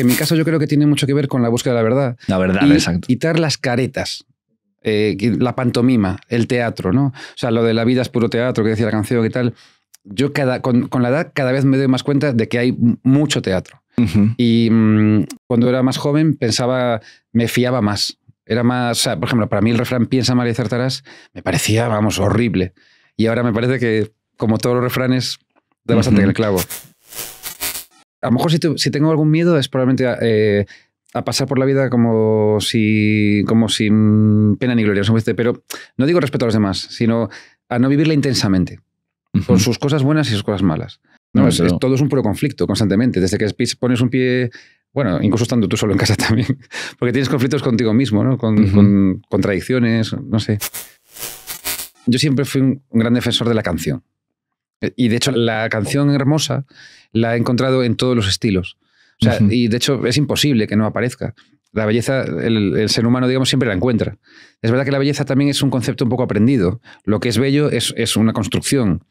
en mi caso yo creo que tiene mucho que ver con la búsqueda de la verdad. La verdad, exacto. Quitar las caretas. Eh, la pantomima, el teatro, ¿no? O sea, lo de la vida es puro teatro, que decía la canción y tal. Yo cada, con, la edad cada vez me doy más cuenta de que hay mucho teatro. Y mm, cuando era más joven pensaba, me fiaba más. Era más, o sea, por ejemplo, para mí el refrán piensa mal y acertarás me parecía, vamos, horrible. Y ahora me parece que, como todos los refranes, da bastante en el clavo a lo mejor si, tengo algún miedo es probablemente a, eh, pasar por la vida como si sin pena ni gloria, pero no digo respeto a los demás, sino a no vivirla intensamente, con sus cosas buenas y sus cosas malas. todo es un puro conflicto constantemente. Desde que pones un pie, bueno, incluso estando tú solo en casa también, porque tienes conflictos contigo mismo, ¿no? con contradicciones, no sé. Yo siempre fui un gran defensor de la canción. Eh, y de hecho, la canción hermosa la he encontrado en todos los estilos. Y de hecho, es imposible que no aparezca. La belleza, el, ser humano, digamos, siempre la encuentra. Es verdad que la belleza también es un concepto un poco aprendido. Lo que es bello es, una construcción.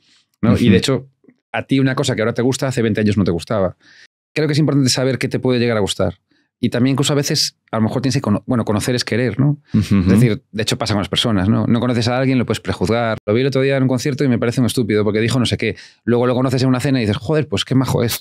Y de hecho, a ti una cosa que ahora te gusta hace 20 años no te gustaba. Creo que es importante saber qué te puede llegar a gustar. Y también incluso a veces, a lo mejor tienes que, bueno, conocer es querer, ¿no? Es decir, de hecho pasa con las personas, ¿no? No conoces a alguien, lo puedes prejuzgar. Lo vi el otro día en un concierto y me parece un estúpido porque dijo no sé qué. Luego lo conoces en una cena y dices, joder, pues qué majo es.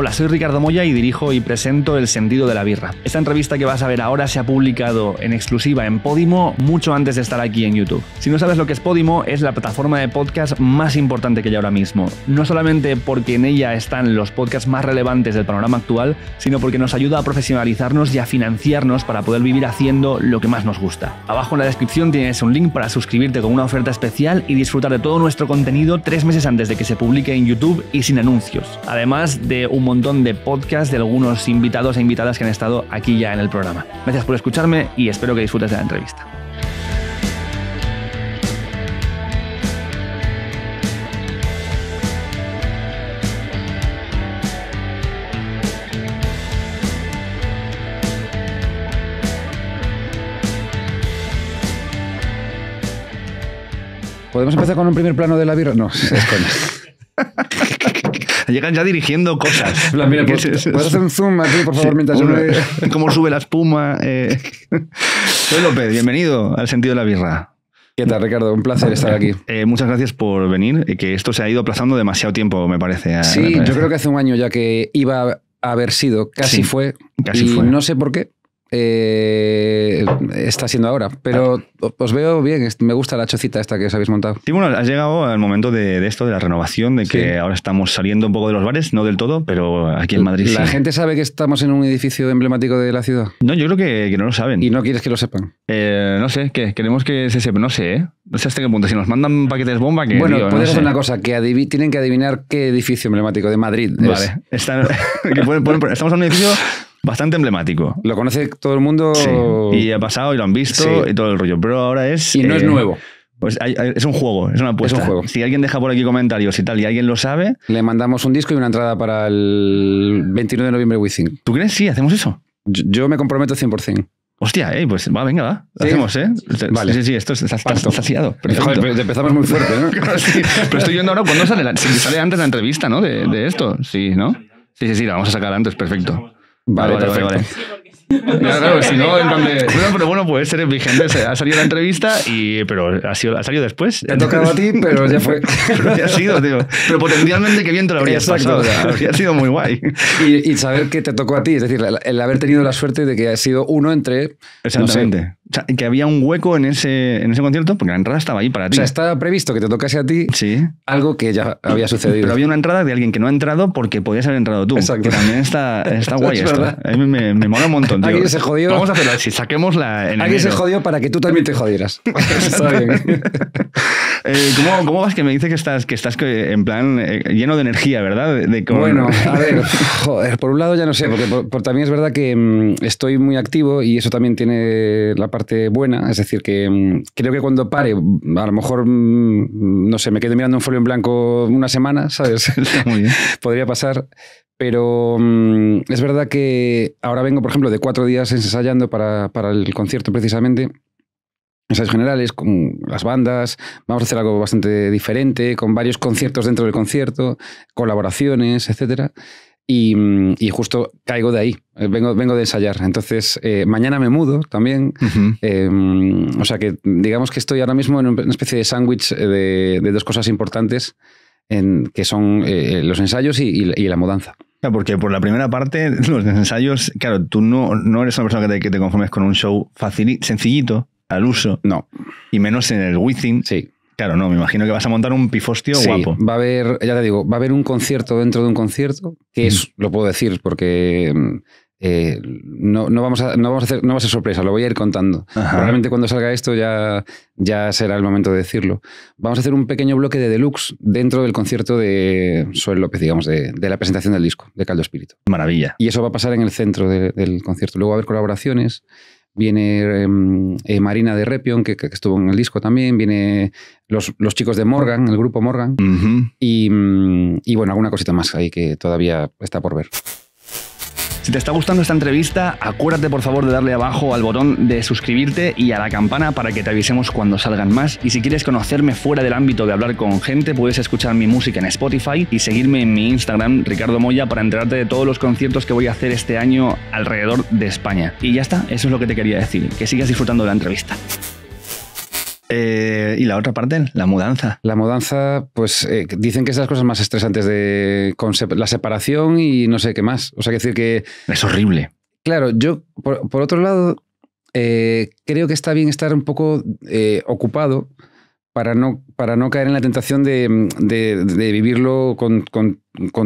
Hola, soy Ricardo Moya y dirijo y presento El sentido de la birra. Esta entrevista que vas a ver ahora se ha publicado en exclusiva en Podimo mucho antes de estar aquí en YouTube. Si no sabes lo que es Podimo, es la plataforma de podcast más importante que hay ahora mismo. No solamente porque en ella están los podcasts más relevantes del panorama actual, sino porque nos ayuda a profesionalizarnos y a financiarnos para poder vivir haciendo lo que más nos gusta. Abajo en la descripción tienes un link para suscribirte con una oferta especial y disfrutar de todo nuestro contenido tres meses antes de que se publique en YouTube y sin anuncios. Además de un montón de podcast de algunos invitados e invitadas que han estado aquí ya en el programa. Gracias por escucharme y espero que disfrutes de la entrevista. ¿Podemos empezar con un primer plano de la birra? No, es con... Llegan ya dirigiendo cosas. Pues, ¿puedes, hacer un zoom aquí, por favor, mientras yo Cómo sube la espuma. Eh. Soy López, bienvenido al Sentido de la Birra. ¿Qué tal, Ricardo? Un placer estar aquí. Eh, muchas gracias por venir, eh, que esto se ha ido aplazando demasiado tiempo, me parece. Sí, yo creo que hace un año ya que iba a haber sido, casi fue, casi y fue. no sé por qué, eh, está siendo ahora. Pero os veo bien, me gusta la chocita esta que os habéis montado. Sí, bueno, has llegado al momento de, esto, de la renovación, de que ahora estamos saliendo un poco de los bares, no del todo, pero aquí en Madrid. ¿La gente sabe que estamos en un edificio emblemático de la ciudad? No, yo creo que, no lo saben. ¿Y no quieres que lo sepan? Eh, no sé, ¿qué? queremos que se sepa, no sé, ¿eh? No sé hasta qué punto. Si nos mandan paquetes bomba, que. Bueno, puede puedes hacer una cosa, que tienen que adivinar qué edificio emblemático de Madrid. Es. Vale. estamos en un edificio bastante emblemático. Lo conoce todo el mundo. Y ha pasado y lo han visto y todo el rollo. Pero ahora es. Y no es eh, nuevo. Pues es un juego, es una apuesta. Es un juego. Si alguien deja por aquí comentarios y tal, y alguien lo sabe. Le mandamos un disco y una entrada para el 29 de noviembre Within. ¿Tú crees? Sí, hacemos eso. Yo, me comprometo 100%. Hostia, eh. pues va, venga, va. Hacemos, ¿eh? Vale. Sí, sí, esto está, está, empezamos muy fuerte, ¿no? Pero estoy yendo ahora cuándo sale, sale antes la entrevista, ¿no? De, de, esto. Sí, ¿no? Sí, sí, sí, la vamos a sacar antes, perfecto. Vale, vale, perfecto. no, Bueno, pero bueno, pues ser vigente. ha salido la entrevista, y, pero ha, salido después. Te ha tocado a ti, pero ya fue. pero ya ha sido, tío. Pero potencialmente qué bien te lo habrías Exacto. pasado. habría sido muy guay. Y, saber que te tocó a ti, es decir, el haber tenido la suerte de que ha sido uno entre. Exactamente. No que había un hueco en ese, en ese concierto porque la entrada estaba ahí para ti. O sea, estaba previsto que te tocase a ti algo que ya había sucedido. Pero había una entrada de alguien que no ha entrado porque podías haber entrado tú. Exacto. Que también está, está guay esto. Eh. A mí me, mola un montón. Tío. se jodió. Vamos a hacerlo así, saquemos la. Alguien se jodió para que tú también te jodieras. está bien. Eh, ¿cómo, vas? Que me dices que estás, que estás en plan eh, lleno de energía, ¿verdad? De, Bueno, a ver, joder, por un lado ya no sé, porque por, también es verdad que mm, estoy muy activo y eso también tiene la parte parte buena, es decir, que mm, creo que cuando pare, a lo mejor, mm, no sé, me quedo mirando un folio en blanco una semana, ¿sabes? Podría pasar, pero mm, es verdad que ahora vengo, por ejemplo, de cuatro días ensayando para, para el concierto precisamente ensayos generales, con las bandas, vamos a hacer algo bastante diferente, con varios conciertos dentro del concierto, colaboraciones, etcétera. Mm, y, justo caigo de ahí, eh, vengo, vengo de ensayar. Entonces, eh, mañana me mudo también. Em, o sea que digamos que estoy ahora mismo en una especie de sándwich eh, de, dos cosas importantes, en, que son los ensayos y, la mudanza. porque por la primera parte, los ensayos, claro, tú no, eres una persona que te, conformes con un show sencillito, al uso. No. Y menos en el Within. Sí. Claro, no, me imagino que vas a montar un pifostio sí, guapo. Va a haber, ya te digo, va a haber un concierto dentro de un concierto, que mm. es, lo puedo decir, porque mm, eh, no, vamos a, no, vamos a no va a ser sorpresa, lo voy a ir contando. Realmente Probablemente cuando salga esto ya, ya será el momento de decirlo. Vamos a hacer un pequeño bloque de deluxe dentro del concierto de Soy López, digamos, de, la presentación del disco, de Caldo Espíritu. Maravilla. Y eso va a pasar en el centro del concierto. Luego va a haber colaboraciones viene em, eh, Marina de Repion, que, estuvo en el disco también, viene los, chicos de Morgan, el grupo Morgan, mm, y bueno, alguna cosita más ahí que todavía está por ver. Si te está gustando esta entrevista, acuérdate por favor de darle abajo al botón de suscribirte y a la campana para que te avisemos cuando salgan más. Y si quieres conocerme fuera del ámbito de hablar con gente, puedes escuchar mi música en Spotify y seguirme en mi Instagram, Ricardo Moya, para enterarte de todos los conciertos que voy a hacer este año alrededor de España. Y ya está, eso es lo que te quería decir, que sigas disfrutando de la entrevista. Eh, y la otra parte, la mudanza. La mudanza, pues eh, dicen que es las cosas más estresantes de la separación y no sé qué más. O sea, que decir que... Es horrible. Claro, yo, por, otro lado, eh, creo que está bien estar un poco ocupado para no, para no caer en la tentación de, vivirlo con,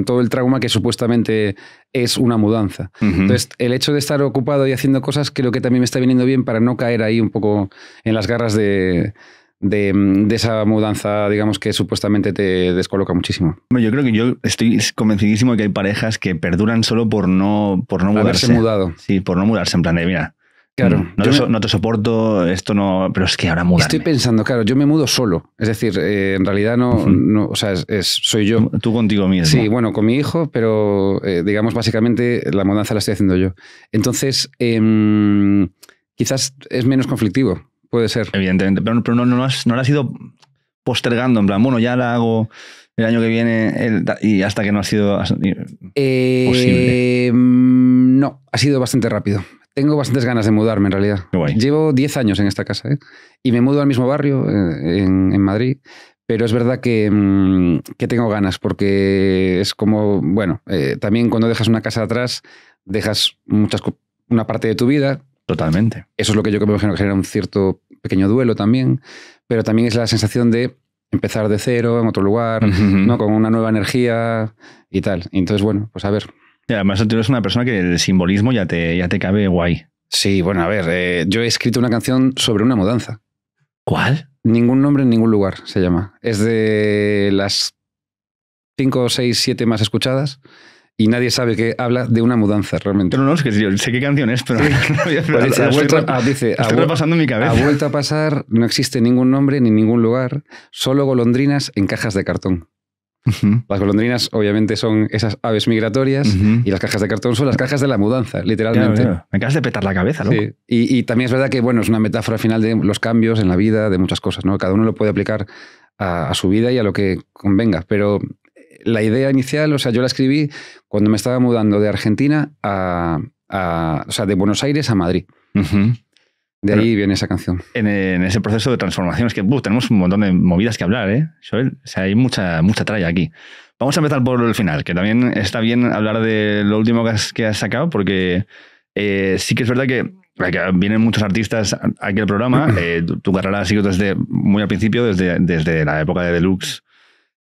todo el trauma que supuestamente es una mudanza. Entonces, el hecho de estar ocupado y haciendo cosas creo que también me está viniendo bien para no caer ahí un poco en las garras de, esa mudanza, digamos, que supuestamente te descoloca muchísimo. Yo creo que yo estoy convencidísimo de que hay parejas que perduran solo por no, por no mudarse. mudado. Sí, por no mudarse. En plan de, mira, Claro. Mm, no te, soporto, esto no. Pero es que ahora mudarme. Estoy pensando, claro, yo me mudo solo. Es decir, eh, en realidad no, o sea, soy yo. Tú contigo mismo. Sí, bueno, con mi hijo, pero eh, digamos, básicamente la mudanza la estoy haciendo yo. Entonces, em, quizás es menos conflictivo, puede ser. Evidentemente, pero, no, no, has, no la has ido postergando, en plan, bueno, ya la hago el año que viene y hasta que no ha sido eh, posible. Mm, no, ha sido bastante rápido. Tengo bastantes ganas de mudarme en realidad. Llevo 10 años en esta casa ¿eh? y me mudo al mismo barrio eh, en, Madrid, pero es verdad mm, que, tengo ganas porque es como, bueno, eh, también cuando dejas una casa atrás, dejas muchas, una parte de tu vida. Totalmente. Eso es lo que yo creo que genera un cierto pequeño duelo también, pero también es la sensación de empezar de cero en otro lugar, ¿no? con una nueva energía y tal. Entonces, bueno, pues a ver, además tú eres una persona que el simbolismo ya te, ya te cabe guay. Sí, bueno, a ver, eh, yo he escrito una canción sobre una mudanza. ¿Cuál? Ningún nombre en ningún lugar se llama. Es de las 5, 6, 7 más escuchadas y nadie sabe que habla de una mudanza realmente. No, no, es que yo sé qué canción es, pero, repasando mi cabeza. A vuelta a pasar no existe ningún nombre ni ningún lugar, solo golondrinas en cajas de cartón. Las golondrinas, obviamente, son esas aves migratorias y las cajas de cartón son las cajas de la mudanza, literalmente. Me acabas de petar la cabeza, ¿no? Y, también es verdad que, bueno, es una metáfora final de los cambios en la vida, de muchas cosas, ¿no? Cada uno lo puede aplicar a, su vida y a lo que convenga, pero eh, la idea inicial, o sea, yo la escribí cuando me estaba mudando de Argentina a, o sea, de Buenos Aires a Madrid. De ahí viene esa canción. En, ese proceso de transformación es que tenemos un montón de movidas que hablar, ¿eh? Joel, o sea, hay mucha, mucha tralla aquí. Vamos a empezar por el final, que también está bien hablar de lo último que has, que sacado, porque eh, sí que es verdad que, eh, vienen muchos artistas aquí al programa. Eh, tu, carrera ha sido desde muy al principio, desde, desde la época de Deluxe,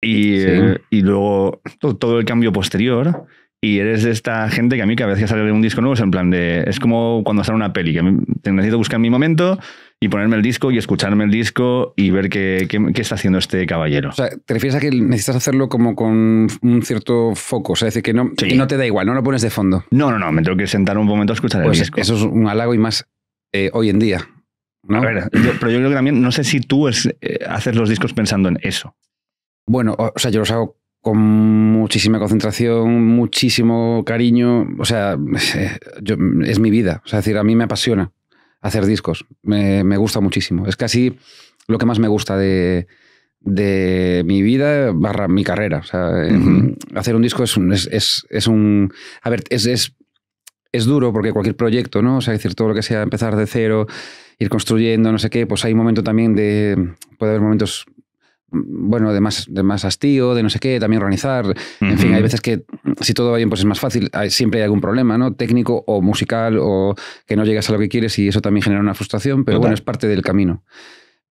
y, y luego todo el cambio posterior y eres de esta gente que a mí cada vez que sale un disco nuevo es en plan de. Es como cuando sale una peli, que necesito buscar mi momento y ponerme el disco y escucharme el disco y ver qué, está haciendo este caballero. O sea, te refieres a que necesitas hacerlo como con un cierto foco, o sea, decir que no, no te da igual, no lo pones de fondo. No, no, no, me tengo que sentar un momento a escuchar el pues disco. Eso es un halago y más eh, hoy en día. A ver, pero yo creo que también, no sé si tú eh, haces los discos pensando en eso. Bueno, o sea, yo los hago con muchísima concentración, muchísimo cariño. O sea, eh, es mi vida. O sea, decir, a mí me apasiona hacer discos. Me, gusta muchísimo. Es casi lo que más me gusta de, mi vida barra mi carrera. O sea, eh, hacer un disco es un, es, un. A ver, es, es, es duro porque cualquier proyecto, ¿no? O sea, decir, todo lo que sea empezar de cero, ir construyendo, no sé qué, pues hay un momento también de. Puede haber momentos bueno, de más, hastío, de no sé qué, también organizar. En fin, hay veces que si todo va bien, pues es más fácil. siempre hay algún problema, ¿no? Técnico o musical o que no llegas a lo que quieres y eso también genera una frustración, pero bueno, es parte del camino.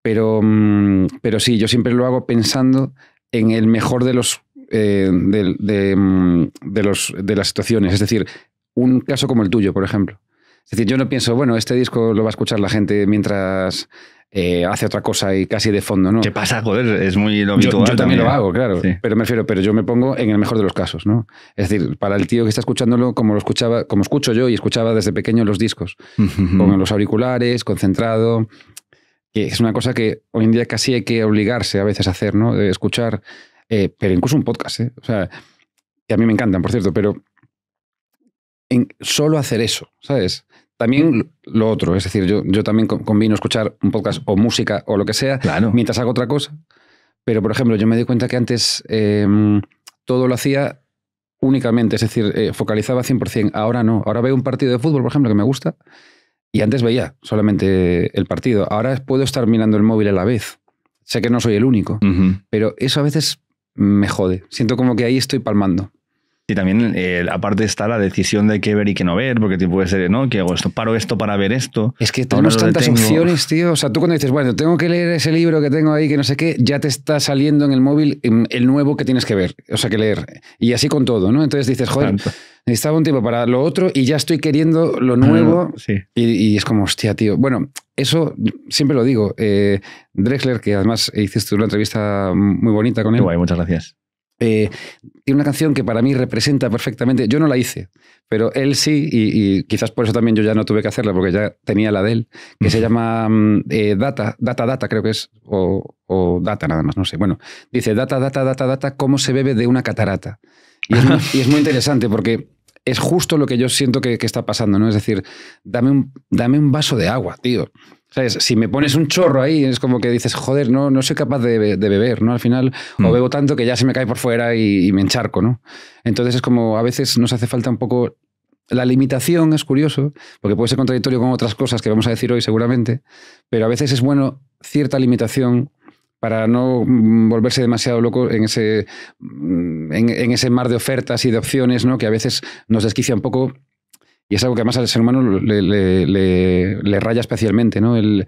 Pero, mm, pero sí, yo siempre lo hago pensando en el mejor de los eh, mm, los, de las situaciones. Es decir, un caso como el tuyo, por ejemplo. Es decir, yo no pienso, bueno, este disco lo va a escuchar la gente mientras eh, hace otra cosa y casi de fondo, ¿no? ¿Qué pasa, joder? Es muy lo habitual. Yo, también, lo hago, claro. Pero me refiero, pero yo me pongo en el mejor de los casos, ¿no? Es decir, para el tío que está escuchándolo, como lo escuchaba, como escucho yo y escuchaba desde pequeño los discos, con los auriculares, concentrado. Que es una cosa que hoy en día casi hay que obligarse a veces a hacer, ¿no? De escuchar, eh, pero incluso un podcast, ¿eh? O sea, que a mí me encantan, por cierto, pero en solo hacer eso, ¿sabes? también lo otro, es decir, yo, yo también combino escuchar un podcast o música o lo que sea mientras hago otra cosa. Pero, por ejemplo, yo me di cuenta que antes em, todo lo hacía únicamente, es decir, eh, focalizaba 100%. Ahora no. Ahora veo un partido de fútbol, por ejemplo, que me gusta, y antes veía solamente el partido. Ahora puedo estar mirando el móvil a la vez. Sé que no soy el único, pero eso a veces me jode. Siento como que ahí estoy palmando. Y también, eh, aparte está la decisión de qué ver y qué no ver, porque te puede ser, ¿no? Que hago esto, paro esto para ver esto. Es que tenemos tantas opciones, tío. O sea, tú cuando dices, bueno, tengo que leer ese libro que tengo ahí, que no sé qué, ya te está saliendo en el móvil el nuevo que tienes que ver, o sea, que leer. Y así con todo, ¿no? Entonces dices, joder, necesitaba un tiempo para lo otro y ya estoy queriendo lo nuevo. y, es como, hostia, tío. Bueno, eso siempre lo digo. Eh, Drexler, que además hiciste una entrevista muy bonita con él. Guay, muchas gracias eh, tiene una canción que para mí representa perfectamente, yo no la hice, pero él sí, y, quizás por eso también yo ya no tuve que hacerla, porque ya tenía la de él, que se llama mm, eh, Data, Data, Data creo que es, o, Data nada más, no sé. Bueno, dice Data, Data, Data, Data, cómo se bebe de una catarata. Y es, muy, interesante porque es justo lo que yo siento que, está pasando, ¿no? Es decir, dame un, dame un vaso de agua, tío. Si me pones un chorro ahí, es como que dices, joder, no, no soy capaz de, beber, ¿no? Al final, o mm. bebo tanto que ya se me cae por fuera y, me encharco, ¿no? Entonces es como a veces nos hace falta un poco. La limitación es curioso, porque puede ser contradictorio con otras cosas que vamos a decir hoy seguramente, pero a veces es bueno cierta limitación para no mm, volverse demasiado loco en ese, mm, en ese mar de ofertas y de opciones, ¿no? Que a veces nos desquicia un poco y es algo que además al ser humano le, raya especialmente, ¿no? El,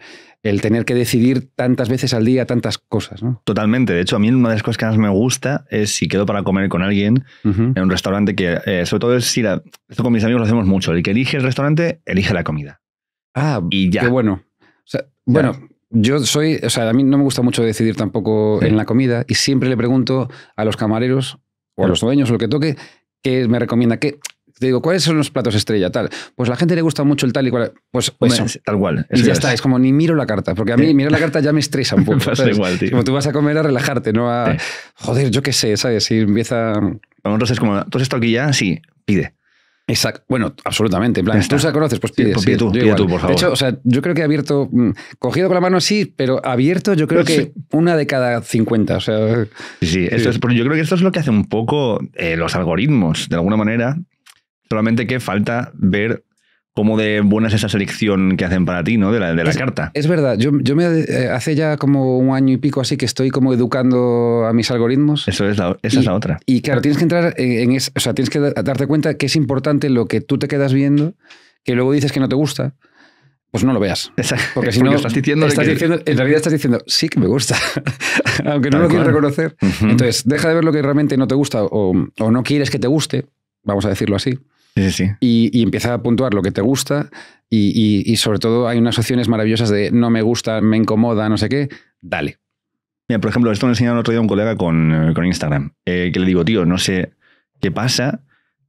tener que decidir tantas veces al día tantas cosas, ¿no? Totalmente. De hecho, a mí una de las cosas que más me gusta es si quedo para comer con alguien en un restaurante que, eh, sobre todo, es si Esto con mis amigos lo hacemos mucho. El que elige el restaurante, elige la comida. Ah, y ya. qué bueno. bueno, Yo soy, o sea, a mí no me gusta mucho decidir tampoco en la comida y siempre le pregunto a los camareros o a los dueños o lo que toque qué me recomienda, qué, te digo, ¿cuáles son los platos estrella? Tal. Pues la gente le gusta mucho el tal y cual. Pues, tal cual. Y ya está, es como ni miro la carta, porque a mí mirar la carta ya me estresa un poco. pasa igual, tío. Como tú vas a comer a relajarte, no a. Joder, yo qué sé, ¿sabes? Si empieza. Entonces es como, ¿tú has aquí ya? Sí, pide. Exacto. Bueno, absolutamente. En plan, tú la conoces, pues pide. Pues sí, tú, tú, por favor. De hecho, o sea, yo creo que abierto, mm, cogido con la mano sí, pero abierto, yo creo que una de cada 50. O sea, sí, sí, es, yo creo que esto es lo que hace un poco eh, los algoritmos, de alguna manera. Solamente que falta ver cómo de buena es esa selección que hacen para ti, ¿no? De la, de la carta. Es verdad, yo, yo me eh, hace ya como un año y pico así que estoy como educando a mis algoritmos. Eso es la, esa es la otra. Y claro, tienes que entrar en, eso o sea, tienes que darte cuenta que es importante lo que tú te quedas viendo, que luego dices que no te gusta. Pues no lo veas. Exacto. Porque si no, estás, diciendo, estás diciendo, en realidad estás diciendo, sí que me gusta, aunque no lo quieras reconocer. Entonces, deja de ver lo que realmente no te gusta o, o no quieres que te guste, vamos a decirlo así, y, empieza a puntuar lo que te gusta y, sobre todo hay unas opciones maravillosas de no me gusta, me incomoda, no sé qué, dale. Mira, por ejemplo, esto me el otro día un colega con, eh, Instagram, eh, que le digo, tío, no sé qué pasa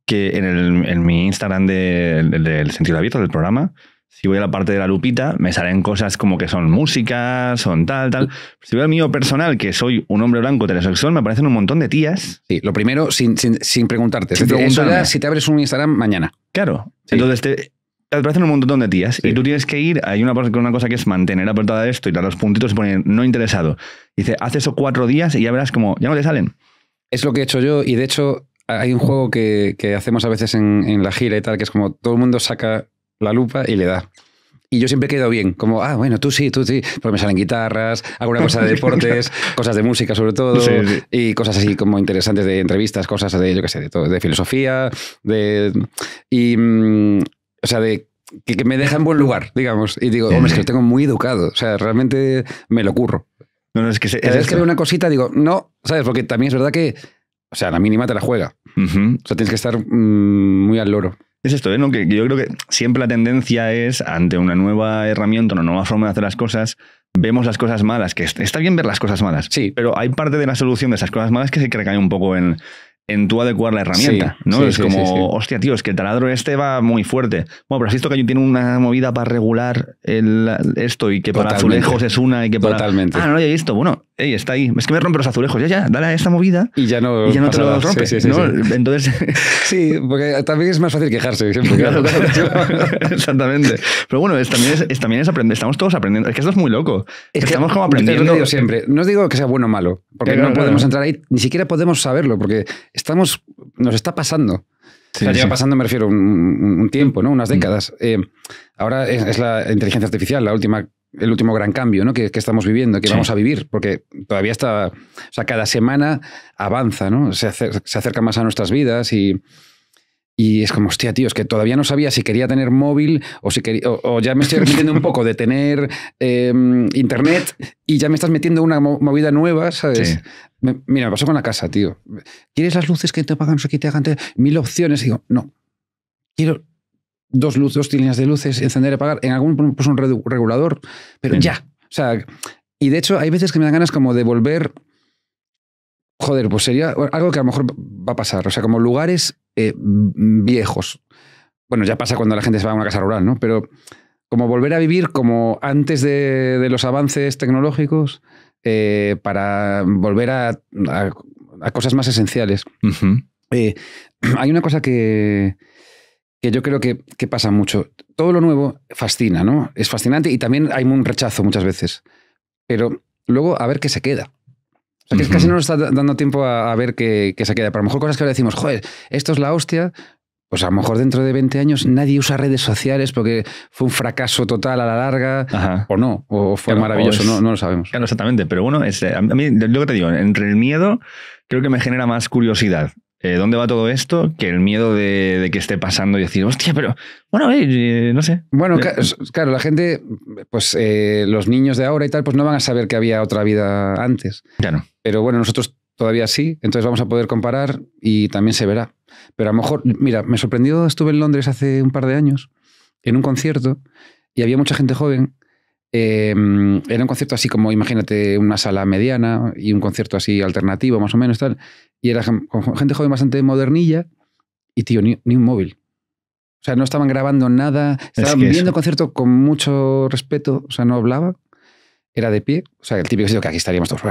que en, el, mi Instagram del de, de, sentido abierto del programa si voy a la parte de la lupita, me salen cosas como que son música, son tal, tal. Si veo el mío personal, que soy un hombre blanco telesexual, me aparecen un montón de tías. Sí, lo primero, sin, preguntarte. si te abres un Instagram mañana. Claro. Entonces, te, te aparecen un montón de tías y tú tienes que ir. Hay una, cosa que es mantener apretada esto y dar los puntitos y poner no interesado. Dice, haz eso cuatro días y ya verás como ya no te salen. Es lo que he hecho yo y de hecho hay un juego que, hacemos a veces en, en, la gira y tal, que es como todo el mundo saca la lupa y le da. Y yo siempre quedo bien, como, ah, bueno, tú sí, tú sí, porque me salen guitarras, alguna cosa de deportes, cosas de música sobre todo, y cosas así como interesantes de entrevistas, cosas de, yo qué sé, de todo, de filosofía, de... Y, mm, o sea, de que, me deja en buen lugar, digamos. Y digo, hombre, es que lo tengo muy educado, o sea, realmente me lo curro. No, es que... que una cosita digo, no, ¿sabes? Porque también es verdad que, o sea, la mínima te la juega. O sea, tienes que estar mm, muy al loro. Es esto, ¿eh? que yo creo que siempre la tendencia es, ante una nueva herramienta, una nueva forma de hacer las cosas, vemos las cosas malas, que está bien ver las cosas malas, sí. pero hay parte de la solución de esas cosas malas que se cae un poco en, en tu adecuar la herramienta, ¿no? es como, hostia, tío, es que el taladro este va muy fuerte. Bueno, pero has visto que tiene una movida para regular el, esto y que para azulejos es una y que para... Totalmente. Ah, no ya he visto. Bueno, está ahí. Es que me rompe los azulejos. Ya, ya, dale a esta movida y ya no, no te lo rompe. Entonces... sí, porque también es más fácil quejarse. Siempre, ¿eh? Exactamente. Pero bueno, es, también, es, también es aprender. Estamos todos aprendiendo. Es que esto es muy loco. Estamos como aprendiendo. siempre. No os digo que sea bueno o malo, porque eh, no podemos entrar ahí. Ni siquiera podemos saberlo, porque estamos, nos está pasando. pasando, me refiero, un, tiempo, ¿no? Unas mm. décadas. Eh, ahora es, la inteligencia artificial, la última, el último gran cambio ¿no? que, estamos viviendo, que vamos a vivir, porque todavía está. O sea, cada semana avanza, ¿no? Se, se acerca más a nuestras vidas y y es como, hostia, tío, es que todavía no sabía si quería tener móvil o si quería, o, ya me estoy metiendo un poco de tener em, internet y ya me estás metiendo una movida nueva, ¿sabes? mira, me pasó con la casa, tío. ¿Quieres las luces que te pagan, qué te hagan mil opciones? digo, no. Quiero dos luces, dos líneas de luces, encender y apagar. En algún pues un regulador, pero ya. O sea, y de hecho hay veces que me dan ganas como de volver joder, pues sería algo que a lo mejor va a pasar. O sea, como lugares eh, viejos. Bueno, ya pasa cuando la gente se va a una casa rural, ¿no? Pero como volver a vivir como antes de, los avances tecnológicos, eh, para volver a, cosas más esenciales. Eh, hay una cosa que, yo creo que, pasa mucho. Todo lo nuevo fascina, ¿no? Es fascinante y también hay un rechazo muchas veces. Pero luego a ver qué se queda que casi no nos está dando tiempo a, ver qué, se queda. Pero a lo mejor cosas que ahora decimos, joder, esto es la hostia. Pues a lo mejor dentro de 20 años nadie usa redes sociales porque fue un fracaso total a la larga, o no, o fue maravilloso, no, lo sabemos. Claro, exactamente, pero bueno, es, eh, a mí lo que te digo, entre el miedo creo que me genera más curiosidad. Eh, ¿Dónde va todo esto? Que el miedo de, que esté pasando y decir, hostia, pero bueno, eh, no sé. Bueno, claro, la gente, pues eh, los niños de ahora y tal, pues no van a saber que había otra vida antes. Claro. Pero bueno, nosotros todavía sí, entonces vamos a poder comparar y también se verá. Pero a lo mejor, mira, me sorprendió, estuve en Londres hace un par de años, en un concierto, y había mucha gente joven Em, era un concierto así como, imagínate, una sala mediana y un concierto así alternativo, más o menos, tal. Y era gente joven bastante modernilla y, tío, ni, un móvil. O sea, no estaban grabando nada, estaban viendo el concierto con mucho respeto, o sea, no hablaba, era de pie. O sea, el típico sitio que aquí estaríamos todos,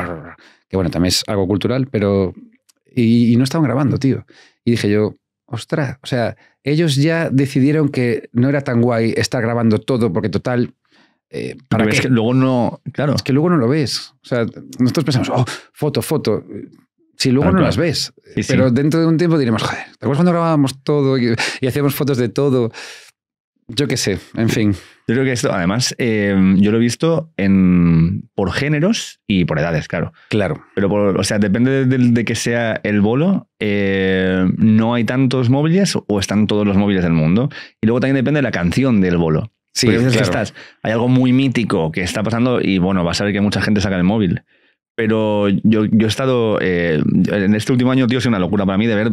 que bueno, también es algo cultural, pero... Y, y no estaban grabando, tío. Y dije yo, ostras, o sea, ellos ya decidieron que no era tan guay estar grabando todo porque total eh, ¿para Es que luego no, claro. Es que luego no lo ves. O sea, nosotros pensamos, oh, foto, foto. Si luego no las ves. pero dentro de un tiempo diremos, joder, ¿te acuerdas cuando grabábamos todo y, hacíamos fotos de todo? Yo qué sé, en fin. Yo creo que esto, además, em, yo lo he visto en, por géneros y por edades, claro. Claro. Pero, o sea, depende de, que sea el bolo, eh, no hay tantos móviles o están todos los móviles del mundo. Y luego también depende de la canción del bolo. Sí, estás, hay algo muy mítico que está pasando y bueno, vas a ver que mucha gente saca el móvil. Pero yo, yo he estado. Eh, en este último año, tío, es una locura para mí de ver.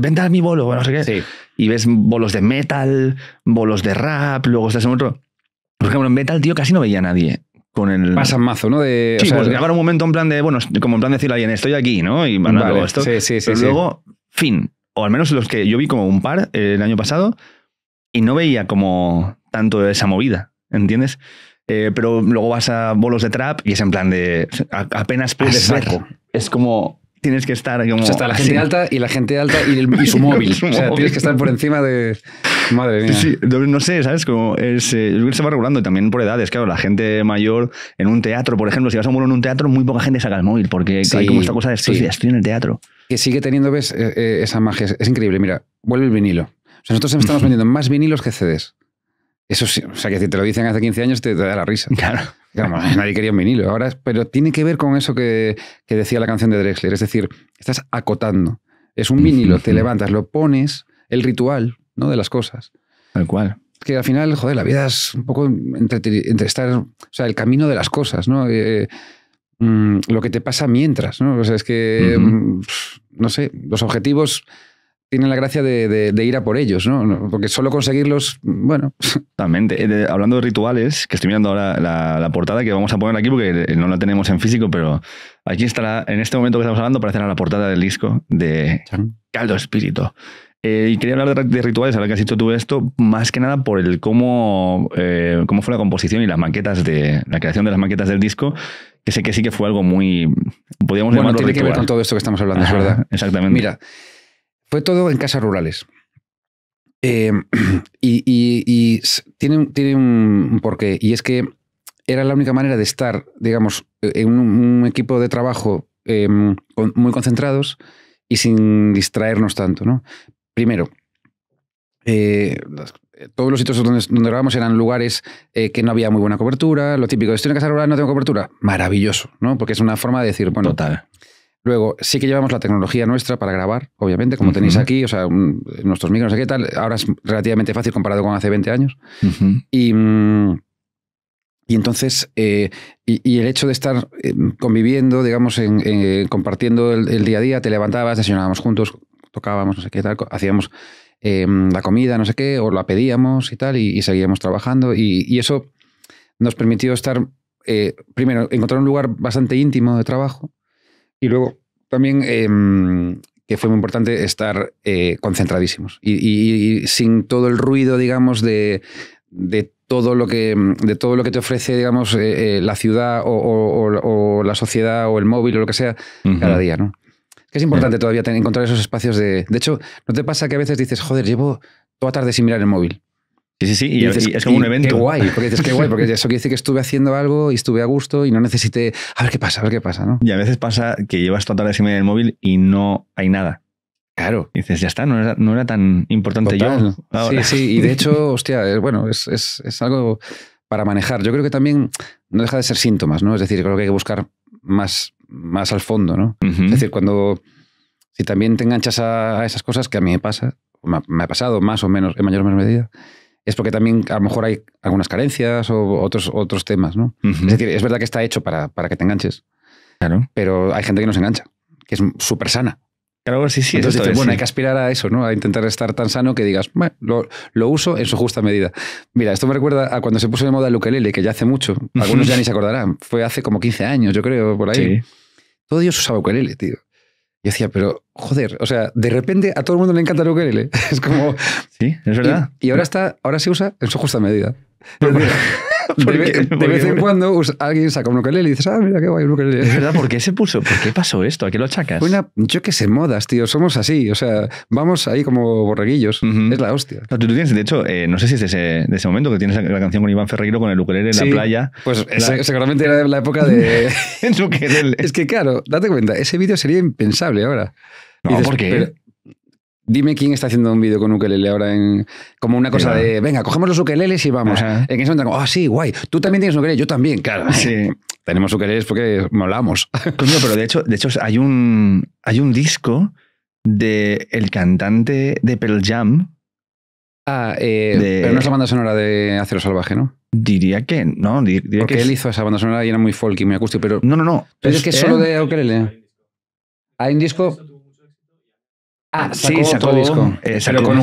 Vente mi bolo, no sé qué. Y ves bolos de metal, bolos de rap, luego estás en otro. Por ejemplo, en metal, tío, casi no veía a nadie. Con el... Pasan mazo, ¿no? De, sí, pues grabar un momento en plan de, bueno, como en plan de decir a alguien, estoy aquí, ¿no? Y luego esto. Sí, sí, pero luego, fin. O al menos los que yo vi como un par eh, el año pasado y no veía como tanto de esa movida, ¿entiendes? Eh, pero luego vas a bolos de trap y es en plan de apenas puedes Es como tienes que estar como o está la gente alta y la gente alta y, su móvil. o sea, tienes que estar por encima de madre mía. no sé, sabes, como es, eh, se va regulando y también por edades, claro, la gente mayor en un teatro, por ejemplo, si vas a un en un teatro, muy poca gente saca el móvil porque hay como esta cosa de estoy, en el teatro. Que sigue teniendo ves eh, esa magia, es increíble, mira, vuelve el vinilo. nosotros estamos vendiendo más vinilos que CDs. Eso sí, o sea, que si te lo dicen hace 15 años te, da la risa. Claro. nadie quería un vinilo. Ahora, pero tiene que ver con eso que, decía la canción de Drexler. Es decir, estás acotando. Es un vinilo, te levantas, lo pones, el ritual ¿no? de las cosas. Tal cual. Que al final, joder, la vida es un poco entre, estar, o sea, el camino de las cosas, ¿no? Eh, mm, lo que te pasa mientras, ¿no? O sea, es que, mm, no sé, los objetivos tienen la gracia de, ir a por ellos, ¿no? Porque solo conseguirlos, bueno. Totalmente. Eh, hablando de rituales, que estoy mirando ahora la, portada que vamos a poner aquí porque eh, no la tenemos en físico, pero aquí estará, en este momento que estamos hablando, aparecerá la portada del disco de Caldo Espíritu. Eh, y quería hablar de, rituales, ahora que has dicho tú esto, más que nada por el cómo, cómo fue la composición y las maquetas de la creación de las maquetas del disco, que sé que sí que fue algo muy. Podríamos bueno, llamarlo tiene que ver con todo esto que estamos hablando, es verdad. Exactamente. Mira. Fue todo en casas rurales. Eh, y, tiene, tiene un porqué, y es que era la única manera de estar, digamos, eh, en un, equipo de trabajo em, muy concentrados y sin distraernos tanto. ¿no? Primero, eh, todos los sitios donde, donde grabamos eran lugares que no había muy buena cobertura, lo típico, estoy en casa rural, no tengo cobertura, maravilloso, ¿no? porque es una forma de decir, bueno, Total. Luego, sí que llevamos la tecnología nuestra para grabar, obviamente, como tenéis aquí, o sea, nuestros micros, no sé qué tal. Ahora es relativamente fácil comparado con hace 20 años. Mm, y. entonces, eh, y, el hecho de estar eh, conviviendo, digamos, en, eh, compartiendo el, día a día, te levantabas, desayunábamos juntos, tocábamos, no sé qué tal, hacíamos em, la comida, no sé qué, o la pedíamos y tal, y, seguíamos trabajando. y, eso nos permitió estar, primero, encontrar un lugar bastante íntimo de trabajo y luego también em, que fue muy importante estar eh, concentradísimos y, sin todo el ruido, digamos, de, todo lo que, de todo lo que te ofrece, digamos, eh, eh, la ciudad o, la sociedad o el móvil o lo que sea cada día, ¿no? Que es importante todavía encontrar esos espacios de... De hecho, ¿no te pasa que a veces dices, joder, llevo toda tarde sin mirar el móvil? Sí, sí, sí, y, es como un evento. Qué guay, porque dices, guay, porque eso quiere decir que estuve haciendo algo y estuve a gusto y no necesité, a ver qué pasa, a ver qué pasa, ¿no? Y a veces pasa que llevas toda la semana en el móvil y no hay nada. Claro. Y dices, ya está, no era, no era tan importante yo. Sí, sí, y de hecho, hostia, bueno, es, es, es algo para manejar. Yo creo que también no deja de ser síntomas, ¿no? Es decir, creo que hay que buscar más, más al fondo, ¿no? Es decir, cuando. Si también te enganchas a, esas cosas que a mí me pasa, me ha, me ha pasado más o menos, en mayor o menor medida, es porque también a lo mejor hay algunas carencias o otros, otros temas, ¿no? Es decir, es verdad que está hecho para, para que te enganches. Claro. Pero hay gente que no se engancha, que es súper sana. Claro, sí, sí. Entonces, bueno, hay que aspirar a eso, ¿no? A intentar estar tan sano que digas, bueno, lo, uso en su justa medida. Mira, esto me recuerda a cuando se puso de moda el ukelele, que ya hace mucho. Algunos ya ni se acordarán. Fue hace como 15 años, yo creo, por ahí. Sí. Todo Dios usaba ukelele, tío. Y decía, pero joder, o sea, de repente a todo el mundo le encanta el ukelele. Es como... Sí, es verdad. Y, ahora, está, ahora se usa en su justa medida. De, vez en cuando alguien saca un ukelele y dices, ah, mira qué guay un ukelele. Es verdad, ¿por qué se puso? ¿Por qué pasó esto? ¿A qué lo achacas? yo que sé, modas, tío, somos así, o sea, vamos ahí como borreguillos, es la hostia. Ah, tú, tienes, de hecho, eh, no sé si es de ese, momento que tienes la, canción con Iván Ferreiro con el ukelele en la playa. Pues seguramente era la época de... el ukelele. Es que claro, date cuenta, ese vídeo sería impensable ahora dime quién está haciendo un vídeo con ukelele ahora en como una cosa de venga cogemos los ukeleles y vamos en ese momento ah sí guay tú también tienes ukelele yo también claro tenemos ukeleles porque molamos coño pero de hecho de hecho hay un hay un disco de el cantante de Pearl Jam ah eh, pero no es la banda sonora de Acero Salvaje no Diría que no. Porque él hizo esa banda sonora y era muy folky, muy acústico, pero. No, no, no. Pero es, que pues solo de ukelele. Hay un disco. Ah, sí, sacó disco. ¿Pero eh, con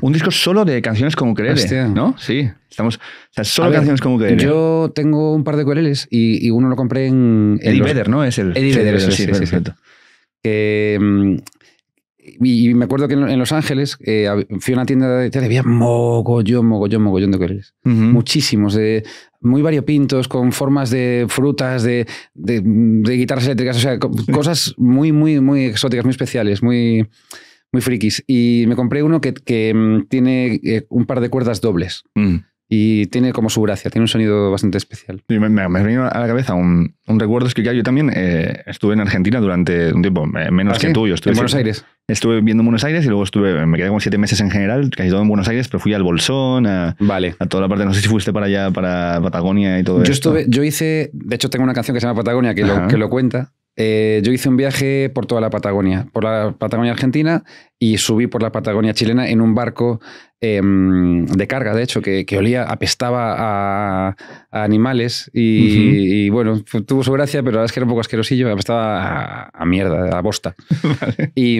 Un disco solo de canciones con ukelele, ¿no? Sí. Estamos, solo canciones con ukelele. Yo tengo un par de ukeleles y, uno lo compré en... Eddie Vedder, ¿no? Es el... Eddie sí, Vedder, sí, sí, sí, mm, y, me acuerdo que en, Los Ángeles eh, fui a una tienda de había mogollón, mogollón, mogollón de ukeleles. Muchísimos, de, muy variopintos, con formas de frutas, de, de, de guitarras eléctricas, o sea, cosas muy, muy, muy exóticas, muy especiales, muy muy frikis. Y me compré uno que, que mm, tiene eh, un par de cuerdas dobles. Mm. Y tiene como su gracia, tiene un sonido bastante especial. me, me, me a la cabeza un, un recuerdo, es que yo también eh, estuve en Argentina durante un tiempo menos ¿Ah, que tuyo. Estuve, en Buenos Aires. Estuve viendo Buenos Aires y luego estuve, me quedé como siete meses en general, casi todo en Buenos Aires, pero fui al Bolsón, a, vale. a toda la parte, no sé si fuiste para allá, para Patagonia y todo eso. Yo estuve, yo hice, de hecho tengo una canción que se llama Patagonia que, que lo, cuenta, eh, yo hice un viaje por toda la Patagonia, por la Patagonia argentina y subí por la Patagonia chilena en un barco em, de carga, de hecho, que, olía, apestaba a, animales y, bueno, tuvo su gracia, pero la verdad es que era un poco asquerosillo, apestaba a, mierda, a bosta.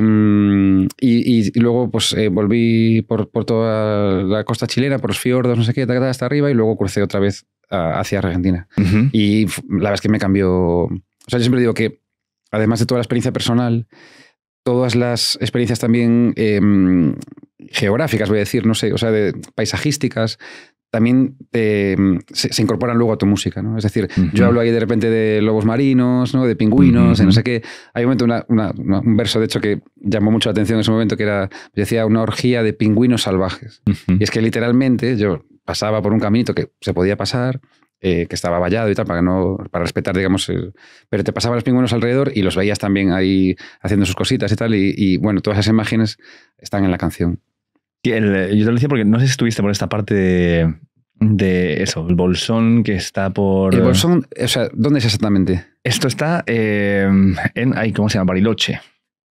Mm, y, y, luego pues eh, volví por, por, toda la costa chilena, por los fiordos, no sé qué, hasta arriba y luego crucé otra vez hacia Argentina. Y la verdad es que me cambió... O sea, yo siempre digo que además de toda la experiencia personal, todas las experiencias también em, geográficas, voy a decir, no sé, o sea, de paisajísticas, también em, se, incorporan luego a tu música, ¿no? Es decir, yo hablo ahí de repente de lobos marinos, ¿no? De pingüinos, no sé qué. Hay un momento, un verso, de hecho, que llamó mucho la atención en ese momento, que era, decía, una orgía de pingüinos salvajes. Y es que literalmente yo pasaba por un caminito que se podía pasar, eh, que estaba vallado y tal, para, no, para respetar, digamos, pero te pasaban los pingüinos alrededor y los veías también ahí haciendo sus cositas y tal, y, bueno, todas esas imágenes están en la canción. yo te lo decía porque no sé si estuviste por esta parte de, de eso, el bolsón que está por... El bolsón, o sea, ¿dónde es exactamente? Esto está eh, en, ahí ¿cómo se llama? Bariloche.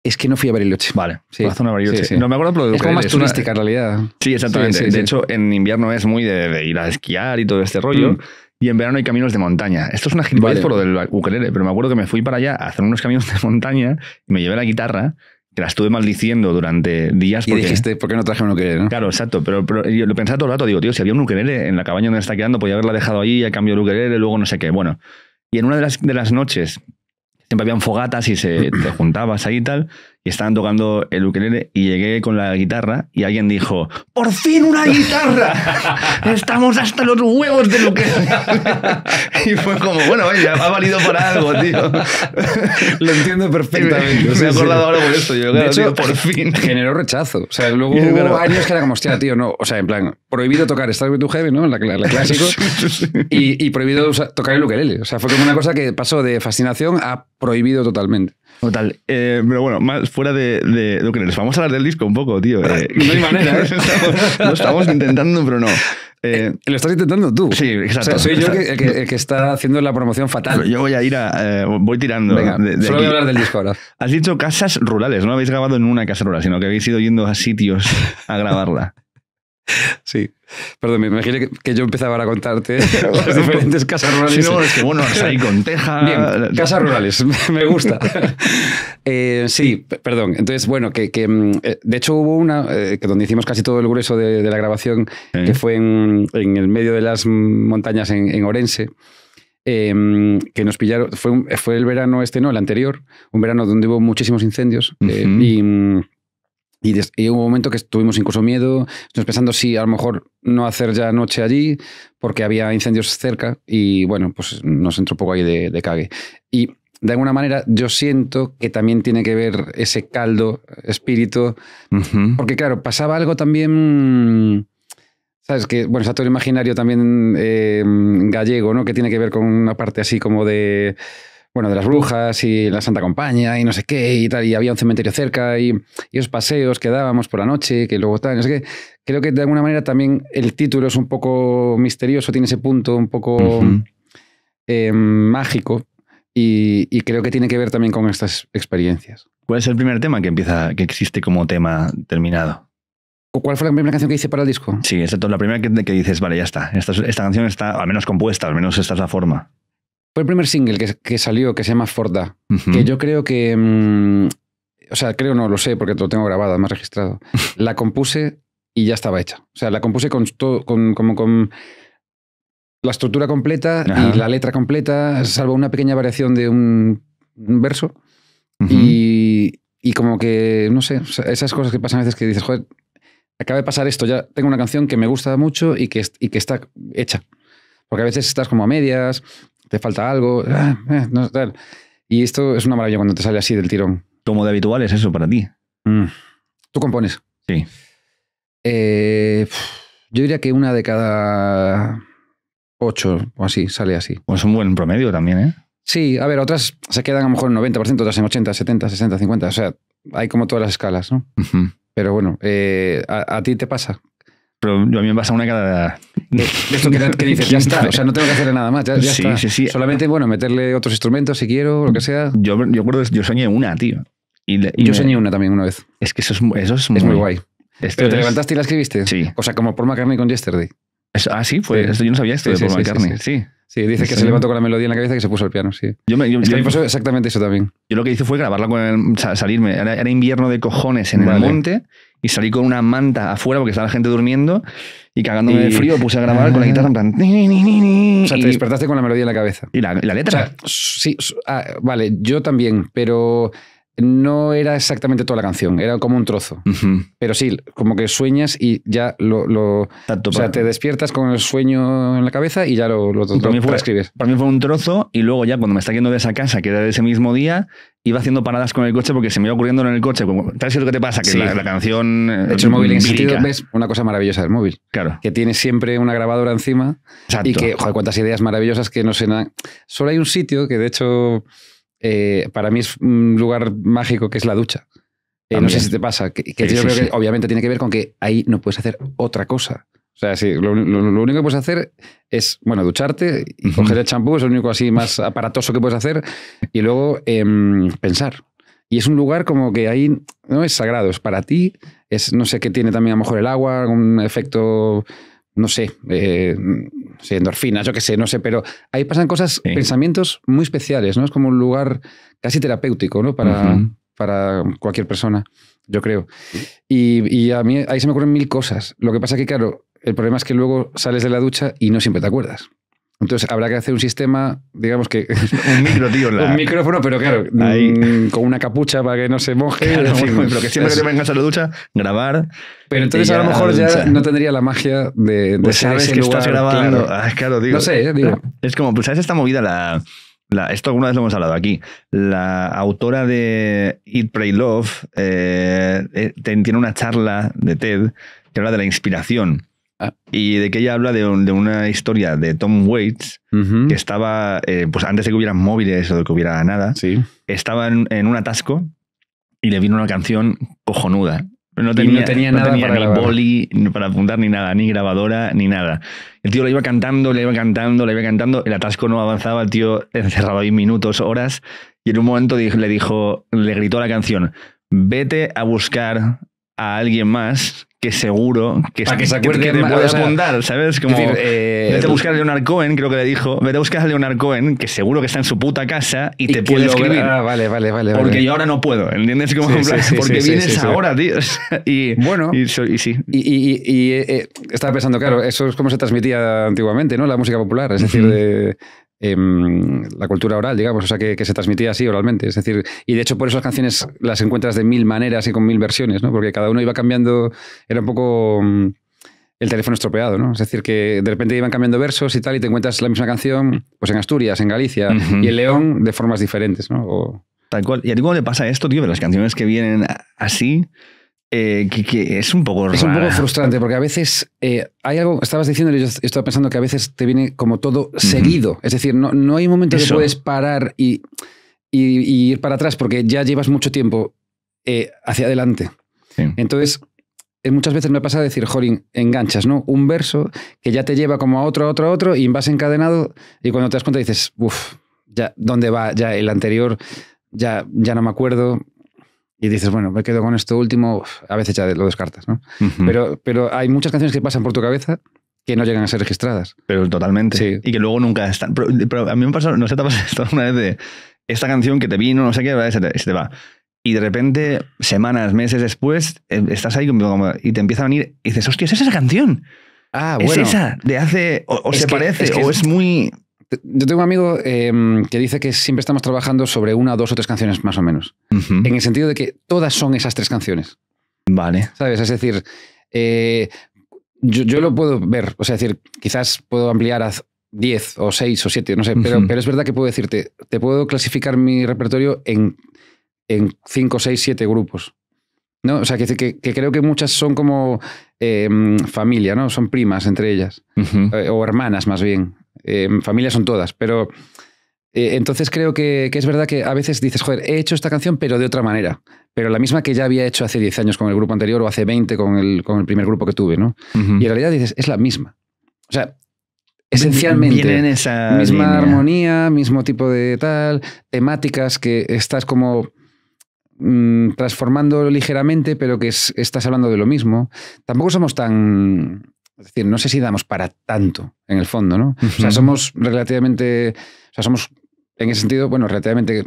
Es que no fui a Bariloche. Vale, sí. la zona de Bariloche. No me acuerdo pero Es como más turística en realidad. Sí, exactamente. de hecho, en invierno es muy de, ir a esquiar y todo este rollo. Mm y en verano hay caminos de montaña. Esto es una gilipollez por lo del ukelele, pero me acuerdo que me fui para allá a hacer unos caminos de montaña y me llevé la guitarra que la estuve maldiciendo durante días. Porque, y dijiste, ¿por qué no traje un ukelele? Claro, exacto. Pero, yo lo pensaba todo el rato. Digo, tío, si había un ukelele en la cabaña donde está quedando, podía haberla dejado ahí, a cambio el ukelele, luego no sé qué. Bueno, y en una de las, de las noches, siempre habían fogatas y se, te juntabas ahí y tal, y estaban tocando el ukelele y llegué con la guitarra y alguien dijo, ¡por fin una guitarra! Estamos hasta los huevos del ukelele. y fue como, bueno, ya ha valido para algo, tío. Lo entiendo perfectamente. Me, he acordado ahora con esto. Yo, claro, de por fin. Generó rechazo. O sea, luego hubo años que era como, hostia, tío, no. O sea, en plan, prohibido tocar Star Wars Heavy, Heaven, ¿no? La, la, clásico. y, y, prohibido tocar el ukelele. O sea, fue como una cosa que pasó de fascinación a prohibido totalmente. Total. Eh, pero bueno, más fuera de, lo que les vamos a hablar del disco un poco, tío. Eh. no hay manera. ¿eh? estamos, lo estamos intentando, pero no. lo estás intentando tú. Sí, exacto. soy yo el que, está haciendo la promoción fatal. Yo voy a ir a. voy tirando. solo voy a hablar del disco ahora. Has dicho casas rurales, no habéis grabado en una casa rural, sino que habéis ido yendo a sitios a grabarla. Sí. Perdón, me imagino que, yo empezaba a contarte las diferentes casas rurales. es que bueno, ahí con teja. casas rurales, me gusta. Eh, sí, perdón. Entonces, bueno, que, mm, eh, de hecho hubo una eh, que donde hicimos casi todo el grueso de, la grabación, que fue en, el medio de las montañas en, Orense. Em, que nos pillaron, fue, el verano este, no, el anterior, un verano donde hubo muchísimos incendios y... Mm, y, hubo un momento que tuvimos incluso miedo, pensando si a lo mejor no hacer ya noche allí, porque había incendios cerca y bueno, pues nos entró un poco ahí de, de cague. Y de alguna manera yo siento que también tiene que ver ese caldo, espíritu, porque claro, pasaba algo también... ¿Sabes? Que, bueno, está todo imaginario también eh, gallego, ¿no? Que tiene que ver con una parte así como de bueno, de las brujas y la Santa Compañía y no sé qué y tal, y había un cementerio cerca y, y los paseos que dábamos por la noche, que luego tal, no sé qué. Creo que de alguna manera también el título es un poco misterioso, tiene ese punto un poco eh, mágico y, creo que tiene que ver también con estas experiencias. ¿Cuál es el primer tema que empieza, que existe como tema terminado? ¿Cuál fue la primera canción que hice para el disco? Sí, exacto. La primera que, que dices, vale, ya está. Esta, esta canción está al menos compuesta, al menos esta es la forma. Fue el primer single que, salió que se llama Forda, que yo creo que. Mm, o sea, creo no, lo sé porque lo tengo grabado, más registrado. La compuse y ya estaba hecha. O sea, la compuse con, todo, con, como con la estructura completa y la letra completa, salvo una pequeña variación de un, verso. y, y, como que, no sé, esas cosas que pasan a veces que dices, joder, acaba de pasar esto, ya tengo una canción que me gusta mucho y que, y que está hecha. Porque a veces estás como a medias, te falta algo, eh, eh, Y esto es una maravilla cuando te sale así del tirón. como de habitual es eso para ti? Mm. Tú compones. Sí. Eh, yo diría que una de cada ocho o así sale así. Pues un buen promedio también, ¿eh? Sí, a ver, otras se quedan a lo mejor en 90%, otras en 80, 70, 60, 50. O sea, hay como todas las escalas, ¿no? Pero bueno, ¿a, ti te pasa? Pero a mí me pasa una cada esto que, dices, ya está, o sea, no tengo que hacerle nada más, ya, Solamente, bueno, meterle otros instrumentos si quiero, lo que sea. Yo, yo yo soñé una, tío. Y, yo soñé una también una vez. Es que eso es, eso es, muy, guay. Este te levantaste y la escribiste? Sí. O sea, como Paul McCartney con Yesterday. Eso, ah, sí, fue yo no sabía esto sí, de Paul sí, Sí, sí. dice que se levantó con la melodía en la cabeza y que se puso el piano, sí. Yo me, yo, es que me pasó exactamente eso también. Yo lo que hice fue grabarla con el, salirme. Era, invierno de cojones en el monte y salí con una manta afuera porque estaba la gente durmiendo y cagándome de frío puse a grabar con la guitarra en plan... O sea, te despertaste con la melodía en la cabeza. Y la, la letra. sí, ah, vale, yo también, pero no era exactamente toda la canción, era como un trozo. Pero sí, como que sueñas y ya lo. o sea, te despiertas con el sueño en la cabeza y ya lo, lo, para fue, Para mí fue un trozo y luego ya cuando me está yendo de esa casa, que era de ese mismo día, iba haciendo paradas con el coche porque se me iba ocurriendo en el coche. Como, es lo que te pasa? Que la, canción. De eh, hecho, el móvil en sentido ves una cosa maravillosa del móvil. Claro. Que tiene siempre una grabadora encima y que, joder, cuántas ideas maravillosas que no se. Solo hay un sitio que, de hecho eh, para mí es un lugar mágico que es la ducha. Eh, no sé si te pasa, que, creo obviamente tiene que ver con que ahí no puedes hacer otra cosa. O sea, lo, único que puedes hacer es, bueno, ducharte y coger el champú, es lo único así más aparatoso que puedes hacer, y luego em, pensar. Y es un lugar como que ahí no es sagrado, es para ti, es no sé qué tiene también a lo mejor el agua, un efecto no sé, eh, endorfinas, yo qué sé, no sé, pero ahí pasan cosas, pensamientos muy especiales, ¿no? Es como un lugar casi terapéutico, ¿no? Para, para cualquier persona, yo creo. Y, y, a mí ahí se me ocurren mil cosas. Lo que pasa que, claro, el problema es que luego sales de la ducha y no siempre te acuerdas. Entonces habrá que hacer un sistema, digamos que. un micro, tío. Un micrófono, pero claro, mm, con una capucha para que no se moje. que siempre que te vengas a la ducha, grabar. Pero entonces a lo mejor ya no tendría la magia de, pues sabes que estás grabando. Ah, digo. No sé, eh, digo. Es como, pues, ¿sabes esta movida? La, esto alguna vez lo hemos hablado aquí. La autora de Eat, Pray, Love eh, eh, tiene una charla de TED que habla de la inspiración. Ah, y de que ella habla de, una historia de Tom Waits que estaba, eh, pues antes de que hubieran móviles o de que hubiera nada, sí. estaba en, un atasco y le vino una canción cojonuda. No tenía, no tenía, nada para ni boli para apuntar ni nada, ni grabadora, ni nada. El tío le iba cantando, le iba cantando, le iba cantando. El atasco no avanzaba, el tío encerrado ahí minutos, horas. Y en un momento le dijo, le gritó la canción: Vete a buscar a alguien más que seguro que se acuerde que, te puede ¿sabes? Como decir, eh, vete a buscar a Leonard Cohen, creo que le dijo, vete a buscar a Leonard Cohen, que seguro que está en su puta casa y, te puede escribir. Ah, vale, vale, vale. Porque yo ahora no puedo, ¿entiendes? porque vienes ahora, tío. y bueno, y, sí. Y, eh, estaba pensando, claro, eso es como se transmitía antiguamente, ¿no? La música popular, es decir, de Em, la cultura oral, digamos, o sea, que, se transmitía así oralmente. Es decir, y de hecho por eso las canciones las encuentras de mil maneras y con mil versiones, ¿no? Porque cada uno iba cambiando, era un poco mm, el teléfono estropeado, ¿no? Es decir, que de repente iban cambiando versos y tal, y te encuentras la misma canción, pues en Asturias, en Galicia y en León, de formas diferentes, ¿no? Tal cual. ¿Y a ti cómo le pasa esto, tío, de las canciones que vienen así? Eh, que, es un poco Es un poco frustrante porque a veces eh, hay algo, estabas diciendo, yo estaba pensando que a veces te viene como todo seguido. Es decir, no, no hay momento que puedes parar y, ir para atrás porque ya llevas mucho tiempo eh, hacia adelante. Entonces, muchas veces me pasa decir, jolín, enganchas, ¿no? Un verso que ya te lleva como a otro, a otro, a otro y vas encadenado y cuando te das cuenta dices, uff, ya, ¿dónde va? Ya el anterior, ya, ya no me acuerdo y dices, bueno, me quedo con esto último, a veces ya lo descartas, ¿no? pero, pero hay muchas canciones que pasan por tu cabeza que no llegan a ser registradas. Pero totalmente. Sí. Y que luego nunca están. Pero, a mí me pasó, no sé, te pasa esto una vez de esta canción que te vino, no sé qué, se te, va. Y de repente, semanas, meses después, eh, estás ahí y te empieza a venir y dices, hostia, es esa canción. Ah, bueno. Es esa, hace, o, se parece, o es muy yo tengo un amigo em, que dice que siempre estamos trabajando sobre una, dos o tres canciones más o menos. En el sentido de que todas son esas tres canciones. Vale. ¿Sabes? Es decir, eh, yo, lo puedo ver. O sea, decir, quizás puedo ampliar a diez o seis o siete, no sé. pero, es verdad que puedo decirte, te puedo clasificar mi repertorio en, cinco, seis, siete siete grupos. ¿no? O sea, que, que, creo que muchas son como em, familia, ¿no? Son primas entre ellas, eh, o hermanas más bien familias em, familia son todas, pero eh, entonces creo que, es verdad que a veces dices, joder, he hecho esta canción pero de otra manera, pero la misma que ya había hecho hace 10 años con el grupo anterior o hace 20 con el, con el primer grupo que tuve, ¿no? Y en realidad dices, es la misma. O sea, esencialmente en esa misma armonía, mismo tipo de tal, temáticas que estás como mm, transformando ligeramente, pero que estás hablando de lo mismo. Tampoco somos tan es decir, no sé si damos para tanto en el fondo, ¿no? O sea, somos relativamente, o sea, somos en ese sentido, bueno, relativamente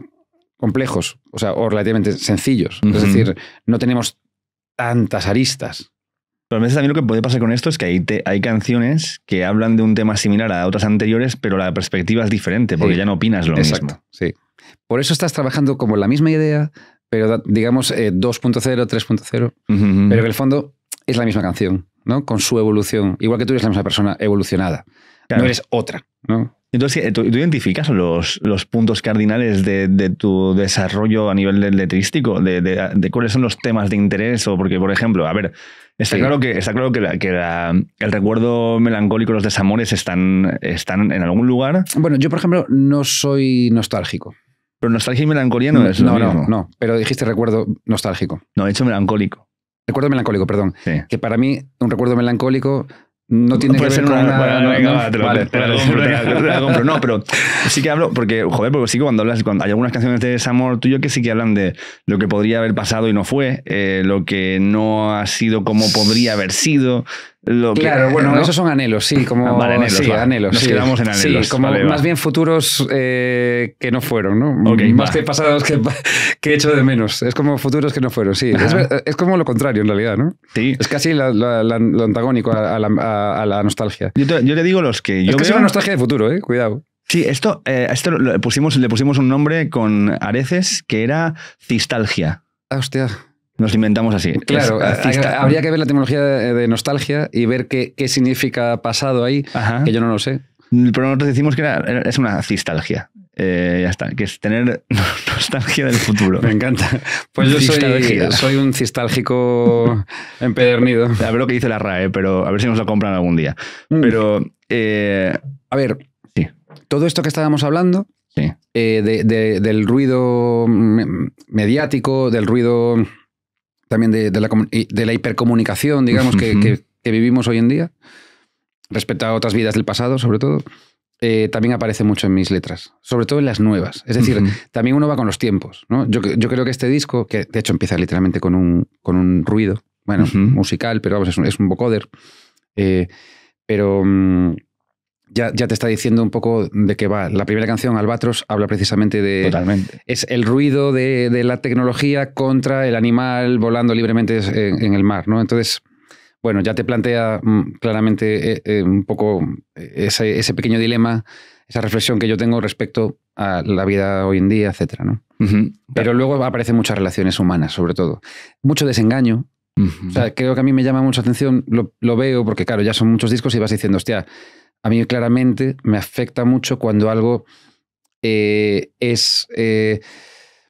complejos, o sea, o relativamente sencillos. Es decir, no tenemos tantas aristas. Pero a veces también lo que puede pasar con esto es que hay, hay canciones que hablan de un tema similar a otras anteriores, pero la perspectiva es diferente, porque ya no opinas lo Exacto, mismo. Sí. Por eso estás trabajando como la misma idea, pero digamos 2.0, eh, 3.0, pero que en el fondo es la misma canción. ¿no? Con su evolución. Igual que tú eres la misma persona evolucionada. No eres otra, ¿no? Entonces, eh, ¿tú, identificas los, los, puntos cardinales de, de, tu desarrollo a nivel letrístico? De, de, cuáles son los temas de interés? O porque, por ejemplo, a ver, está claro que, está claro que, el recuerdo melancólico, los desamores están, están en algún lugar. Bueno, yo, por ejemplo, no soy nostálgico. Pero nostalgia y melancolía no, no es lo no, mismo. No, no, pero dijiste recuerdo nostálgico. No, he hecho melancólico. Recuerdo melancólico, perdón. Que para mí, un recuerdo melancólico no tiene que ser una, no, pero sí que hablo, porque, joder, porque sí que cuando hablas, cuando hay algunas canciones de desamor tuyo que sí que hablan de lo que podría haber pasado y no fue, eh, lo que no ha sido como podría haber sido, claro, bueno, esos son anhelos, sí, como ah, anhelos, sí, quedamos en anhelos. como más bien futuros eh, que no fueron, ¿no? más que pasados que, he hecho de menos. Es como futuros que no fueron, sí. Es, como lo contrario en realidad, ¿no? Sí. Es casi lo antagónico a, la, nostalgia. Yo te, digo los que yo. Es que es una nostalgia de futuro, ¿eh? Cuidado. Sí, esto, eh, esto pusimos, le pusimos un nombre con areces que era cistalgia. Ah, hostia. Nos inventamos así. Claro, habría que ver la tecnología de nostalgia y ver qué, significa pasado ahí, que yo no lo sé. Pero nosotros decimos que es una cistalgia. Eh, ya está, que es tener nostalgia del futuro. Me encanta. Pues yo soy, un cistálgico empedernido. A ver lo que dice la RAE, pero a ver si nos la compran algún día. Mm. Pero. Eh, a ver. Sí. Todo esto que estábamos hablando. Eh, del ruido mediático, del ruido también de, la, de la, hipercomunicación, digamos, que, vivimos hoy en día, respecto a otras vidas del pasado, sobre todo, eh, también aparece mucho en mis letras, sobre todo en las nuevas. Es decir, también uno va con los tiempos. ¿no? Yo, creo que este disco, que de hecho empieza literalmente con un, con un ruido, bueno, musical, pero vamos, es un, vocoder, eh, pero... Mm, ya, te está diciendo un poco de qué va. La primera canción, Albatros, habla precisamente de. Totalmente. Es el ruido de, la tecnología contra el animal volando libremente en, el mar, ¿no? Entonces, bueno, ya te plantea mm, claramente eh, eh, un poco ese, pequeño dilema, esa reflexión que yo tengo respecto a la vida hoy en día, etcétera, ¿no? Pero luego aparecen muchas relaciones humanas, sobre todo. Mucho desengaño, o sea, creo que a mí me llama mucha atención, lo, lo, veo, porque claro, ya son muchos discos y vas diciendo, hostia, a mí claramente me afecta mucho cuando algo eh, es... Eh,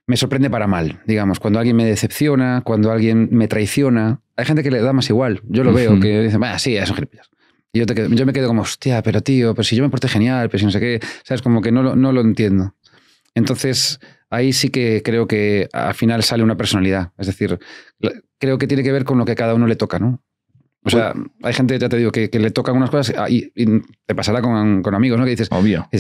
me sorprende para mal, digamos, cuando alguien me decepciona, cuando alguien me traiciona. Hay gente que le da más igual, yo lo veo, que dice, vaya, sí, un gilipollas. Y yo, te yo me quedo como, hostia, pero tío, pero si yo me porté genial, pero si no sé qué, ¿sabes? Como que no lo, no lo entiendo. Entonces, ahí sí que creo que al final sale una personalidad. Es decir, creo que tiene que ver con lo que cada uno le toca, ¿no? O sea, hay gente, ya te digo, que, que le tocan unas cosas y, te pasará con, con, amigos, ¿no? Que dices, obvio. Y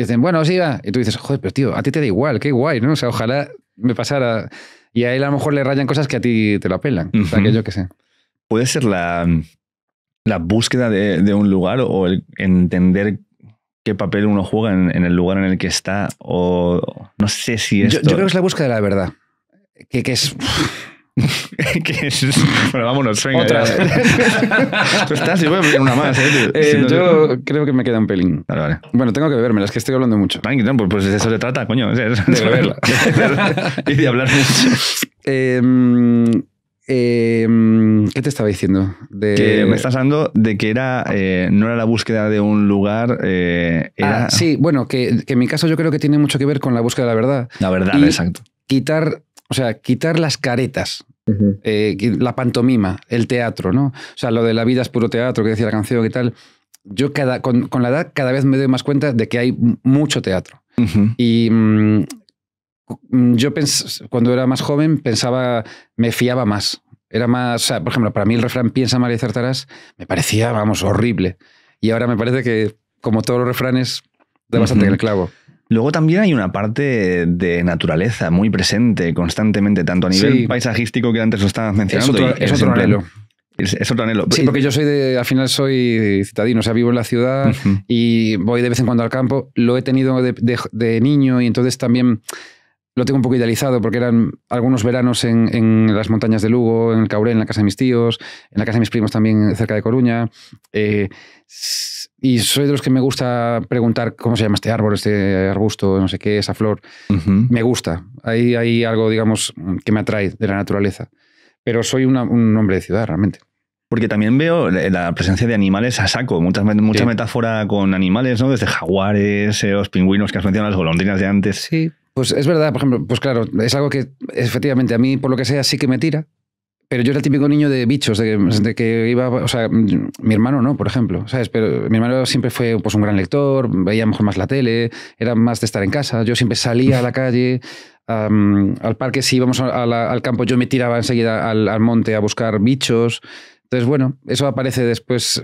dicen, bueno, sí, va. Y tú dices, joder, pero tío, a ti te da igual, qué guay, ¿no? O sea, ojalá me pasara. Y a él a lo mejor le rayan cosas que a ti te lo apelan. O sea, que yo qué sé. Puede ser la, la búsqueda de, de, un lugar o el entender qué papel uno juega en, el lugar en el que está o no sé si es... Esto... Yo, creo que es la búsqueda de la verdad. Que, que es... bueno, vámonos, venga. Otra. Tú estás y voy a una más. ¿eh? eh yo creo que me queda un pelín. Vale, vale. Bueno, tengo que beberme, es que estoy hablando mucho. pues, pues eso se trata, coño. de beberla. y de hablar mucho. Em, em, ¿Qué te estaba diciendo? Que me estás hablando de que era, eh, no era la búsqueda de un lugar. Eh, era... ah, sí, bueno, que, en mi caso yo creo que tiene mucho que ver con la búsqueda de la verdad. La verdad, exacto. Quitar o sea, quitar las caretas, eh, la pantomima, el teatro, ¿no? O sea, lo de la vida es puro teatro, que decía la canción y tal. Yo cada, con, la edad cada vez me doy más cuenta de que hay mucho teatro. Y mm, yo pens cuando era más joven pensaba, me fiaba más. Era más, por ejemplo, para mí el refrán piensa mal y acertarás me parecía, vamos, horrible. Y ahora me parece que, como todos los refranes, da bastante en el clavo. Luego también hay una parte de naturaleza muy presente constantemente, tanto a nivel paisajístico que antes lo estabas mencionando. Es otro, anhelo. Es, otro anhelo. Sí, porque yo soy al final soy citadino, o sea, vivo en la ciudad y voy de vez en cuando al campo. Lo he tenido de, niño y entonces también lo tengo un poco idealizado porque eran algunos veranos en, las montañas de Lugo, en el Cauré, en la casa de mis tíos, en la casa de mis primos también cerca de Coruña. Eh, y soy de los que me gusta preguntar cómo se llama este árbol, este arbusto, no sé qué, esa flor. Me gusta. Hay, hay algo, digamos, que me atrae de la naturaleza. Pero soy un hombre de ciudad, realmente. Porque también veo la presencia de animales a saco, muchas, mucha metáfora con animales, ¿no? Desde jaguares, eh, los pingüinos que has mencionado, las golondrinas de antes. Sí, pues es verdad, por ejemplo, pues claro, es algo que efectivamente a mí, por lo que sea, sí que me tira. Pero yo era el típico niño de bichos, de, que iba, o sea, mi hermano no, por ejemplo, ¿sabes? Pero mi hermano siempre fue pues, un gran lector, veía mejor más la tele, era más de estar en casa, yo siempre salía a la calle. al parque, si íbamos al campo, yo me tiraba enseguida al, monte a buscar bichos. Entonces, bueno, eso aparece después,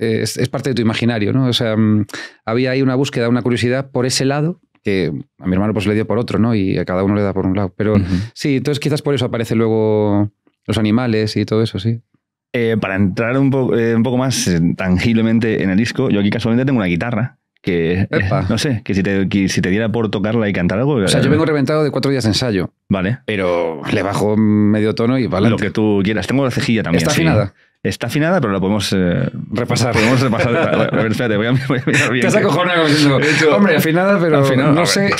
eh, es, parte de tu imaginario, ¿no? O sea, mm, había ahí una búsqueda, una curiosidad por ese lado, que a mi hermano pues le dio por otro, ¿no? Y a cada uno le da por un lado. Pero sí, entonces quizás por eso aparece luego los animales y todo eso, sí. Eh, para entrar un, eh, un poco más eh, tangiblemente en el disco, yo aquí casualmente tengo una guitarra que no sé, que si, te, si, te, diera por tocarla y cantar algo. O sea, yo vengo reventado de cuatro días de ensayo. Vale. Pero le bajo medio tono y vale. Lo que tú quieras. Tengo la cejilla también. Está afinada. Está afinada, pero la podemos eh, repasar. podemos repasar. a ver, espérate, voy a, mirar bien. ¿Qué con eso? Hombre, afinada, pero no sé.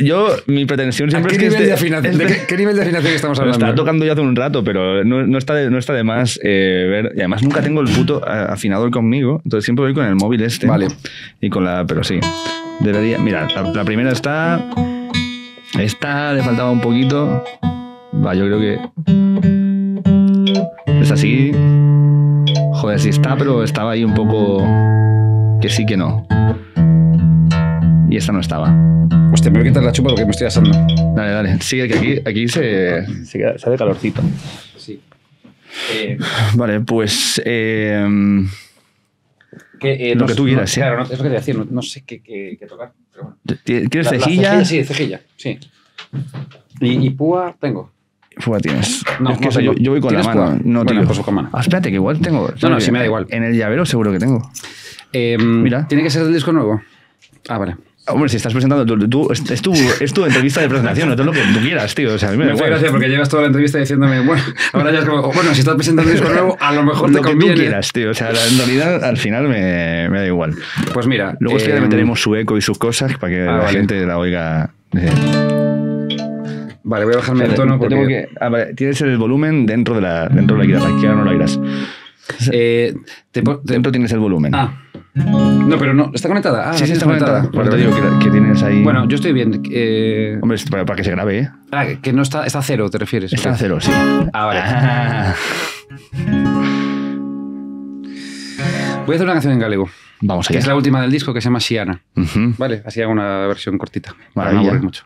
Yo, mi pretensión siempre es qué, nivel de afinación estamos hablando? Está tocando ya hace un rato, pero no, está, de, no está de más eh, ver. Y además nunca tengo el puto eh, afinador conmigo, entonces siempre voy con el móvil este. Vale. Y con la. Pero sí. Debería. Mira, la, la primera está. Esta le faltaba un poquito. Va, yo creo que. Es pues así. Joder, sí está, pero estaba ahí un poco. Que sí, que no. Y esta no estaba. Hostia, me voy a quitar la chupa porque me estoy asando. Dale, dale. Sigue, que aquí, aquí se, se sale calorcito. Sí. vale, pues. Em, eh, lo que tú quieras, ¿eh? Claro, no, es lo que te decía, no, sé qué, qué, tocar. Pero bueno. ¿Quieres cejilla? Sí, cejilla, sí. y púa tengo. Fuga tienes. No, no yo, voy con la mano. No bueno, pues con mano. Ah, espérate, que igual tengo. No, no, si me da igual. En el llavero seguro que tengo. Em, mira. ¿Tiene que ser el disco nuevo? Ah, vale. Hombre, si estás presentando, tú, tú, es, tu, entrevista de presentación, no es lo que tú quieras, tío. O sea, a mí me, me fue gracias porque llevas toda la entrevista diciéndome, bueno, ahora ya es como, bueno, si estás presentando un disco nuevo, a lo mejor te conviene. Lo que tú quieras, tío. O sea, en realidad al final me, me da igual. Pues mira. Luego eh, es que le em, meteremos su eco y sus cosas para que ah, la gente la oiga. Eh. Vale, voy a bajarme el tono porque... que... Ah, tienes el volumen dentro de la, dentro de la guitarra, no la irás. Eh, dentro tienes el volumen. Ah. No, pero no, está conectada. Ah, sí, sí, está conectada. Por te digo que, tienes ahí. Bueno, yo estoy bien. Eh. Hombre, para, para, que se grabe, ¿eh? Ah, que no está, está a cero, ¿te refieres? Está a cero, sí. Ah, vale. Voy a hacer una canción en galego. Vamos allá. Que es la última del disco que se llama Siana. Vale, así hago una versión cortita. vale. no aburrir mucho.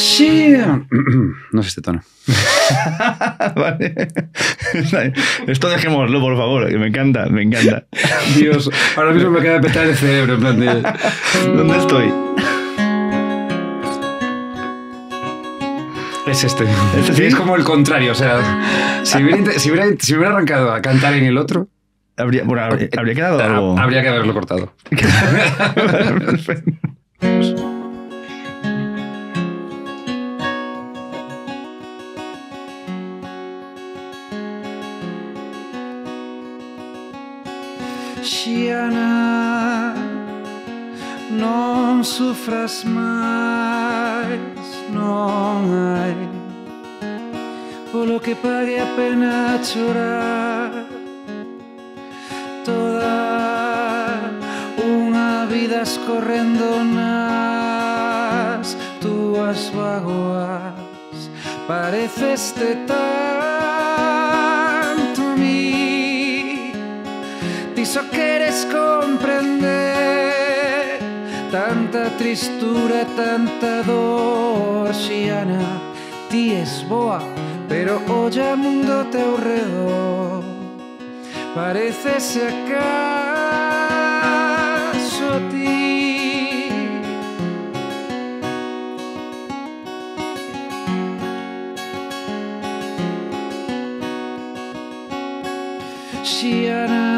Sí. No sé este tono. vale. Esto dejémoslo, por favor, que me encanta, me encanta. Dios, ahora mismo me queda petar el cerebro, en plan de... ¿Dónde estoy? Es este. Es como el contrario, o sea, si hubiera, hubiera, arrancado a cantar en el otro... Habría, habría, quedado ah, algo... Habría que haberlo cortado. Chiana, no sufras no hay por lo que pague a pena chorar toda una vida escorrendo nas túas vagoas pareceste tal. Quiso quieres comprender tanta tristura, tanta dor Shiana ti es boa pero hoy el mundo te redor parece acaso a ti siana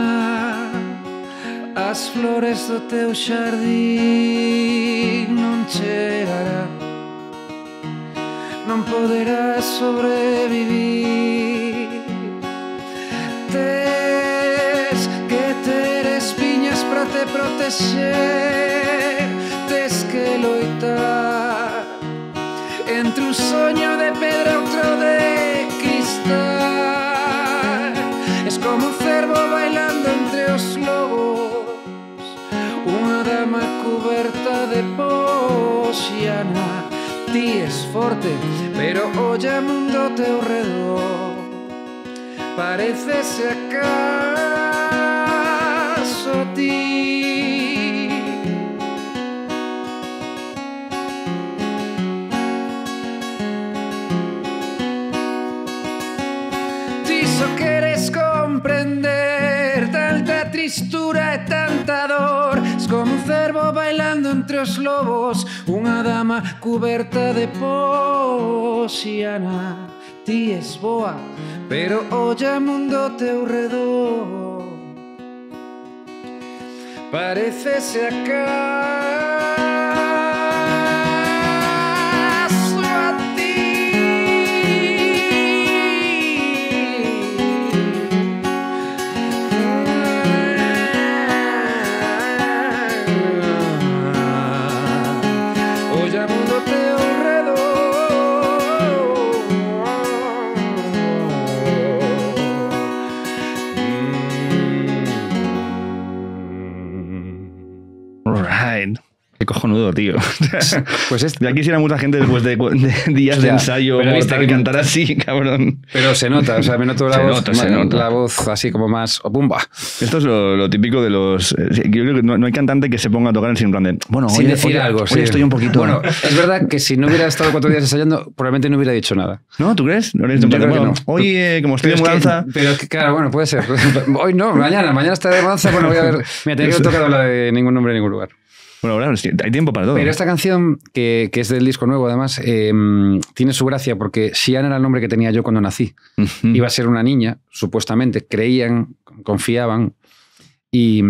As flores do teu xardín non chegará Non poderás sobrevivir Tes que ter espiñas para te protexer Tes que loitar Entre un soño de ti es fuerte, pero hoy el mundo te ¿Parece parecese acaso a ti. Tiso so comprender tanta tristura y tanta dor, es como un cervo bailando entre los lobos Unha dama cuberta de poxiana Ti es boa, pero olla mundo teu redor Parecese se acaba nudo, tío. pues es... Ya quisiera mucha gente después de, días de de ensayo este que cantar así, cabrón. Pero se nota, o sea, me noto la, voz, la voz así como más o pumba. Esto es lo, típico de los... Eh, no, hay cantante que se ponga a tocar en plan de... Bueno, sin decir algo. estoy un poquito... Bueno, es verdad que si no hubiera estado cuatro días ensayando, probablemente no hubiera dicho nada. ¿No? ¿Tú crees? No, yo creo no. Hoy, como estoy pero de mudanza... pero es que, claro, bueno, puede ser. Hoy no, mañana. Mañana estaré de mudanza, bueno, voy a ver... Mira, tenido que tocar la de ningún nombre en ningún lugar. Bueno, claro, hay tiempo para todo. Pero esta canción, que, es del disco nuevo además, em, tiene su gracia porque Sian era el nombre que tenía yo cuando nací. Iba a ser una niña, supuestamente, creían, confiaban. Y,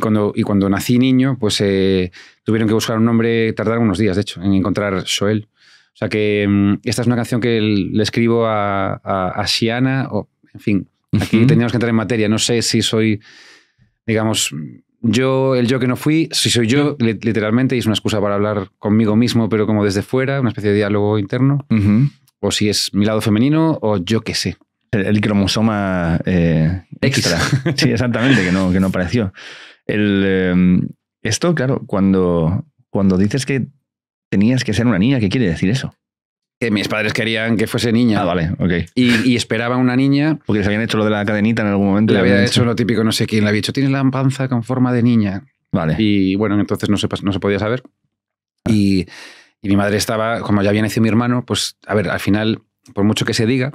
cuando, nací niño, pues eh, tuvieron que buscar un nombre, tardaron unos días, de hecho, en encontrar Joel. O sea que em, esta es una canción que le escribo a, a, Siana, o, en fin, aquí teníamos que entrar en materia. No sé si soy, digamos, yo, el yo que no fui, si soy yo, literalmente, es una excusa para hablar conmigo mismo, pero como desde fuera, una especie de diálogo interno, o si es mi lado femenino, o yo qué sé. El, cromosoma eh, extra. sí, exactamente, que no, que no apareció. El, em, esto, claro, cuando, cuando dices que tenías que ser una niña, ¿qué quiere decir eso? que mis padres querían que fuese niña. Ah, vale, Y, esperaba una niña. Porque les habían hecho lo de la cadenita en algún momento. Le había hecho lo típico, no sé quién le había dicho, tienes la panza con forma de niña. Vale. Y bueno, entonces no se, no se podía saber. Y, mi madre estaba, como ya había nacido mi hermano, pues a ver, al final, por mucho que se diga,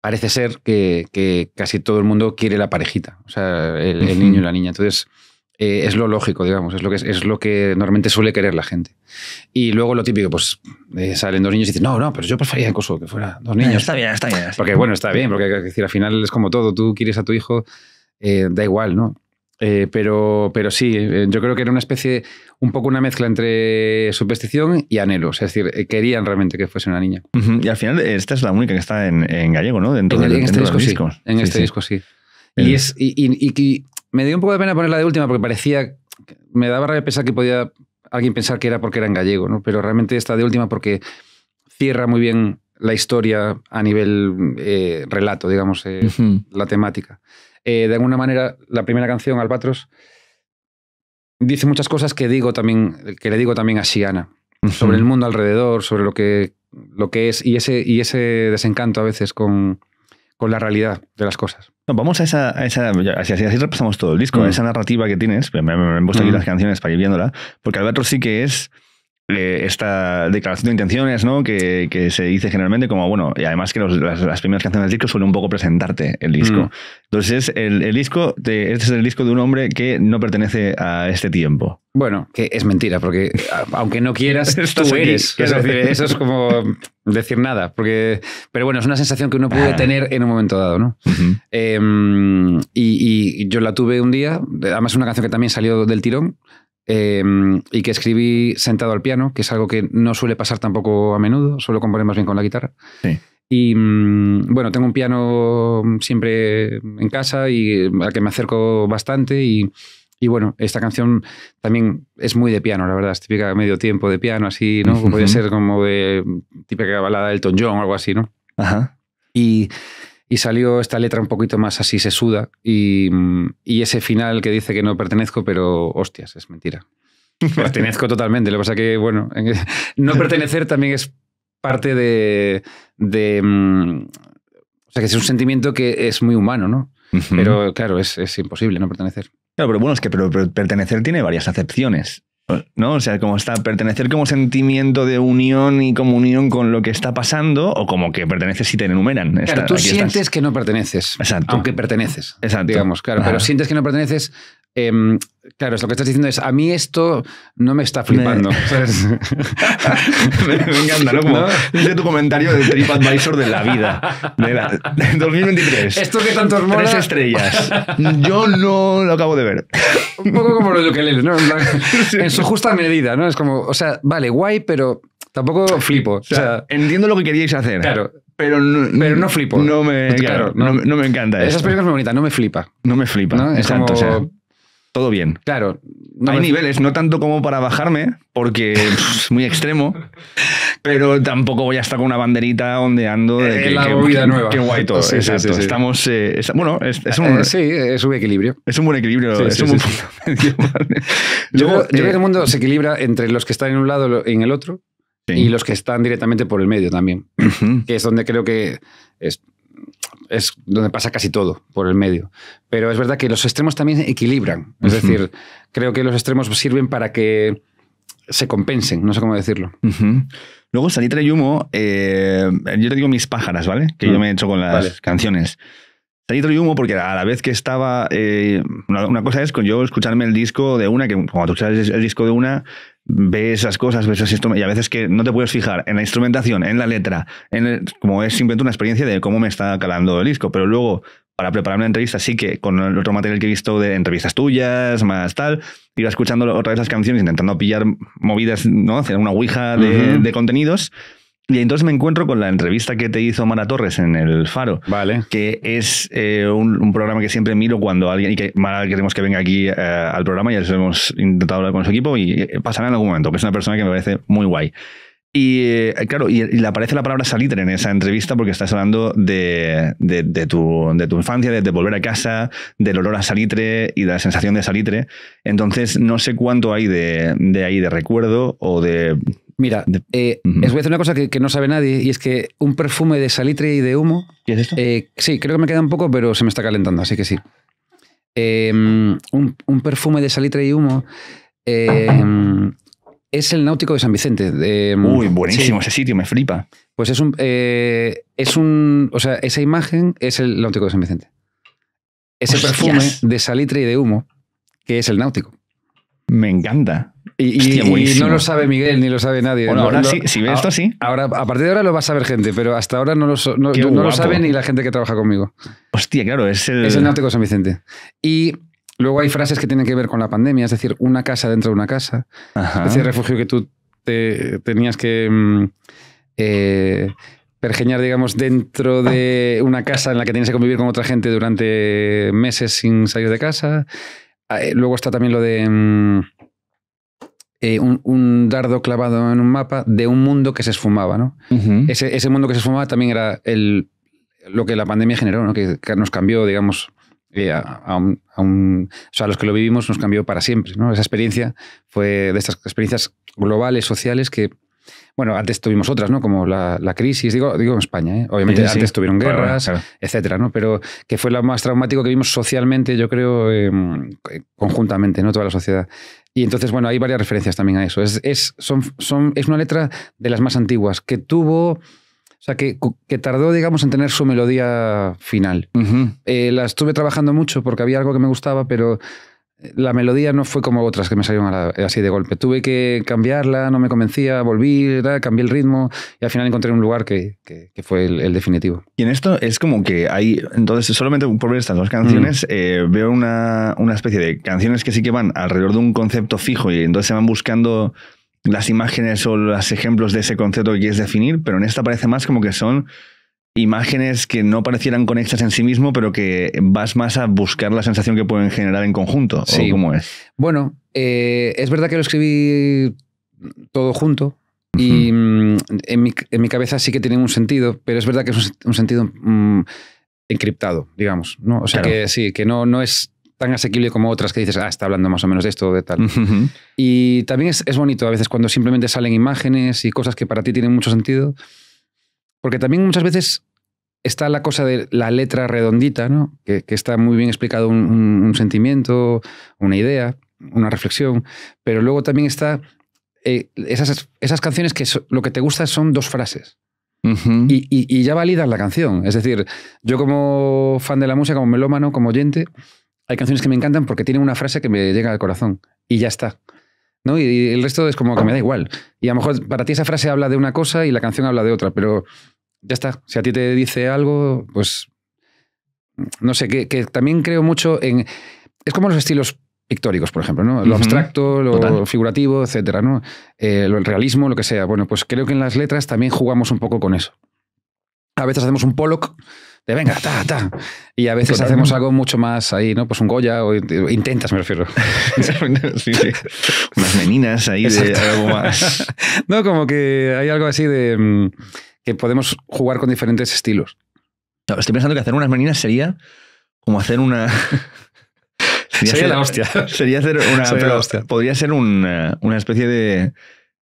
parece ser que, casi todo el mundo quiere la parejita, o sea, el niño y la niña. Entonces, eh, es lo lógico, digamos, es lo, que, es lo que normalmente suele querer la gente. Y luego lo típico, pues eh, salen dos niños y dicen, no, no, pero yo preferiría incluso que fuera dos niños. Está bien, está bien. Porque bueno, está bien, porque decir, al final es como todo, tú quieres a tu hijo, eh, da igual, ¿no? pero, pero sí, yo creo que era una especie, un poco una mezcla entre superstición y anhelo, Es decir, querían realmente que fuese una niña. Y al final, esta es la única que está en, gallego, ¿no? Dentro en, este, disco, Sí. En este disco, sí. Y, es, y, me dio un poco de pena ponerla de última porque parecía. Me daba rabia pensar que podía alguien pensar que era porque era en gallego, ¿no? Pero realmente está de última porque cierra muy bien la historia a nivel eh, relato, digamos, eh, la temática. Eh, de alguna manera, la primera canción, Albatros, dice muchas cosas que, digo también, que le digo también a Siana, sobre el mundo alrededor, sobre lo que, lo que es, y ese, y ese desencanto a veces con, con la realidad de las cosas. No, vamos a esa, esa así, repasamos todo el disco, mm. esa narrativa que tienes, me, puesto aquí mm. las canciones para ir viéndola, porque otro sí que es eh, esta declaración de intenciones, ¿no? Que, que, se dice generalmente como, bueno, y además que las, primeras canciones del disco suelen un poco presentarte el disco. Mm. Entonces, el, disco, este es el disco de un hombre que no pertenece a este tiempo. Bueno, que es mentira, porque aunque no quieras, tú eres. eso es como decir nada. Porque, pero bueno, es una sensación que uno puede ah. tener en un momento dado, ¿no? Em, y, y, yo la tuve un día, además es una canción que también salió del tirón. Em, y que escribí sentado al piano, que es algo que no suele pasar tampoco a menudo, solo componer más bien con la guitarra. Sí. Y mm, bueno, tengo un piano mm, siempre en casa y mm, al que me acerco bastante y, bueno, esta canción también es muy de piano, la verdad, es típica medio tiempo de piano, así, ¿no? puede ser como de típica balada del Elton John o algo así, ¿no? Ajá. Y y salió esta letra un poquito más así sesuda y, y ese final que dice que no pertenezco, pero hostias, es mentira. Pertenezco totalmente, lo que pasa que, bueno, no pertenecer también es parte de, mm, O sea, que es un sentimiento que es muy humano, ¿no? Pero claro, es, imposible no pertenecer. Claro, pero bueno, es que pertenecer tiene varias acepciones. ¿no? O sea, como está pertenecer como sentimiento de unión y comunión con lo que está pasando, o como que perteneces si te enumeran. Claro, tú sientes que no perteneces, Exacto. aunque perteneces. Exacto. Digamos, claro, pero sientes que no perteneces Em, claro, es lo que estás diciendo es, a mí esto no me está flipando. Me, encanta, ¿no? Como Dice tu comentario de TripAdvisor de la vida. De 2023. Esto que tanto os mola? Tres estrellas. Yo no lo acabo de ver. Un poco como lo que ¿no? En su justa medida, ¿no? Es como, o sea, vale, guay, pero tampoco flipo. entiendo lo que queríais hacer. Pero no, flipo. No me, me encanta. Esa experiencia es muy bonita, no me flipa. No me flipa. Exacto todo bien. Claro. Hay niveles, no tanto como para bajarme, porque es muy extremo, pero tampoco voy a estar con una banderita ondeando de eh, la nueva. Qué guay todo. exacto. Estamos. bueno, es, un. equilibrio. Es un buen equilibrio. yo, creo, que eh, el mundo se equilibra entre los que están en un lado y en el otro. y los que están directamente por el medio también, que es donde creo que es, es donde pasa casi todo por el medio. Pero es verdad que los extremos también equilibran. Es decir, creo que los extremos sirven para que se compensen, no sé cómo decirlo. Luego, Sanitra y Humo, eh, yo te digo mis pájaras, ¿vale? Que yo mm. me he hecho con las canciones canciones. y Humo, porque a la vez que estaba. Eh, una, cosa es con yo escucharme el disco de una, que cuando tú escuchas el disco de una, ve esas cosas, ve esos y a veces que no te puedes fijar en la instrumentación, en la letra, en como es simplemente una experiencia de cómo me está calando el disco, pero luego para preparar una entrevista sí que con el otro material que he visto de entrevistas tuyas, más tal, iba escuchando otra vez las canciones, intentando pillar movidas, ¿no? Hacer una ouija de contenidos y entonces me encuentro con la entrevista que te hizo Mara Torres en El Faro, vale. que es eh, un, programa que siempre miro cuando alguien, y que Mara queremos que venga aquí eh, al programa, ya hemos intentado hablar con su equipo y eh, pasará en algún momento, que es una persona que me parece muy guay. Y claro, y, le aparece la palabra salitre en esa entrevista porque estás hablando de, tu, de tu, infancia, de, volver a casa, del olor a salitre y de la sensación de salitre. Entonces, no sé cuánto hay de, ahí de recuerdo o de Mira, eh, voy a decir una cosa que, no sabe nadie y es que un perfume de salitre y de humo. ¿Qué es esto? Eh, sí, creo que me queda un poco, pero se me está calentando, así que sí. Em, un, perfume de salitre y humo. Em, es el náutico de San Vicente. Muy em, Uy, buenísimo ese sitio, me flipa. Pues es un, eh, es un, o sea, esa imagen es el náutico de San Vicente. Ese perfume de salitre y de humo que es el náutico. Me encanta. Y, no lo sabe Miguel ni lo sabe nadie. ahora sí, si ve esto sí. a partir de ahora lo va a saber gente, pero hasta ahora no lo, no, sabe ni la gente que trabaja conmigo. Hostia, claro, es el. Es San Vicente. Y luego hay frases que tienen que ver con la pandemia, es decir, una casa dentro de una casa. es Ese refugio que tú te, tenías que. Mm, eh, pergeñar, digamos, dentro de una casa en la que tienes que convivir con otra gente durante meses sin salir de casa. Ah, eh, luego está también lo de mm, eh, un, dardo clavado en un mapa de un mundo que se esfumaba. ¿no? ese, mundo que se esfumaba también era el, lo que la pandemia generó, ¿no? que, nos cambió, digamos, eh, a, los que lo vivimos nos cambió para siempre. ¿no? Esa experiencia fue de estas experiencias globales, sociales, que, bueno, antes tuvimos otras, ¿no? como la, crisis, digo, digo en España, ¿eh? obviamente antes tuvieron guerras, etcétera, ¿no? pero que fue lo más traumático que vimos socialmente, yo creo, em, conjuntamente, ¿no? toda la sociedad. Y entonces, bueno, hay varias referencias también a eso. Es, es, son, son, es una letra de las más antiguas que tuvo... O sea, que, que, tardó, digamos, en tener su melodía final. Eh, la estuve trabajando mucho porque había algo que me gustaba, pero la melodía no fue como otras que me salieron así de golpe. Tuve que cambiarla, no me convencía, volví, cambié el ritmo y al final encontré un lugar que, fue el, definitivo. Y en esto es como que hay, entonces solamente por ver estas dos canciones, mm. eh, veo una, una, especie de canciones que sí que van alrededor de un concepto fijo y entonces se van buscando las imágenes o los ejemplos de ese concepto que quieres definir, pero en esta parece más como que son imágenes que no parecieran conexas en sí mismo, pero que vas más a buscar la sensación que pueden generar en conjunto. Sí. cómo es? Bueno, eh, es verdad que lo escribí todo junto. Y mm, en, mi, cabeza sí que tiene un sentido, pero es verdad que es un, sentido mm, encriptado, digamos. ¿no? O sea que sí, que no, no es tan asequible como otras que dices, ah, está hablando más o menos de esto o de tal. Y también es, es bonito a veces cuando simplemente salen imágenes y cosas que para ti tienen mucho sentido porque también muchas veces está la cosa de la letra redondita, ¿no? que, está muy bien explicado un, sentimiento, una idea, una reflexión, pero luego también está eh, esas, esas, canciones que lo que te gusta son dos frases. y, y, ya validas la canción. Es decir, yo como fan de la música, como melómano, como oyente, hay canciones que me encantan porque tienen una frase que me llega al corazón y ya está. ¿no? Y, y el resto es como que me da igual. Y a lo mejor para ti esa frase habla de una cosa y la canción habla de otra, pero ya está. Si a ti te dice algo, pues no sé, que, también creo mucho en... Es como los estilos pictóricos, por ejemplo, ¿no? Lo abstracto, lo figurativo, etcétera, ¿no? Eh, lo el realismo, lo que sea. Bueno, pues creo que en las letras también jugamos un poco con eso. A veces hacemos un Pollock de venga, ta, ta. Y a veces hacemos algo mucho más ahí, ¿no? Pues un Goya, o intentas, me refiero. sí, Unas meninas ahí de algo más. no, como que hay algo así de. Mm, que podemos jugar con diferentes estilos. estoy pensando que hacer unas maninas sería como hacer una. sería, la hostia. Sería hacer una. Podría ser eh, una, especie de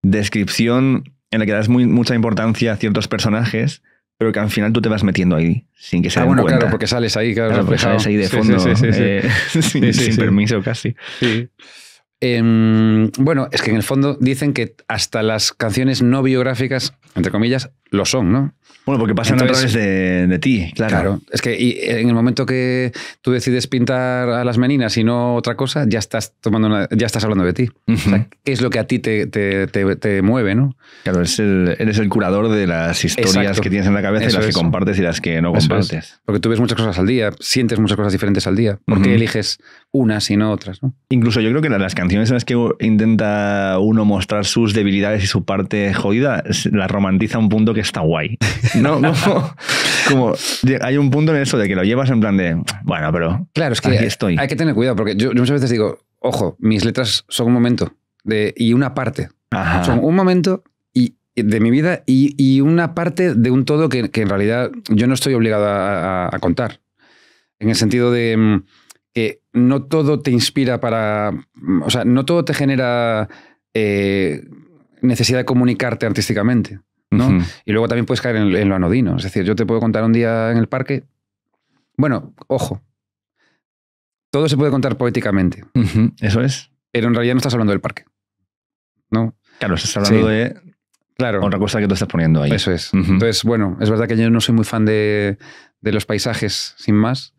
descripción en la que das mucha importancia a ciertos personajes, pero que al final tú te vas metiendo ahí, sin que se ah, bueno, claro, porque sales ahí, claro. sales ahí de fondo, sin, permiso casi. Em, bueno, es que en el fondo dicen que hasta las canciones no biográficas entre comillas, lo son, ¿no? Bueno, porque pasan a través de, de ti, claro. Es que y en el momento que tú decides pintar a las meninas y no otra cosa, ya estás tomando ya estás hablando de ti. ¿Qué es lo que a ti te, te, te, mueve, no? Claro, eres el, eres el curador de las historias que tienes en la cabeza y las que compartes y las que no compartes. Porque tú ves muchas cosas al día, sientes muchas cosas diferentes al día. porque eliges unas y no otras? ¿no? Incluso yo creo que las canciones en las que intenta uno mostrar sus debilidades y su parte jodida, las romantiza un punto que está guay. No, como, hay un punto en eso de que lo llevas en plan de, bueno, pero claro, es que estoy. Hay que tener cuidado porque yo, muchas veces digo, ojo, mis letras son un momento de, y una parte. Son un momento y, de mi vida y, una parte de un todo que, en realidad yo no estoy obligado a, contar. En el sentido de mm, que no todo te inspira para, o sea, no todo te genera eh, necesidad de comunicarte artísticamente. Y luego también puedes caer en, lo anodino. Es decir, yo te puedo contar un día en el parque. Bueno, ojo. Todo se puede contar poéticamente. Eso es. Pero en realidad no estás hablando del parque. Claro, estás hablando de Otra cosa que tú estás poniendo ahí. Eso es. Entonces, bueno, es verdad que yo no soy muy fan de los paisajes, sin más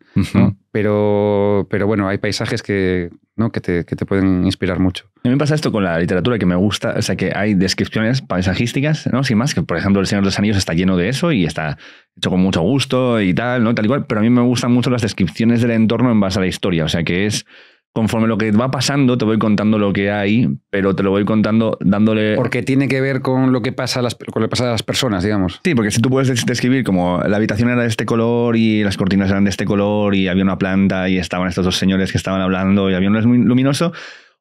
pero, pero bueno, hay paisajes que, ¿no? que, te, que te pueden inspirar mucho. A mí me pasa esto con la literatura que me gusta, o sea, que hay descripciones paisajísticas, ¿no? Sin más, que por ejemplo El Señor de los Anillos está lleno de eso y está hecho con mucho gusto y tal, ¿no? Tal y cual, pero a mí me gustan mucho las descripciones del entorno en base a la historia, o sea, que es conforme lo que va pasando, te voy contando lo que hay, pero te lo voy contando dándole... Porque tiene que ver con lo que pasa a las, con pasa las personas, digamos. Sí, porque si tú puedes describir como la habitación era de este color y las cortinas eran de este color y había una planta y estaban estos dos señores que estaban hablando y había un luminoso,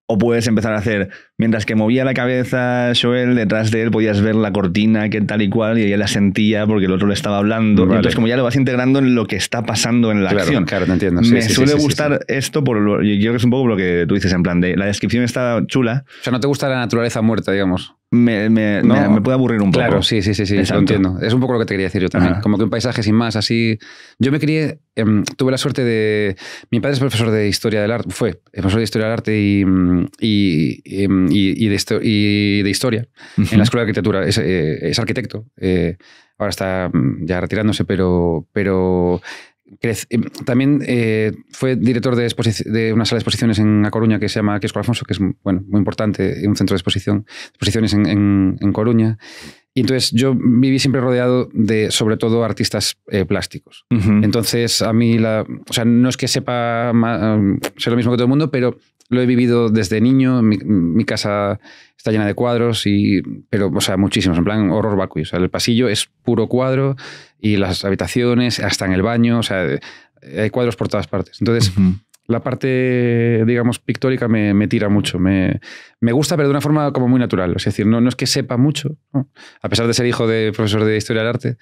o puedes empezar a hacer, mientras que movía la cabeza Joel, detrás de él podías ver la cortina, que tal y cual, y ella la sentía porque el otro le estaba hablando. Entonces, como ya lo vas integrando en lo que está pasando en la acción. Claro, entiendo. Me suele gustar esto, por yo creo que es un poco lo que tú dices, en plan, de la descripción está chula. O sea, no te gusta la naturaleza muerta, digamos me, puede aburrir un poco. Claro, sí, sí, sí, sí lo entiendo. Es un poco lo que te quería decir yo también. Como que un paisaje sin más, así. Yo me crié, em, tuve la suerte de. Mi padre es profesor de historia del arte, fue profesor de historia del arte y, mm, em, y, y, y de, historia en la escuela de arquitectura. Es, eh, arquitecto. Eh, ahora está mm, ya retirándose, pero, pero Em, también eh, fue director de, de, una sala de exposiciones en A Coruña que se llama Kiosco Alfonso, que es bueno, muy importante, un centro de exposición, exposiciones en, en, Coruña. Y entonces yo viví siempre rodeado de, sobre todo, artistas eh, plásticos. Entonces a mí, la, o sea, no es que sepa mm, ser lo mismo que todo el mundo, pero lo he vivido desde niño. Mi, mi, casa está llena de cuadros, y, pero, o sea, muchísimos, en plan horror vacui. O sea, el pasillo es puro cuadro, y las habitaciones, hasta en el baño, o sea, hay cuadros por todas partes. Entonces, la parte, digamos, pictórica me, me tira mucho, me, me, gusta, pero de una forma como muy natural. Es decir, no, no es que sepa mucho, a pesar de ser hijo de profesor de historia del arte,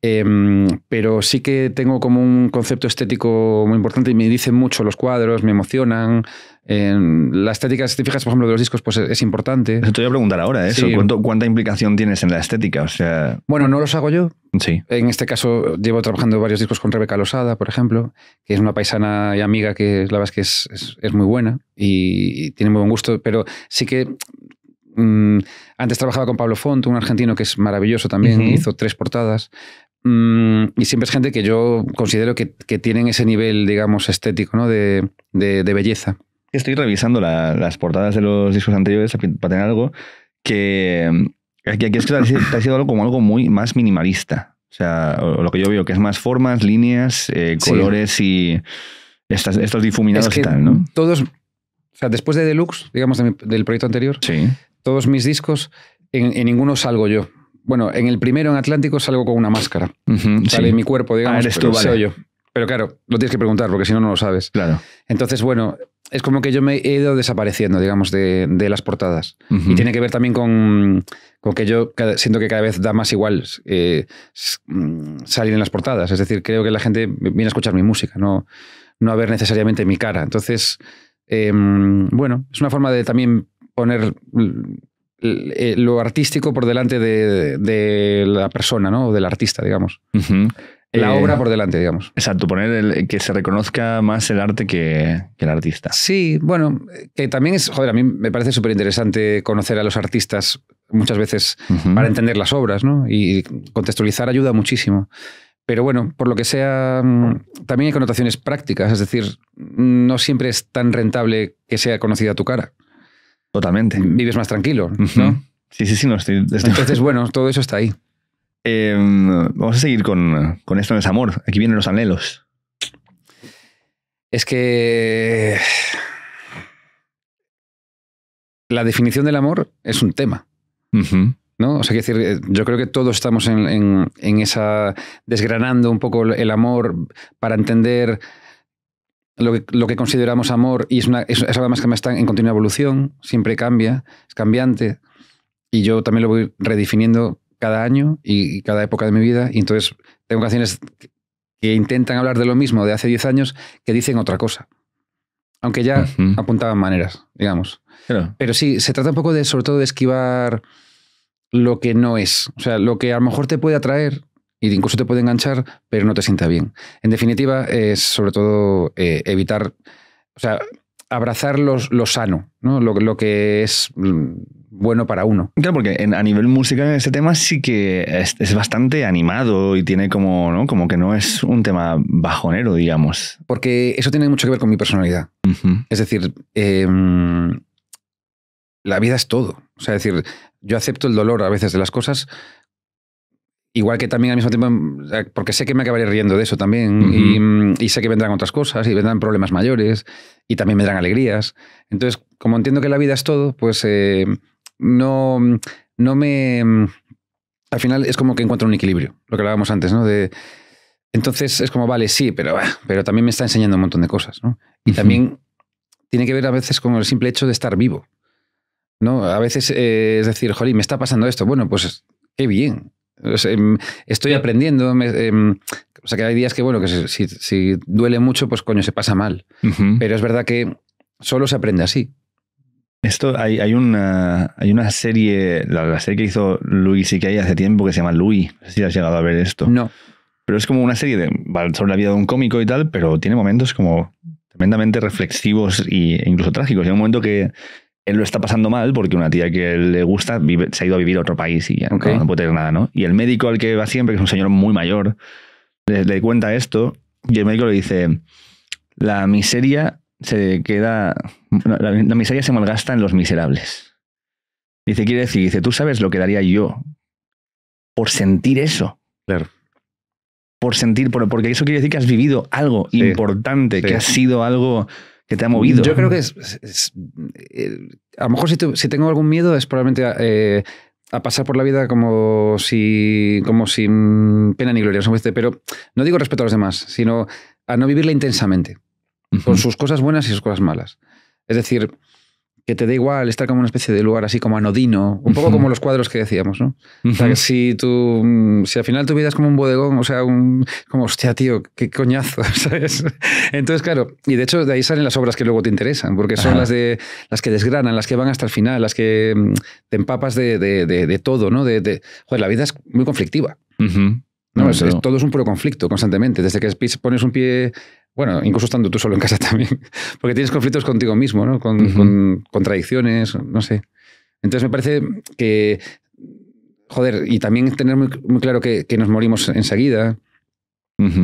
em, pero sí que tengo como un concepto estético muy importante y me dicen mucho los cuadros, me emocionan, en la estética, si te fijas, por ejemplo, de los discos, pues es, importante. Te voy a preguntar ahora ¿eh? eso. ¿Cuánta implicación tienes en la estética? O sea... Bueno, no los hago yo. Sí. En este caso, llevo trabajando varios discos con Rebeca Losada, por ejemplo, que es una paisana y amiga que la verdad es que es, es, muy buena y, tiene muy buen gusto, pero sí que. Mm, antes trabajaba con Pablo Font, un argentino que es maravilloso también, hizo tres portadas, mm, y siempre es gente que yo considero que, que tienen ese nivel, digamos, estético, ¿no? De, de, de belleza estoy revisando las portadas de los discos anteriores para tener algo que aquí, eh, es que ha sido algo como algo muy más minimalista. O sea, lo que yo veo, que es más formas, líneas, eh, colores y estas, estos difuminados y tal, ¿no? Todos, o sea, después de Deluxe, digamos, del proyecto anterior, todos mis discos, en, ninguno salgo yo. Bueno, en el primero, en Atlántico, salgo con una máscara. sale mi cuerpo, digamos, ah, eres pero soy yo. Pero claro, lo tienes que preguntar, porque si no, no lo sabes. Claro. Entonces, bueno, es como que yo me he ido desapareciendo, digamos, de, las portadas. Y tiene que ver también con, con, que yo siento que cada vez da más igual eh, mm, salir en las portadas. Es decir, creo que la gente viene a escuchar mi música, no, no a ver necesariamente mi cara. Entonces, em, bueno, es una forma de también poner eh, lo artístico por delante de, la persona, ¿no? O del artista, digamos. La eh, obra por delante, digamos. Exacto, poner el, que se reconozca más el arte que, el artista. Sí, bueno, que también es, joder, a mí me parece súper interesante conocer a los artistas muchas veces para entender las obras, ¿no? Y contextualizar ayuda muchísimo. Pero bueno, por lo que sea, mm, también hay connotaciones prácticas, es decir, no siempre es tan rentable que sea conocida tu cara. Totalmente. Vives más tranquilo, ¿no? Sí, sí, sí, no Entonces, bueno, todo eso está ahí. Em, vamos a seguir con, esto en el amor. Aquí vienen los anhelos. Es que la definición del amor es un tema. ¿No? O decir, eh, yo creo que todos estamos en, esa. desgranando un poco el amor para entender lo que, consideramos amor. Y es, una, es algo más que está en continua evolución, siempre cambia, es cambiante. Y yo también lo voy redefiniendo cada año y, cada época de mi vida. Y entonces tengo canciones que intentan hablar de lo mismo de hace 10 años que dicen otra cosa. Aunque ya apuntaban maneras, digamos. Pero sí, se trata un poco de, sobre todo, de esquivar lo que no es. O sea, lo que a lo mejor te puede atraer de incluso te puede enganchar, pero no te sienta bien. En definitiva, es sobre todo eh, evitar, o sea, abrazar lo sano, ¿no? lo, que es mm, bueno para uno. Claro, porque a nivel musical ese tema sí que es, bastante animado y tiene como, ¿no? Como que no es un tema bajonero, digamos. Porque eso tiene mucho que ver con mi personalidad. Es decir, em, la vida es todo. O sea, es decir, yo acepto el dolor a veces de las cosas Igual que también al mismo tiempo, porque sé que me acabaré riendo de eso también, y, sé que vendrán otras cosas, y vendrán problemas mayores, y también vendrán alegrías. Entonces, como entiendo que la vida es todo, pues eh, no, mm, no me... Mm, al final es como que encuentro un equilibrio, lo que hablábamos antes, ¿no? De, entonces es como, vale, sí, pero, ah, pero también me está enseñando un montón de cosas, ¿no? Y también tiene que ver a veces con el simple hecho de estar vivo, ¿no? A veces eh, es decir, jolín, me está pasando esto. Bueno, pues qué bien. Em, estoy aprendiendo. Em, o sea, que hay días que, bueno, que si, duele mucho, pues coño, se pasa mal. Pero es verdad que solo se aprende así. Esto hay, una, hay una serie, la, serie que hizo Luis y que hay hace tiempo que se llama Louis. No sé si has llegado a ver esto. No. Pero es como una serie sobre la vida de un cómico y tal, pero tiene momentos como tremendamente reflexivos e incluso trágicos. Hay un momento que él lo está pasando mal porque una tía que le gusta se ha ido a vivir a otro país y ya no, puede tener nada, ¿no? Y el médico al que va siempre, que es un señor muy mayor, le cuenta esto y el médico le dice, la miseria se queda. La, miseria se malgasta en los miserables. Dice, quiere decir, dice, tú sabes lo que daría yo por sentir eso. Claro. Por sentir, porque eso quiere decir que has vivido algo importante, que has sido algo que te ha movido. Yo creo que es. Eh, a lo mejor si, tengo algún miedo es probablemente. Eh, a pasar por la vida como si como sin pena ni gloria, pero no digo respeto a los demás, sino a no vivirla intensamente con sus cosas buenas y sus cosas malas. Es decir, que te da igual estar como una especie de lugar así como anodino, un poco como los cuadros que decíamos, ¿no? si tú, si al final tu vida es como un bodegón, o sea, un, como, hostia, tío, qué coñazo, ¿sabes? Entonces, claro, y de hecho de ahí salen las obras que luego te interesan, porque son las, de, las que desgranan, las que van hasta el final, las que mm, te empapas de, todo, ¿no? De, joder, la vida es muy conflictiva. todo es un puro conflicto constantemente. Desde que pones un pie bueno, incluso estando tú solo en casa también, porque tienes conflictos contigo mismo, ¿no? Con, contradicciones, no sé. Entonces me parece que, joder, y también tener muy, claro que, nos morimos enseguida.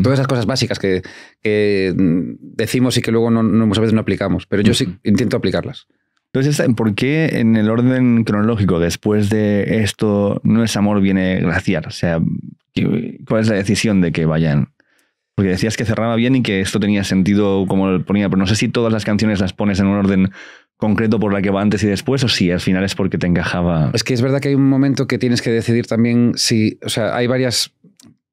Todas esas cosas básicas que, decimos y que luego no, muchas veces no aplicamos, pero yo sí intento aplicarlas. Entonces, ¿por qué en el orden cronológico después de esto no es amor, viene glaciar? O sea, ¿cuál es la decisión de que vayan porque decías que cerraba bien y que esto tenía sentido como lo ponía, pero no sé si todas las canciones las pones en un orden concreto por la que va antes y después o si al final es porque te encajaba. Es que es verdad que hay un momento que tienes que decidir también si, o sea, hay varias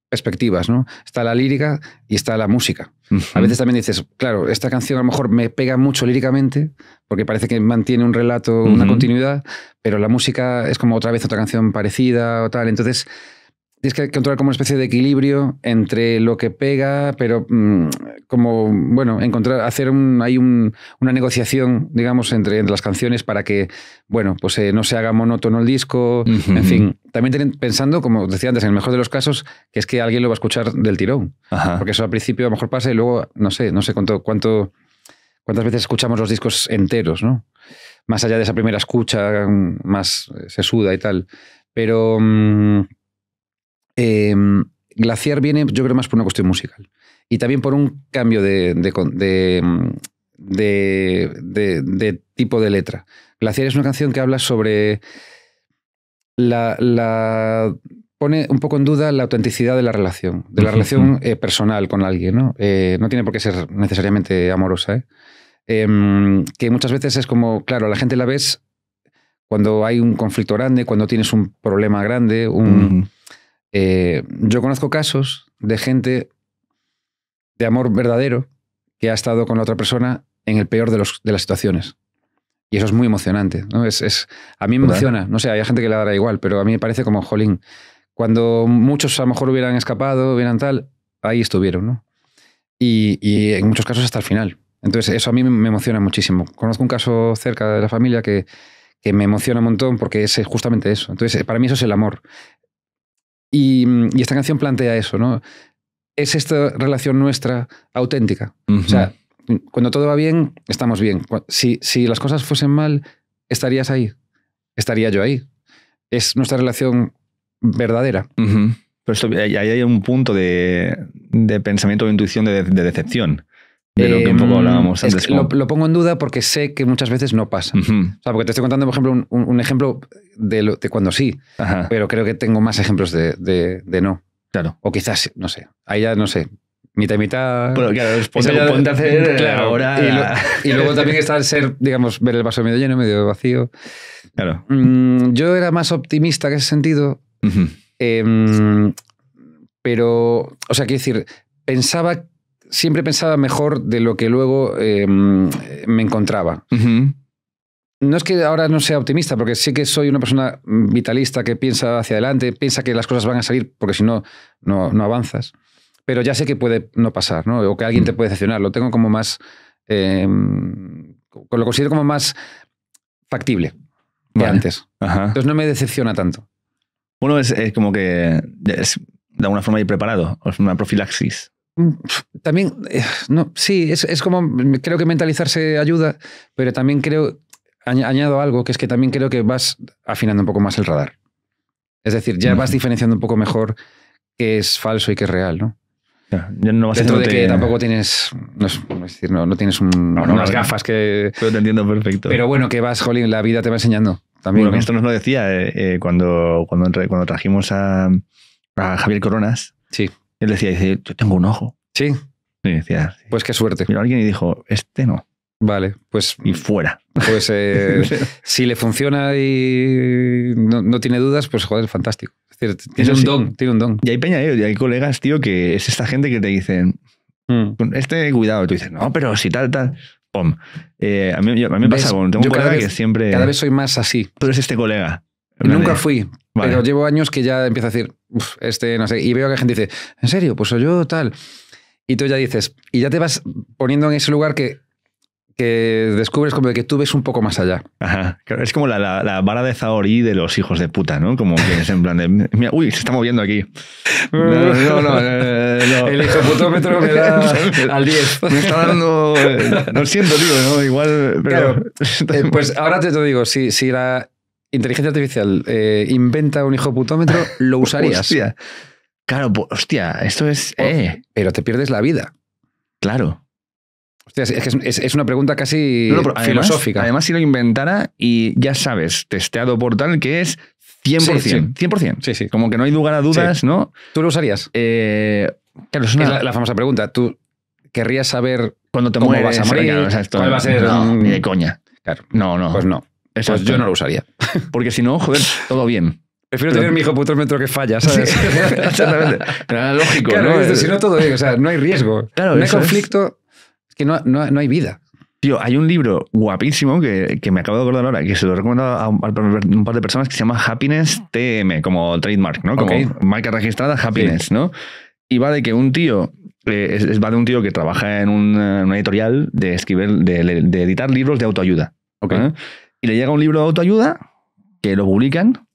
perspectivas, ¿no? Está la lírica y está la música. A veces también dices, claro, esta canción a lo mejor me pega mucho líricamente, porque parece que mantiene un relato, una continuidad, pero la música es como otra vez otra canción parecida o tal. Entonces, tienes que encontrar como una especie de equilibrio entre lo que pega, pero mm, como, bueno, encontrar, hacer un, hay un, una negociación, digamos, entre, las canciones para que, bueno, pues eh, no se haga monótono el disco, en fin. También pensando, como decía antes, en el mejor de los casos, que es que alguien lo va a escuchar del tirón. Porque eso al principio a lo mejor pasa y luego, no sé, no sé cuánto, cuántas veces escuchamos los discos enteros, ¿no? Más allá de esa primera escucha más eh, se suda y tal. Pero... Mm, Em, glaciar viene, yo creo, más por una cuestión musical y también por un cambio de, em, tipo de letra. Glaciar es una canción que habla sobre la, pone un poco en duda la autenticidad de la relación, de la relación eh, personal con alguien, ¿no? Eh, no tiene por qué ser necesariamente amorosa, ¿eh? em, que muchas veces es como, claro, la gente la ves cuando hay un conflicto grande, cuando tienes un problema grande, un... Eh, yo conozco casos de gente de amor verdadero que ha estado con la otra persona en el peor de, los, de las situaciones. Y eso es muy emocionante. ¿no? Es, a mí me emociona. No sé, hay gente que le dará igual, pero a mí me parece como, jolín, cuando muchos a lo mejor hubieran escapado, hubieran tal, ahí estuvieron, ¿no? Y, en muchos casos hasta el final. Entonces, eso a mí me emociona muchísimo. Conozco un caso cerca de la familia que, que me emociona un montón porque es justamente eso. Entonces, para mí eso es el amor. Mm, y, esta canción plantea eso, ¿no? Es esta relación nuestra auténtica. O sea, cuando todo va bien, estamos bien. Si, las cosas fuesen mal, estarías ahí. Estaría yo ahí. Es nuestra relación verdadera. Pero ahí hay un punto de, pensamiento o intuición de, decepción de lo que un em, lo, pongo en duda porque sé que muchas veces no pasa. porque te estoy contando, por ejemplo, un, ejemplo de, cuando sí, pero creo que tengo más ejemplos de, no. Claro. O quizás, no sé, ahí ya no sé. Mitad y mitad. claro, Y, luego también está el ser, digamos, ver el vaso medio lleno, medio vacío. Claro. Mm, yo era más optimista en ese sentido. Em, pero, o sea, quiero decir, pensaba que siempre pensaba mejor de lo que luego em, me encontraba. No es que ahora no sea optimista, porque sí que soy una persona vitalista que piensa hacia adelante, piensa que las cosas van a salir, porque si no, no, avanzas. Pero ya sé que puede no pasar, O que alguien te mm. puede decepcionar. Lo tengo como más. Em, lo considero como más factible que antes. Entonces no me decepciona tanto. Uno es, como que es de alguna forma ir preparado, es una profilaxis. Mm, también, eh, no, sí, es, es como, creo que mentalizarse ayuda, pero también creo, añado algo, que es que también creo que vas afinando un poco más el radar. Es decir, ya vas diferenciando un poco mejor qué es falso y qué es real, ¿no? Dentro de que tampoco tienes, no, es, decir, no, tienes unas gafas que... Pero te entiendo perfecto. Pero bueno, que vas, jolín, la vida te va enseñando. También, esto nos lo decía eh, eh, cuando, cuando, cuando trajimos a, a Javier Coronas. Sí. Él decía, dice, yo tengo un ojo. Sí. decía, Pues qué suerte. Pero alguien y dijo, este no. Vale, pues. Y fuera. Pues eh, si le funciona y no, tiene dudas, pues joder, fantástico. Es decir, tiene un don, tiene un don. Y hay peña, eh, y hay colegas, tío, que es esta gente que te dicen, mm. este cuidado, tú dices, no, pero si tal, tal. Pom. Eh, a mí, me pasa con. Tengo un colega que siempre. Cada vez soy más así. Pero es este colega. Nunca fui, pero llevo años que ya empiezo a decir, este no sé, y veo que la gente dice, ¿en serio? Pues soy yo tal. Y tú ya dices, y ya te vas poniendo en ese lugar que, que descubres como de que tú ves un poco más allá. Ajá. Es como la, la, vara de Zahorí de los hijos de puta, ¿no? Como que es en plan de, uy, se está moviendo aquí. No, no, no. El hijo me da al 10. Me está dando... no eh, siento, tío, ¿no? Igual... Pero... Eh, pues ahora te lo digo, si, si la inteligencia artificial eh, inventa un hijo putómetro, ¿lo usarías? hostia. Claro, hostia, esto es. Oh, eh. Pero te pierdes la vida. Claro. es, una pregunta casi filosófica. Además, si lo inventara y ya sabes, testeado por tal que es 100%. 100%. Sí, sí. Como que no hay lugar a dudas, ¿no? ¿Tú lo usarías? Eh, claro, es, la, famosa pregunta. ¿Tú querrías saber cuando te cómo a morir? a ser? ni de coña. Claro. No, no. Pues no. Pues yo no lo usaría. Porque si no, joder, todo bien. Prefiero tener mi hijo puto metro que falla, ¿sabes? lógico, ¿no? Si no, todo bien. O sea, no hay riesgo. Claro, no hay conflicto. Es, que no, no, hay vida. Tío, hay un libro guapísimo que, que me acabo de acordar ahora, que se lo he recomendado a, un par de personas que se llama Happiness TM, como trademark, ¿no? Como marca registrada Happiness, ¿no? Y va de que un tío eh, es, va de un tío que trabaja en una, editorial de escribir, de, de, editar libros de autoayuda. Y le llega un libro de autoayuda que lo publican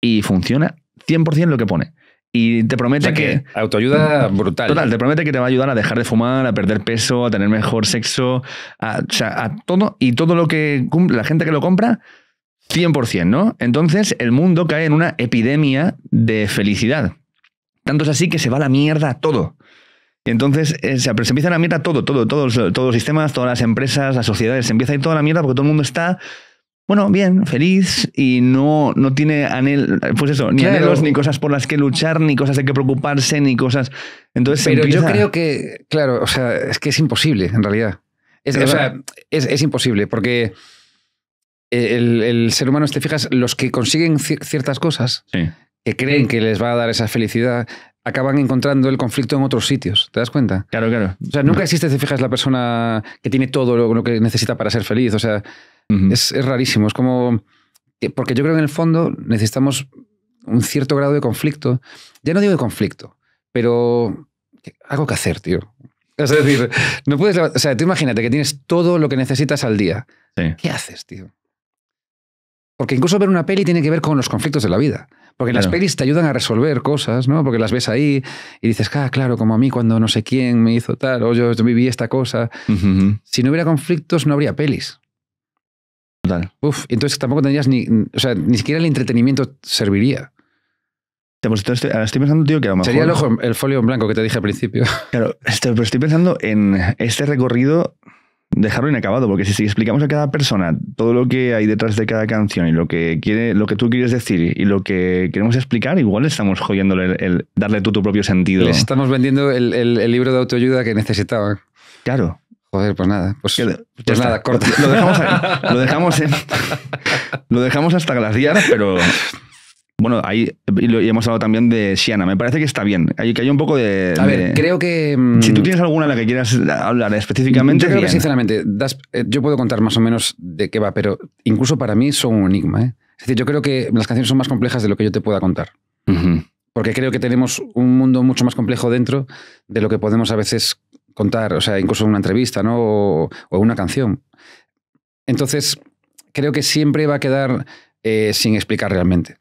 y funciona 100% lo que pone. Y te promete que, Autoayuda brutal. Total, te promete que te va a ayudar a dejar de fumar, a perder peso, a tener mejor sexo, a, todo. Y todo lo que la gente que lo compra, 100%, ¿no? Entonces el mundo cae en una epidemia de felicidad. Tanto es así que se va la mierda todo. Y entonces eh, se, se, empieza a la mierda todo, todo, todos, todos los sistemas, todas las empresas, las sociedades, se empieza a ir toda la mierda porque todo el mundo está bueno, bien, feliz y no, no tiene pues eso, ni anhelos, ni cosas por las que luchar, ni cosas de que preocuparse, ni cosas. Entonces, pero yo creo que, claro, o sea, es que es imposible en realidad. Es, o sea, eh, es, imposible porque el, ser humano, si te fijas, los que consiguen ciertas cosas, que creen que les va a dar esa felicidad, acaban encontrando el conflicto en otros sitios. ¿Te das cuenta? Claro, claro. O sea, nunca existe, te fijas, la persona que tiene todo lo, lo que necesita para ser feliz. O sea, es, rarísimo, es como... Porque yo creo que en el fondo necesitamos un cierto grado de conflicto. Ya no digo de conflicto, pero algo que hacer, tío. Es decir, no puedes... O sea, tú imagínate que tienes todo lo que necesitas al día. ¿Qué haces, tío? Porque incluso ver una peli tiene que ver con los conflictos de la vida. Porque las pelis te ayudan a resolver cosas, ¿no? Porque las ves ahí y dices, ah, claro, como a mí cuando no sé quién me hizo tal, o yo viví esta cosa. Si no hubiera conflictos, no habría pelis. Uf, entonces tampoco tendrías ni. O sea, ni siquiera el entretenimiento serviría. Pues, estoy, pensando, tío, que a lo Sería el, folio en blanco que te dije al principio. Claro, este, pero estoy pensando en este recorrido dejarlo inacabado, porque si, explicamos a cada persona todo lo que hay detrás de cada canción y lo que quiere, lo que tú quieres decir y lo que queremos explicar, igual estamos jodiendo el, darle tú tu propio sentido. estamos vendiendo el, el libro de autoayuda que necesitaban. Claro. Joder, pues nada. Pues, pues nada, corta. Lo dejamos, lo, dejamos lo dejamos hasta pero bueno, ahí y hemos hablado también de Siana. Me parece que está bien. Hay, que hay un poco de. A ver, creo que. Mm, si tú tienes alguna en la que quieras hablar específicamente. Yo creo que, sinceramente, eh, yo puedo contar más o menos de qué va, pero incluso para mí son un enigma. ¿eh? Es decir, yo creo que las canciones son más complejas de lo que yo te pueda contar. Porque creo que tenemos un mundo mucho más complejo dentro de lo que podemos a veces contar, o sea, incluso una entrevista, ¿no? O, una canción. Entonces, creo que siempre va a quedar eh, sin explicar realmente.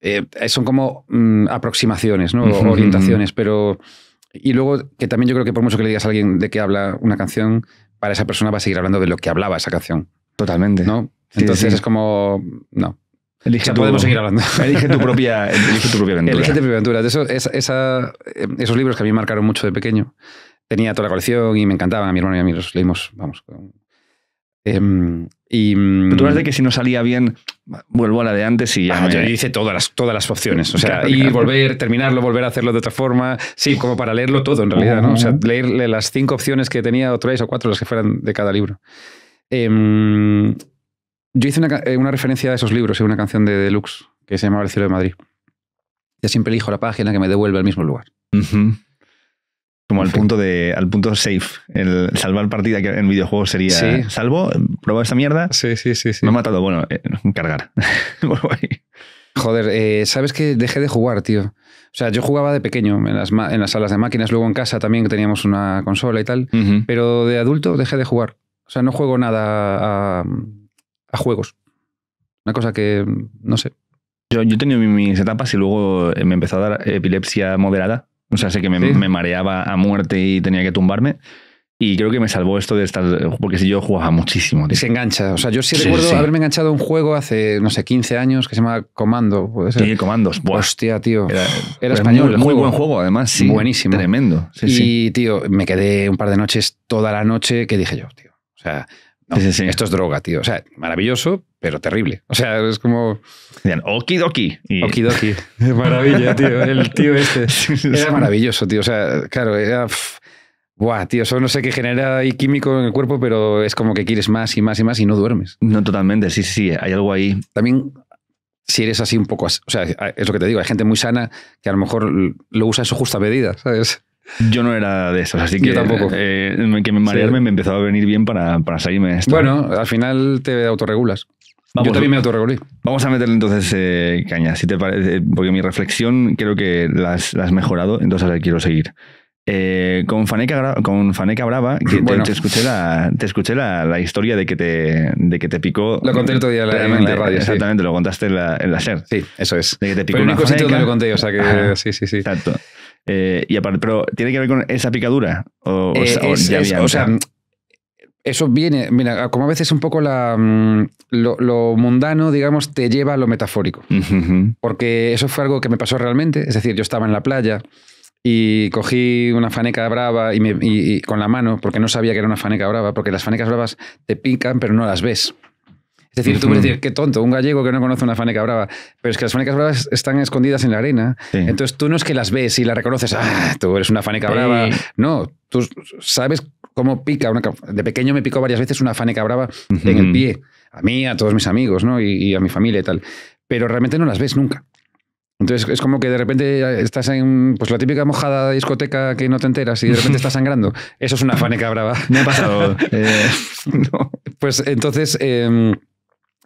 Eh, son como mm, aproximaciones, ¿no? O orientaciones, pero... Y luego, que también yo creo que por mucho que le digas a alguien de qué habla una canción, para esa persona va a seguir hablando de lo que hablaba esa canción. Totalmente. ¿No? Entonces es como. No. Elige tu, podemos seguir hablando. Elige tu propia, elige tu propia aventura. Elige tu propia aventura. Eh, esos libros que a mí marcaron mucho de pequeño, tenía toda la colección y me encantaba. A mi hermano y a mí los leímos, vamos. Em, y, tú eres de mm, que si no salía bien, vuelvo a la de antes y ya. Ah, me... Yo hice todas las, todas las opciones. O sea, y volver, terminarlo, volver a hacerlo de otra forma. Sí, como para leerlo todo en realidad, ¿no? O sea, leerle las cinco opciones que tenía, o tres o cuatro, las que fueran de cada libro. Em, yo hice eh, una, referencia a esos libros en una canción de Deluxe que se llamaba El cielo de Madrid. Yo siempre elijo la página que me devuelve al mismo lugar. Como al punto de, al punto safe. El salvar partida que en videojuegos sería salvo, prueba esta mierda. Sí, sí, sí, Me ha matado. Bueno, eh, cargar. Joder, eh, sabes que dejé de jugar, tío. O sea, yo jugaba de pequeño en las, en las salas de máquinas, luego en casa también teníamos una consola y tal, pero de adulto dejé de jugar. O sea, no juego nada a, juegos. Una cosa que, no sé. Yo, yo he tenido mis etapas y luego me empezó a dar epilepsia moderada o sea, sé que me, mareaba a muerte y tenía que tumbarme. Y creo que me salvó esto de estar. Porque si yo jugaba muchísimo. Tío. Se engancha. O sea, yo sí, recuerdo haberme enganchado a un juego hace, no sé, 15 años que se llama Comando. ¿puede Sí, Comandos. Hostia, tío. Era, español. Muy, muy, buen juego, además. Sí. Buenísimo. Tremendo. y, tío, me quedé un par de noches toda la noche que dije yo, tío. O sea, esto es droga, tío. O sea, maravilloso, pero terrible. O sea, es como. okidoki. Okidoki. Maravilla, tío. El tío este. Era maravilloso, tío. O sea, claro, era. Buah, tío, eso no sé qué genera ahí químico en el cuerpo, pero es como que quieres más y más y más y no duermes. No, totalmente. Sí, sí, hay algo ahí. También si eres así un poco, o sea, es lo que te digo, hay gente muy sana que a lo mejor lo usa eso justa medida, ¿sabes? Yo no era de esos, así que. Yo tampoco. Eh, eh que marearme me empezaba a venir bien para, para salirme de esto. Bueno, al final te autorregulas. Yo también me autorregulé. Vamos a meterle entonces eh, caña, si te parece, porque mi reflexión creo que la has, mejorado, entonces la quiero seguir. Eh, con, Faneca, con Faneca Brava, que te, escuché, la, te escuché la, la, historia de que, te, de que te picó. Lo conté el otro día en la radio. Exactamente, lo contaste en la, SER. Sí, eso es. De que te picó Pero el único sitio donde lo conté, o sea que. sí, sí, sí. Exacto. Eh, aparte, pero ¿tiene que ver con esa picadura? O, sea, eso viene, mira, como a veces un poco la, mm, lo, mundano, digamos, te lleva a lo metafórico. Porque eso fue algo que me pasó realmente. Es decir, yo estaba en la playa y cogí una faneca brava y, y con la mano, porque no sabía que era una faneca brava, porque las fanecas bravas te pican, pero no las ves. Es decir, tú puedes decir, qué tonto, un gallego que no conoce una faneca brava. Pero es que las fanecas bravas están escondidas en la arena. Entonces tú no es que las ves y las reconoces, ah, tú eres una faneca brava. No, tú sabes cómo pica. de pequeño me picó varias veces una faneca brava en el pie. A mí, a todos mis amigos, ¿no? Y, a mi familia y tal. Pero realmente no las ves nunca. Entonces es como que de repente estás en pues la típica mojada discoteca que no te enteras y de repente estás sangrando. Eso es una faneca brava. Me ha pasado. Eh. Pues entonces em,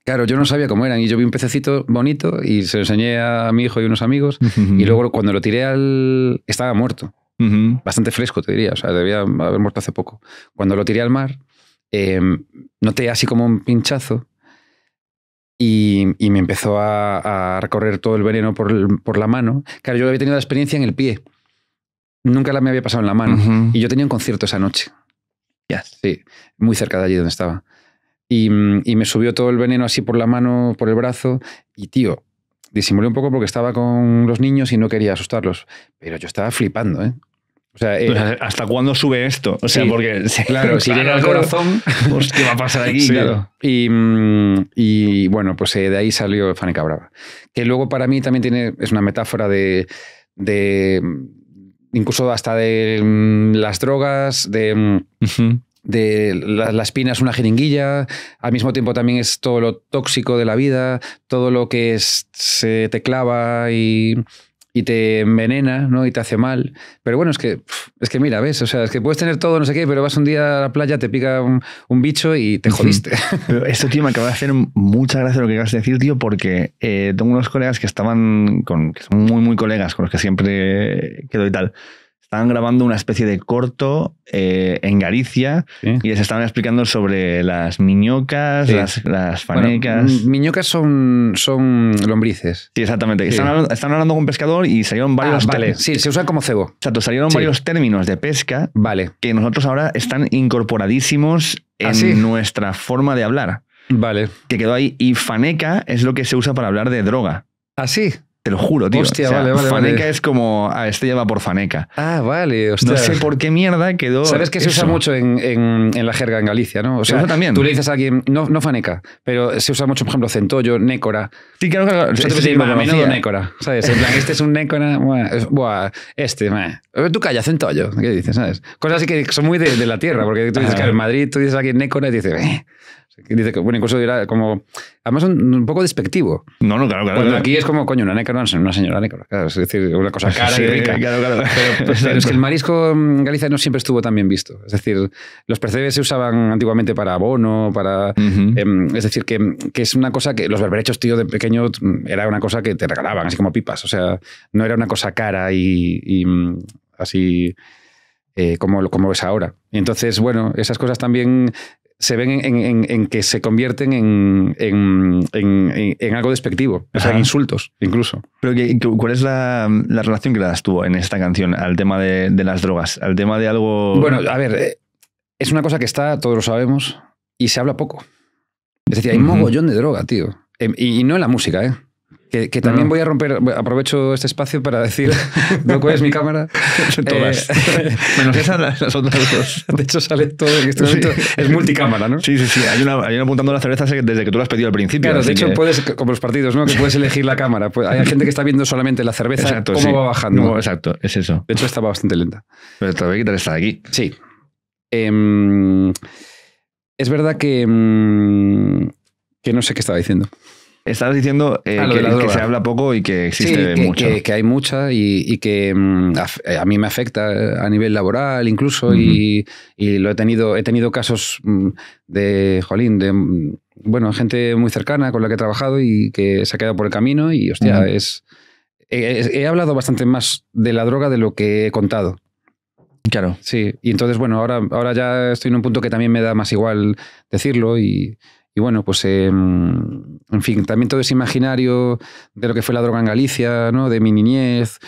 Claro, yo no sabía cómo eran y yo vi un pececito bonito y se lo enseñé a mi hijo y unos amigos y luego cuando lo tiré al... estaba muerto, bastante fresco te diría, o sea, debía haber muerto hace poco. Cuando lo tiré al mar, em, noté así como un pinchazo y, me empezó a, recorrer todo el veneno por, la mano. Claro, yo había tenido la experiencia en el pie, nunca la me había pasado en la mano y yo tenía un concierto esa noche. Ya, Sí, muy cerca de allí donde estaba. Mm, y, me subió todo el veneno así por la mano, por el brazo. Y tío, disimulé un poco porque estaba con los niños y no quería asustarlos. Pero yo estaba flipando, ¿eh? O sea, eh, ¿Hasta cuándo sube esto? O sea, porque. Claro, si llega al corazón, pues, ¿qué va a pasar aquí? Mm, y, bueno, pues eh, de ahí salió Fánica Brava. Que luego para mí también tiene, es una metáfora de, mm, incluso hasta de las drogas, de, de la, espina es una jeringuilla, al mismo tiempo también es todo lo tóxico de la vida, todo lo que se te clava y, te envenena, ¿no? Y te hace mal. Pero bueno, es que, es que mira, ¿ves? O sea, es que puedes tener todo, no sé qué, pero vas un día a la playa, te pica un, bicho y te jodiste. pero esto, tío, me acaba de hacer mucha gracia lo que acabas de decir, tío, porque eh, tengo unos colegas que estaban con, que son muy, muy colegas, con los que siempre quedo y tal estaban grabando una especie de corto eh, en Galicia y les estaban explicando sobre las miñocas, las, fanecas. miñocas son, son lombrices. Sí, exactamente. Están, hablando con un pescador y salieron ah, varios. Ah, sí, se usa como cebo. Exacto, salieron varios términos de pesca vale. que nosotros ahora están incorporadísimos en ¿Ah, nuestra forma de hablar. Vale. Que quedó ahí. Y faneca es lo que se usa para hablar de droga. ¿Ah, sí? Te lo juro, tío. Hostia, vale, vale, Faneca es como. Ah, este lleva por Faneca. Ah, vale. Hostia. No sé por qué mierda quedó. Sabes que se usa mucho en, en, la jerga en Galicia, ¿no? O sea, también. Tú le dices a alguien, no, no Faneca, pero se usa mucho, por ejemplo, Centollo, Nécora. Sí, claro, que... no. te a menudo Nécora. ¿Sabes? En plan, este es un Nécora. Buah, este, meh. Eh, tú calla, Centollo. ¿Qué dices, sabes? Cosas así que son muy de, la tierra, porque tú dices, que ah. en Madrid, tú dices a alguien Nécora y dices, eh. Dice que, bueno, incluso dirá como. Además, un, poco despectivo. No, no, claro, claro. aquí es como, coño, una una señora negra, es decir, una cosa cara y rica. Claro, claro. Pero, es que el marisco en Galicia no siempre estuvo tan bien visto. Es decir, los percebes se usaban antiguamente para abono, para. Em, es decir, que, que, es una cosa que los berberechos, tío, de pequeño, era una cosa que te regalaban, así como pipas. O sea, no era una cosa cara y, mm, así. Eh, como, como es ahora. Y entonces, bueno, esas cosas también se ven en, que se convierten en, en algo despectivo, o sea, insultos incluso. Pero ¿cuál es la, relación que le das tú en esta canción al tema de, las drogas? Al tema de algo... Bueno, a ver, eh, es una cosa que está, todos lo sabemos, y se habla poco. Es decir, hay mogollón de droga, tío. Em, y no en la música, ¿eh? Que, también voy a romper, aprovecho este espacio para decir no cuál es mi cámara. Todas. Eh, Menos esas, las, otras dos. De hecho, sale todo en este momento. Es multicámara, ¿no? Sí, sí, sí. Hay una, hay una apuntando la cerveza desde que tú lo has pedido al principio. Claro, de hecho, puedes, como los partidos, ¿no? Que puedes elegir la cámara. Pues, hay gente que está viendo solamente la cerveza, exacto, cómo va bajando. exacto, es eso. De hecho, estaba bastante lenta. Pero te voy a quitar esta de aquí. Sí. Em, es verdad que. Mm, que no sé qué estaba diciendo. Estabas diciendo eh, que, se habla poco y que existe que, mucho. Que, que, hay mucha y, que mm, eh, a, mí me afecta eh, a nivel laboral incluso y, lo he tenido, he tenido casos mm, de, jolín, de, mm, bueno, gente muy cercana con la que he trabajado y que se ha quedado por el camino y, hostia, es... He, he hablado bastante más de la droga de lo que he contado. Claro. Sí, y entonces, bueno, ahora, ahora ya estoy en un punto que también me da más igual decirlo y y bueno, pues em, en fin, también todo ese imaginario de lo que fue la droga en Galicia, ¿no? de mi niñez.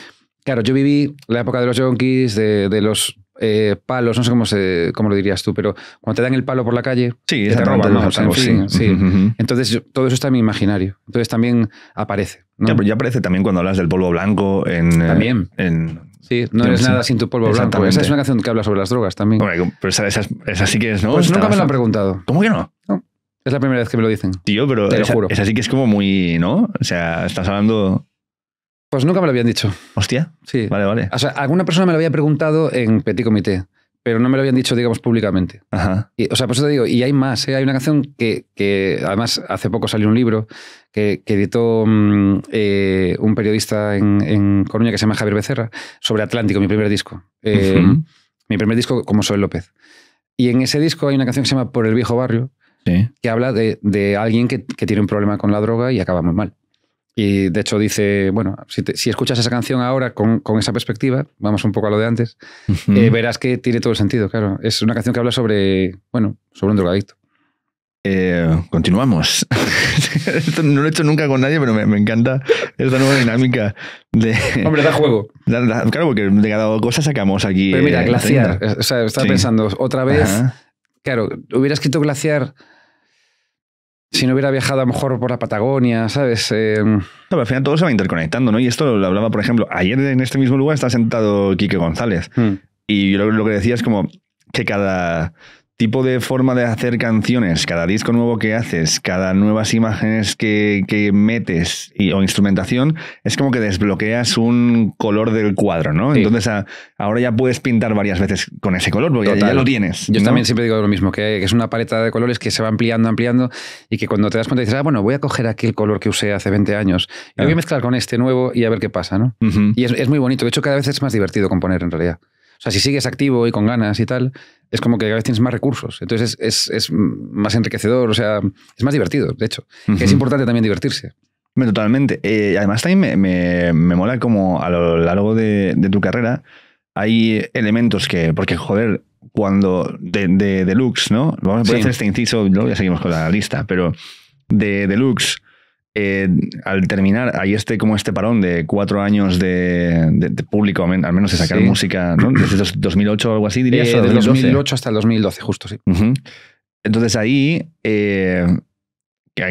Claro, yo viví la época de los yonkis, de, los eh, palos, no sé cómo, cómo lo dirías tú, pero cuando te dan el palo por la calle, sí, te en fin, sí. Entonces todo eso está en mi imaginario. Entonces también aparece. ¿no? Ya, aparece también cuando hablas del polvo blanco en... Eh, también. en, sí, no eres nada sin tu polvo blanco. Esa es una canción que habla sobre las drogas también. Bueno, pero esa, sí que es, ¿no? Pues nunca me lo han preguntado. ¿Cómo que no? No. Es la primera vez que me lo dicen. Tío, pero Te lo juro. es sí que es como muy, ¿no? O sea, estás hablando... Pues nunca me lo habían dicho. Hostia. Sí. Vale, vale. O sea, alguna persona me lo había preguntado en Petit Comité, pero no me lo habían dicho, digamos, públicamente. Ajá. o sea, por eso te digo, y hay más, ¿eh? Hay una canción que, además, hace poco salió un libro que, editó mm, eh, un periodista en, en, Coruña que se llama Javier Becerra, sobre Atlántico, mi primer disco. Eh, mi primer disco como Soy López. Y en ese disco hay una canción que se llama Por el viejo barrio, que habla de, de alguien que, que, tiene un problema con la droga y acaba muy mal. Y de hecho dice, bueno, si, si escuchas esa canción ahora con, con, esa perspectiva, vamos un poco a lo de antes, eh, verás que tiene todo el sentido, claro. Es una canción que habla sobre, bueno, sobre un drogadicto. Eh, continuamos. Esto no lo he hecho nunca con nadie, pero me, me encanta esta nueva dinámica de. Hombre, da juego. claro, porque de cada cosa sacamos aquí. Pero mira, eh, Glaciar. O sea, estaba pensando, otra vez. Claro, hubiera escrito Glaciar si no hubiera viajado a lo mejor por la Patagonia, ¿sabes? Em, no, pero al final todo se va interconectando, ¿no? Y esto lo hablaba, por ejemplo, ayer en este mismo lugar está sentado Quique González. Mm. Y yo lo, que decía es como que cada, tipo de forma de hacer canciones, cada disco nuevo que haces, cada nuevas imágenes que, metes o instrumentación, es como que desbloqueas un color del cuadro, ¿no? Entonces ahora ya puedes pintar varias veces con ese color, porque ya, lo tienes. Yo también siempre digo lo mismo, que, es una paleta de colores que se va ampliando, ampliando, y que cuando te das cuenta dices, ah, bueno, voy a coger aquel color que usé hace 20 años, y voy a ah. mezclar con este nuevo y a ver qué pasa, ¿no? Y es, es muy bonito, de hecho cada vez es más divertido componer en realidad. O sea, si sigues activo y con ganas y tal, es como que cada vez tienes más recursos. Entonces es, más enriquecedor, o sea, es más divertido, de hecho. Es importante también divertirse. Totalmente. Eh, además, también me, me, mola como a lo largo de, tu carrera hay elementos que, porque joder, cuando de, Deluxe, ¿no? Vamos a hacer este inciso, luego ya seguimos con la lista, pero de Deluxe eh, al terminar, hay este como este parón de cuatro años de, público, al menos de sacar música, ¿no? Desde 2008 o algo así, dirías. Eh, desde 2008 hasta el 2012, justo, sí. Entonces ahí, eh,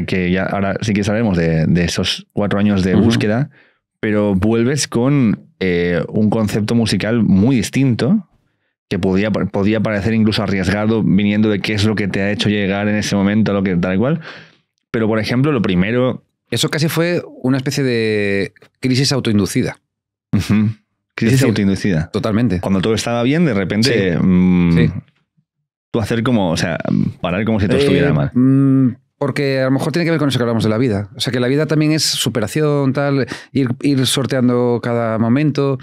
que, ya ahora sí que sabemos de, esos cuatro años de búsqueda, pero vuelves con eh, un concepto musical muy distinto, que podía, podía parecer incluso arriesgado viniendo de qué es lo que te ha hecho llegar en ese momento, lo que tal y cual. Pero, por ejemplo, lo primero eso casi fue una especie de crisis autoinducida. Crisis autoinducida. Totalmente. Cuando todo estaba bien, de repente. Mm, sí. Tú hacer como. O sea, parar como si todo eh, estuviera mal. Mm, porque a lo mejor tiene que ver con eso que hablamos de la vida. O sea, que la vida también es superación, tal, ir, sorteando cada momento.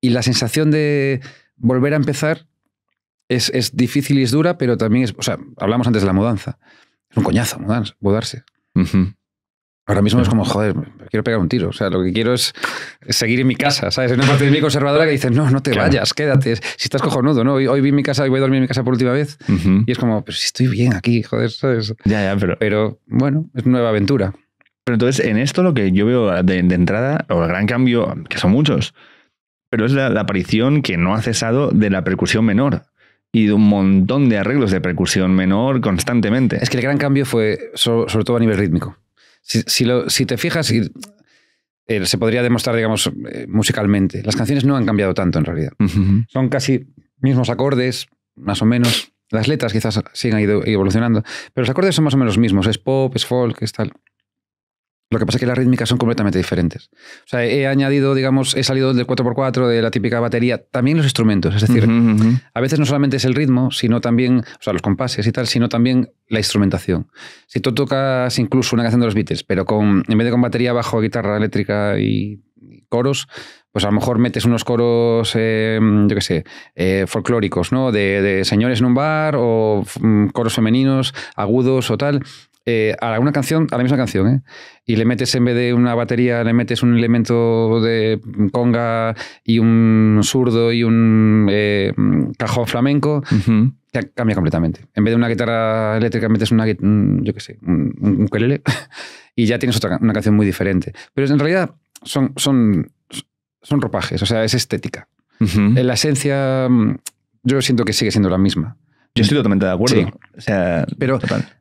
Y la sensación de volver a empezar es, difícil y es dura, pero también es. O sea, hablamos antes de la mudanza. Es un coñazo mudarse. Ahora mismo es como, joder, quiero pegar un tiro. O sea, lo que quiero es seguir en mi casa, ¿sabes? es una parte de mi conservadora que dice, no, no te vayas, quédate. Si estás cojonudo, ¿no? Hoy, hoy, vi mi casa y voy a dormir en mi casa por última vez. Y es como, pero si estoy bien aquí, joder, es Ya, ya, pero... Pero, bueno, es nueva aventura. Pero entonces, en esto lo que yo veo de, entrada, o el gran cambio, que son muchos, pero es la, aparición que no ha cesado de la percusión menor y de un montón de arreglos de percusión menor constantemente. Es que el gran cambio fue sobre todo a nivel rítmico. Si, te fijas, eh, se podría demostrar, digamos, eh, musicalmente. Las canciones no han cambiado tanto en realidad. Son casi mismos acordes, más o menos. Las letras quizás sigan evolucionando, pero los acordes son más o menos los mismos. Es pop, es folk, es tal. Lo que pasa es que las rítmicas son completamente diferentes. O sea, he añadido, digamos, he salido del 4x4, de la típica batería, también los instrumentos. Es decir, a veces no solamente es el ritmo, sino también, o sea, los compases y tal, sino también la instrumentación. Si tú tocas incluso una canción de los Beatles, pero con, en vez de con batería, bajo, guitarra eléctrica y coros, pues a lo mejor metes unos coros, eh, yo qué sé, eh, folclóricos, ¿no? De, de, señores en un bar o mm, coros femeninos, agudos o tal. Eh, a una canción, a la misma canción, ¿eh? y le metes en vez de una batería, le metes un elemento de conga y un zurdo y un eh, cajón flamenco, cambia completamente. En vez de una guitarra eléctrica, metes una, yo qué sé, un, un y ya tienes otra, una canción muy diferente. Pero en realidad son, son, son ropajes, o sea, es estética. En La esencia, mm, yo siento que sigue siendo la misma. Yo estoy totalmente de acuerdo. Sí. pero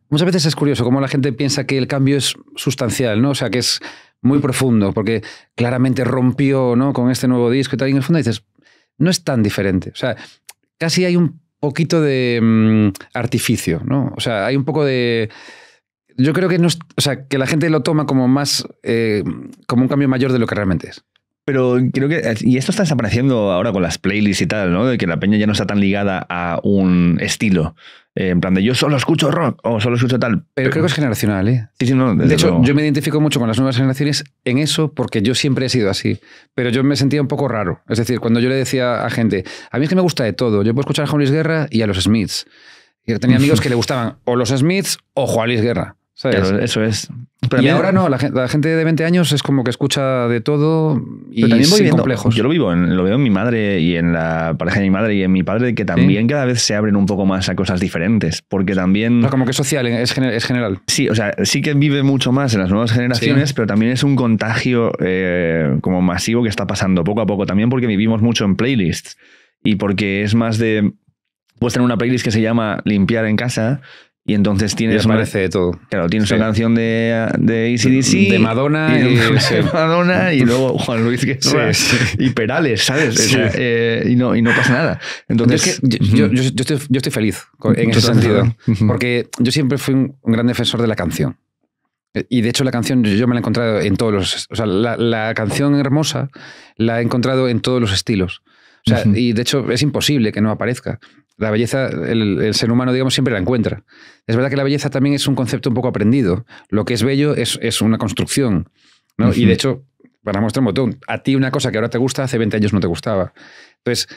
Muchas veces es curioso cómo la gente piensa que el cambio es sustancial, ¿no? O sea, que es muy profundo, porque claramente rompió ¿no? con este nuevo disco y tal, y en el fondo dices, no es tan diferente. O sea, casi hay un poquito de mm, artificio, ¿no? O sea, hay un poco de... Yo creo que, no o sea, que la gente lo toma como más, eh, como un cambio mayor de lo que realmente es. Pero creo que, y esto está desapareciendo ahora con las playlists y tal, ¿no? De que la peña ya no está tan ligada a un estilo. Eh, en plan de yo solo escucho rock o solo escucho tal. Pero, creo que es generacional, ¿eh? Sí, no, de hecho, yo me identifico mucho con las nuevas generaciones en eso porque yo siempre he sido así. Pero yo me sentía un poco raro. Es decir, cuando yo le decía a gente, a mí es que me gusta de todo. Yo puedo escuchar a Juan Luis Guerra y a los Smiths. Y tenía amigos que le gustaban o los Smiths o Juan Luis Guerra eso es. Pero y ahora no, la, gente de 20 años es como que escucha de todo y es también complejos. Yo lo vivo, lo veo en mi madre y en la pareja de mi madre y en mi padre, que también cada vez se abren un poco más a cosas diferentes, porque también... como que social, es, general. Sí, o sea, sí que vive mucho más en las nuevas generaciones, pero también es un contagio eh, como masivo que está pasando poco a poco, también porque vivimos mucho en playlists y porque es más de... Puedes tener una playlist que se llama Limpiar en casa y entonces tienes. Una, de todo. Claro, tienes sí. canción de, de ACDC. De Madonna. Y, de Madonna y luego Juan Luis Guerra. Y Perales, ¿sabes? Eh, y, no, y no pasa nada. Entonces. Yo, yo, estoy, feliz en ese sentido. Porque yo siempre fui un, gran defensor de la canción. Y de hecho, la canción yo me la he encontrado en todos los. O sea, la, canción hermosa la he encontrado en todos los estilos. O sea, y de hecho es imposible que no aparezca. La belleza, el, ser humano, digamos, siempre la encuentra. Es verdad que la belleza también es un concepto un poco aprendido. Lo que es bello es, una construcción. Y de hecho, para mostrar un botón, a ti una cosa que ahora te gusta hace 20 años no te gustaba. Entonces,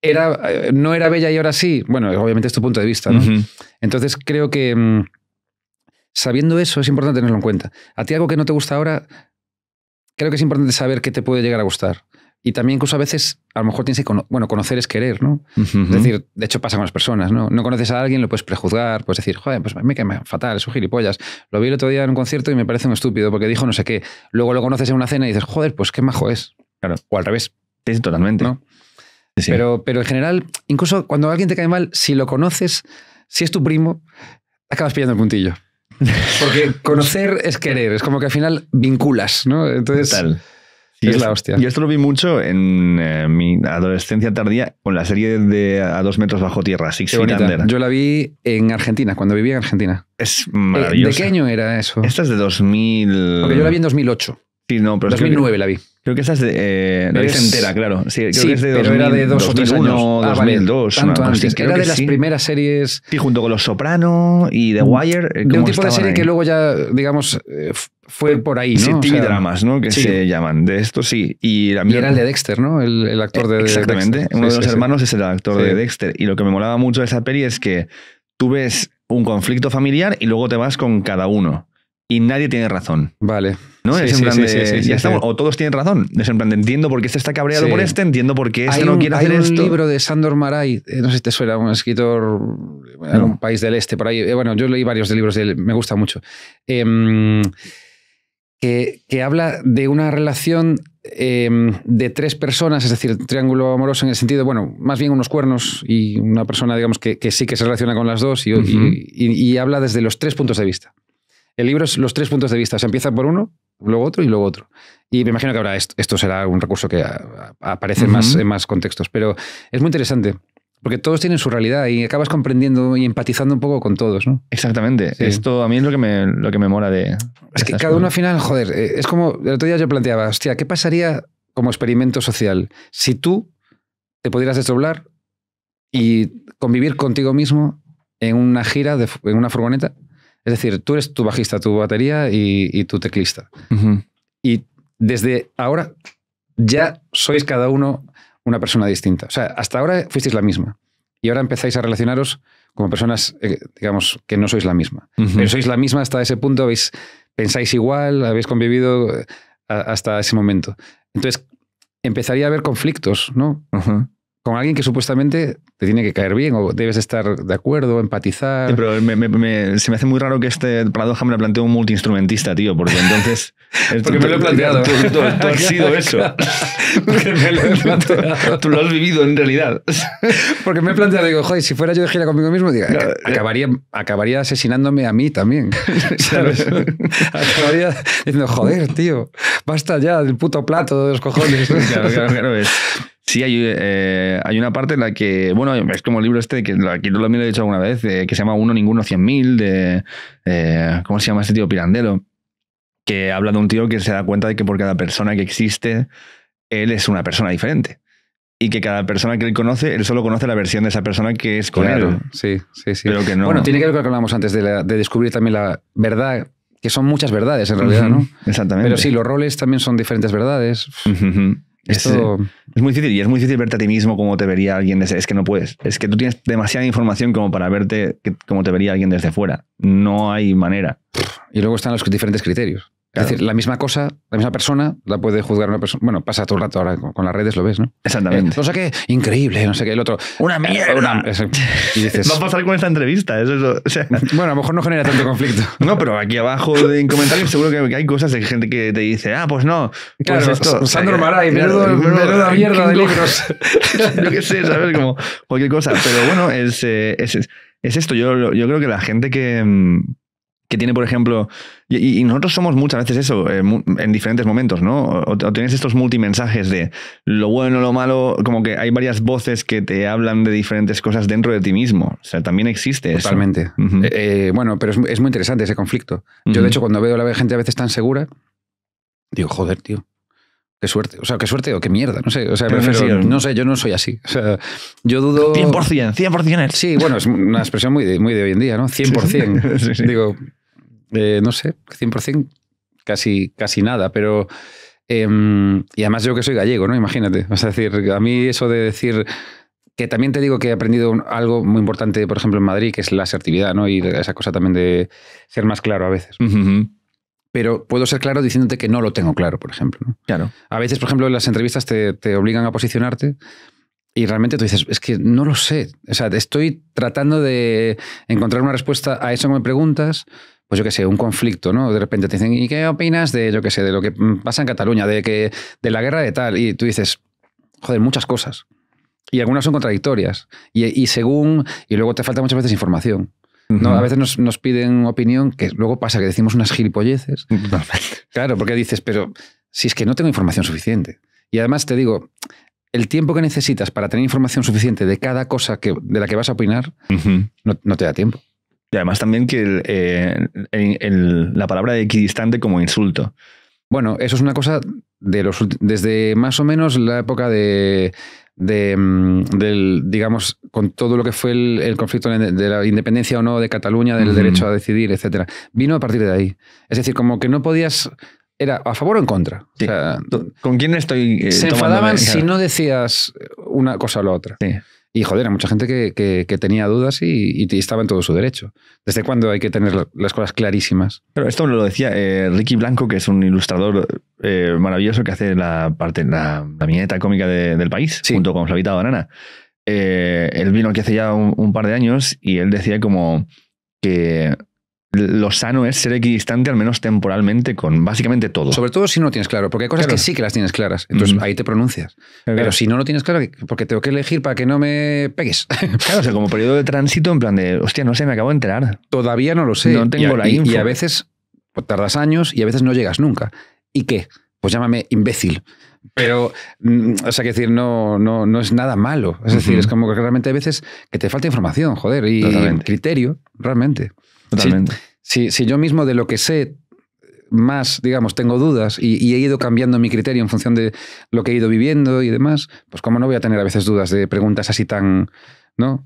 era, eh, no era bella y ahora sí. Bueno, obviamente es tu punto de vista. Entonces, creo que mm, sabiendo eso es importante tenerlo en cuenta. A ti algo que no te gusta ahora, creo que es importante saber qué te puede llegar a gustar. Y también incluso a veces, a lo mejor tienes bueno, conocer es querer, ¿no? Es decir, de hecho pasa con las personas, ¿no? No conoces a alguien, lo puedes prejuzgar, puedes decir, joder, pues me cae fatal, es un gilipollas. Lo vi el otro día en un concierto y me parece un estúpido porque dijo no sé qué. Luego lo conoces en una cena y dices, joder, pues qué majo es. Claro. O al revés. Sí, totalmente. ¿no? Sí. Pero, pero en general, incluso cuando alguien te cae mal, si lo conoces, si es tu primo, acabas pillando el puntillo. Porque conocer es querer, es como que al final vinculas, ¿no? Entonces... Y esto lo vi mucho en eh, mi adolescencia tardía con la serie de A dos metros bajo tierra, Six Feet Yo la vi en Argentina, cuando vivía en Argentina. Es maravilloso. Eh, ¿De qué era eso? Esta es de 2000. Porque yo la vi en 2008. Sí, no, pero 2009 es la vi. Creo que esa es de. Eh, es... entera, claro. Sí, creo que es de pero era de dos 2001, o tres años. 2002. Ah, era de las primeras series. Sí, junto con Los Soprano y The mm. Wire. Eh, de un tipo de serie que luego ya, digamos, eh, fue por ahí, ¿no? Sí, dramas, ¿no? Que se llaman. De esto sí. Y, la era el de Dexter, ¿no? El, actor eh, de Exactamente. Uno de los hermanos es el actor de Dexter. Y lo que me molaba mucho de esa peli es que tú ves un conflicto familiar y luego te vas con cada uno y nadie tiene razón. Vale. O todos tienen razón. Es entiendo por qué este está cabreado por este, entiendo por qué este no quiere hacer esto. Hay un libro de Sandor Maray, eh, no sé si te suena, un escritor un país del este, por ahí. Eh, bueno, yo leí varios de libros de él, me gusta mucho. Em, que, habla de una relación em, de tres personas, es decir, triángulo amoroso en el sentido, bueno, más bien unos cuernos y una persona, digamos, que, sí que se relaciona con las dos y habla desde los tres puntos de vista. El libro es los tres puntos de vista. se empieza por uno, luego otro y luego otro. Y me imagino que ahora esto, será un recurso que aparece más, en más contextos. Pero es muy interesante. Porque todos tienen su realidad y acabas comprendiendo y empatizando un poco con todos, Exactamente. Esto a mí es lo que me, lo que me mola de... Es que cada uno al final, joder, eh, es como... El otro día yo planteaba, hostia, ¿qué pasaría como experimento social si tú te pudieras desdoblar y convivir contigo mismo en una gira, en una furgoneta es decir, tú eres tu bajista, tu batería y, tu teclista. Y desde ahora ya sois cada uno una persona distinta. O sea, hasta ahora fuisteis la misma. Y ahora empezáis a relacionaros como personas, eh, digamos, que no sois la misma. Pero sois la misma hasta ese punto, pensáis igual, habéis convivido eh, hasta ese momento. Entonces, empezaría a haber conflictos, ¿no? con alguien que supuestamente te tiene que caer bien o debes estar de acuerdo, empatizar. pero se me hace muy raro que este paradoja me la plantee un multiinstrumentista, tío, porque entonces. porque me lo he planteado. Tú, has sido eso. me lo planteado. Tú, lo has vivido en realidad. porque me he planteado, digo, joder, si fuera yo de gira conmigo mismo, eh. acabaría, acabaría asesinándome a mí también. acabaría diciendo, joder, tío, basta ya del puto plato de los cojones. claro, claro. Sí, eh, hay, una parte en la que, bueno, es como el libro este, que aquí lo he dicho alguna vez, eh, que se llama Uno, Ninguno, Cien Mil, de, eh, ¿cómo se llama este tío? Pirandelo, que habla de un tío que se da cuenta de que por cada persona que existe, él es una persona diferente. Y que cada persona que él conoce, él solo conoce la versión de esa persona que es con él. Sí, sí, sí. Bueno, tiene que ver con lo que hablábamos antes, de, descubrir también la verdad que son muchas verdades en realidad, ¿no? Exactamente. Pero sí, los roles también son diferentes verdades. Es, muy difícil y es muy difícil verte a ti mismo como te vería alguien desde... Es que no puedes. Es que tú tienes demasiada información como para verte como te vería alguien desde fuera. No hay manera. Y luego están los diferentes criterios. Es decir, la misma cosa, la misma persona, la puede juzgar una persona. Bueno, pasa todo el rato ahora con, las redes, lo ves, ¿no? Exactamente. Cosa eh, no sé qué, increíble, no sé qué, el otro. ¡Una eh, mierda! Una, Va a pasar con esta entrevista, Bueno, a lo mejor no genera tanto conflicto. No, pero aquí abajo en comentarios seguro que hay cosas de gente que te dice, ah, pues no. Pues claro, pues esto, Sandro Maray, menudo, mierda, mierda de libros. Yo qué sé, ¿sabes? Como cualquier cosa. Pero bueno, eh, es, es, es, esto. Yo, yo creo que la gente que mm, que tiene, por ejemplo, y, nosotros somos muchas veces eso, eh, en diferentes momentos, ¿no? O, tienes estos multimensajes de lo bueno, lo malo, como que hay varias voces que te hablan de diferentes cosas dentro de ti mismo. O sea, también existe Totalmente. Eh, eh, bueno, pero es, es, muy interesante ese conflicto. Yo, de hecho, cuando veo a la gente a veces tan segura, digo, joder, tío. Qué suerte, o sea, qué suerte o qué mierda, no sé, o sea, no sé, yo no soy así, o sea, yo dudo... 100%, 100%. Sí, bueno, es una expresión muy de, muy de hoy en día, ¿no? 100%. Digo, eh, no sé, 100%, casi, casi nada, pero... Em, y además yo que soy gallego, ¿no? Imagínate. Es decir, a mí eso de decir que también te digo que he aprendido algo muy importante, por ejemplo, en Madrid, que es la asertividad, ¿no? Y esa cosa también de ser más claro a veces. Pero puedo ser claro diciéndote que no lo tengo claro, por ejemplo. Claro. A veces, por ejemplo, en las entrevistas te, te, obligan a posicionarte y realmente tú dices, es que no lo sé. O sea, estoy tratando de encontrar una respuesta a eso que me preguntas, pues yo qué sé, un conflicto, ¿no? De repente te dicen, ¿y qué opinas de, yo qué sé, de lo que pasa en Cataluña, de, que, de la guerra de tal? Y tú dices, joder, muchas cosas. Y algunas son contradictorias. Y, según, y luego te falta muchas veces información. No, a veces nos, piden opinión que luego pasa que decimos unas gilipolleces. Claro, porque dices, pero si es que no tengo información suficiente. Y además te digo, el tiempo que necesitas para tener información suficiente de cada cosa que, de la que vas a opinar, no, te da tiempo además también que eh, la palabra de equidistante como insulto. Bueno, eso es una cosa desde más o menos la época de, mm, digamos, con todo lo que fue el, conflicto de la independencia o no de Cataluña, del derecho a decidir, etcétera, vino a partir de ahí. Es decir, como que no podías era a favor o en contra. ¿Con quién estoy? Eh, se enfadaban si no decías una cosa o la otra. Sí. Y joder, hay mucha gente que, tenía dudas y, estaba en todo su derecho. ¿Desde cuándo hay que tener las cosas clarísimas? Pero esto lo decía eh, Ricky Blanco, que es un ilustrador eh, maravilloso que hace la parte, la, la mineta cómica del país, junto con Flavita Banana. Eh, él vino aquí hace ya un, par de años y él decía como que lo sano es ser equidistante, al menos temporalmente, con básicamente todo. Sobre todo si no lo tienes claro, porque hay cosas que sí que las tienes claras. Entonces ahí te pronuncias. Pero si no lo tienes claro, porque tengo que elegir para que no me pegues. Claro, o sea, como periodo de tránsito, en plan de, hostia, no sé, me acabo de enterar. Todavía no lo sé. No tengo y, la info. Y, a veces pues, tardas años y a veces no llegas nunca. ¿Y qué? Pues llámame imbécil. Pero, mm, o sea, que decir, no, no, no es nada malo. Es decir, es como que realmente a veces que te falta información, joder, y criterio, realmente. Totalmente si, yo mismo de lo que sé más, digamos, tengo dudas y, he ido cambiando mi criterio en función de lo que he ido viviendo y demás, pues cómo no voy a tener a veces dudas de preguntas así tan, ¿no?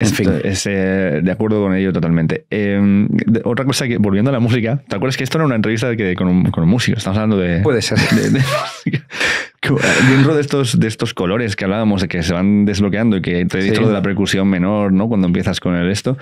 En fin. Es, eh, de acuerdo con ello totalmente. Em, otra cosa que, volviendo a la música, ¿te acuerdas que esto era una entrevista que, con, un, músico? Estamos hablando de... Puede ser. De, eh, dentro de estos, de estos colores que hablábamos, de que se van desbloqueando y que te he dicho de la percusión menor, ¿no? Cuando empiezas con el esto.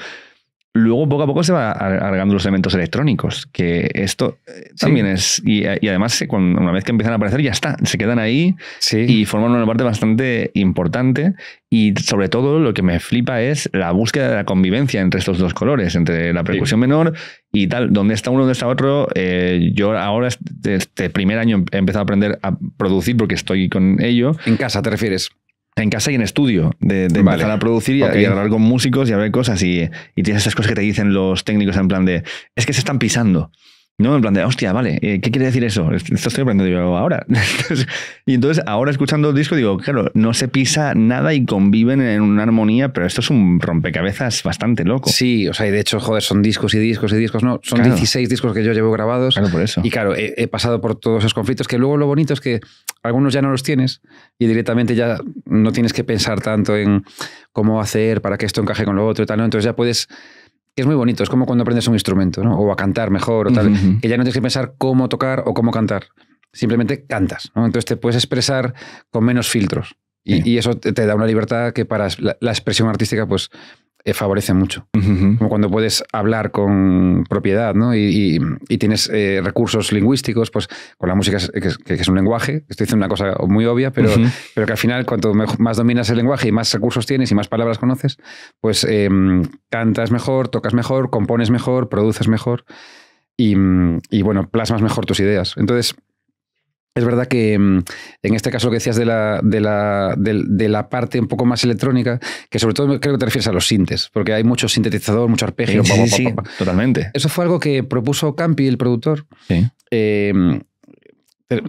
Luego poco a poco se van agregando los elementos electrónicos, que esto eh, también es, y, además eh, una vez que empiezan a aparecer ya está, se quedan ahí y forman una parte bastante importante y sobre todo lo que me flipa es la búsqueda de la convivencia entre estos dos colores, entre la percusión menor y tal, dónde está uno, dónde está otro. Eh, yo ahora, este, este primer año, he empezado a aprender a producir porque estoy con ello. En casa, ¿te refieres? en casa y en estudio, de, empezar a producir y, a, hablar con músicos y a ver cosas. Y, y, tienes esas cosas que te dicen los técnicos en plan de, es que se están pisando. No, en plan de, hostia, vale, eh, ¿qué quiere decir eso? Esto estoy aprendiendo yo ahora. y entonces, ahora escuchando el disco, digo, claro, no se pisa nada y conviven en una armonía, pero esto es un rompecabezas bastante loco. Sí, o sea, y de hecho, joder, son discos y discos y discos, no, son 16 discos que yo llevo grabados. Claro, por eso. Y claro, he, he, pasado por todos esos conflictos, que luego lo bonito es que algunos ya no los tienes y directamente ya no tienes que pensar tanto en cómo hacer para que esto encaje con lo otro y tal, ¿no? Entonces ya puedes es muy bonito, es como cuando aprendes un instrumento, ¿no? O a cantar mejor o tal, que ya no tienes que pensar cómo tocar o cómo cantar, simplemente cantas, Entonces te puedes expresar con menos filtros y, eso te da una libertad que para la expresión artística pues eh, favorece mucho. Como cuando puedes hablar con propiedad ¿no? y, tienes eh, recursos lingüísticos, pues con la música, que, es, un lenguaje, estoy diciendo una cosa muy obvia, pero, pero que al final cuanto más dominas el lenguaje y más recursos tienes y más palabras conoces, pues em, cantas mejor, tocas mejor, compones mejor, produces mejor y, y bueno, plasmas mejor tus ideas. Entonces, es verdad que mm, en este caso lo que decías de la, la, de, la parte un poco más electrónica, que sobre todo creo que te refieres a los sintes, porque hay mucho sintetizador, mucho arpegio. totalmente. Eso fue algo que propuso Campi, el productor. Sí. Eh,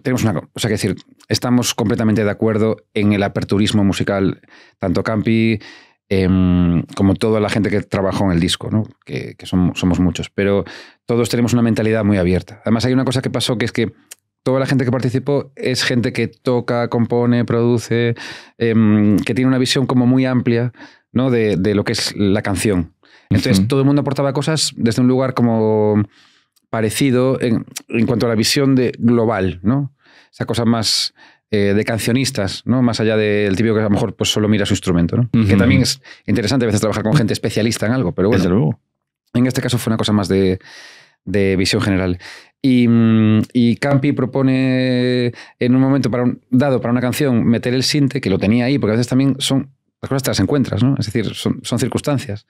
tenemos una cosa que decir, estamos completamente de acuerdo en el aperturismo musical, tanto Campi em, como toda la gente que trabajó en el disco, ¿no? que, somos, muchos, pero todos tenemos una mentalidad muy abierta. Además hay una cosa que pasó que es que toda la gente que participó es gente que toca, compone, produce, em, que tiene una visión como muy amplia ¿no? de, lo que es la canción. Entonces todo el mundo aportaba cosas desde un lugar como parecido en, cuanto a la visión de global, ¿no? Esa cosa más eh, de cancionistas, ¿no? Más allá del típico que a lo mejor pues, solo mira su instrumento, ¿no? Que también es interesante a veces trabajar con gente especialista en algo, pero bueno. luego. En este caso fue una cosa más de visión general. Mm, y, Campi propone en un momento para dado para una canción meter el sinte, que lo tenía ahí, porque a veces también son las cosas te las encuentras, ¿no? Es decir, son, circunstancias.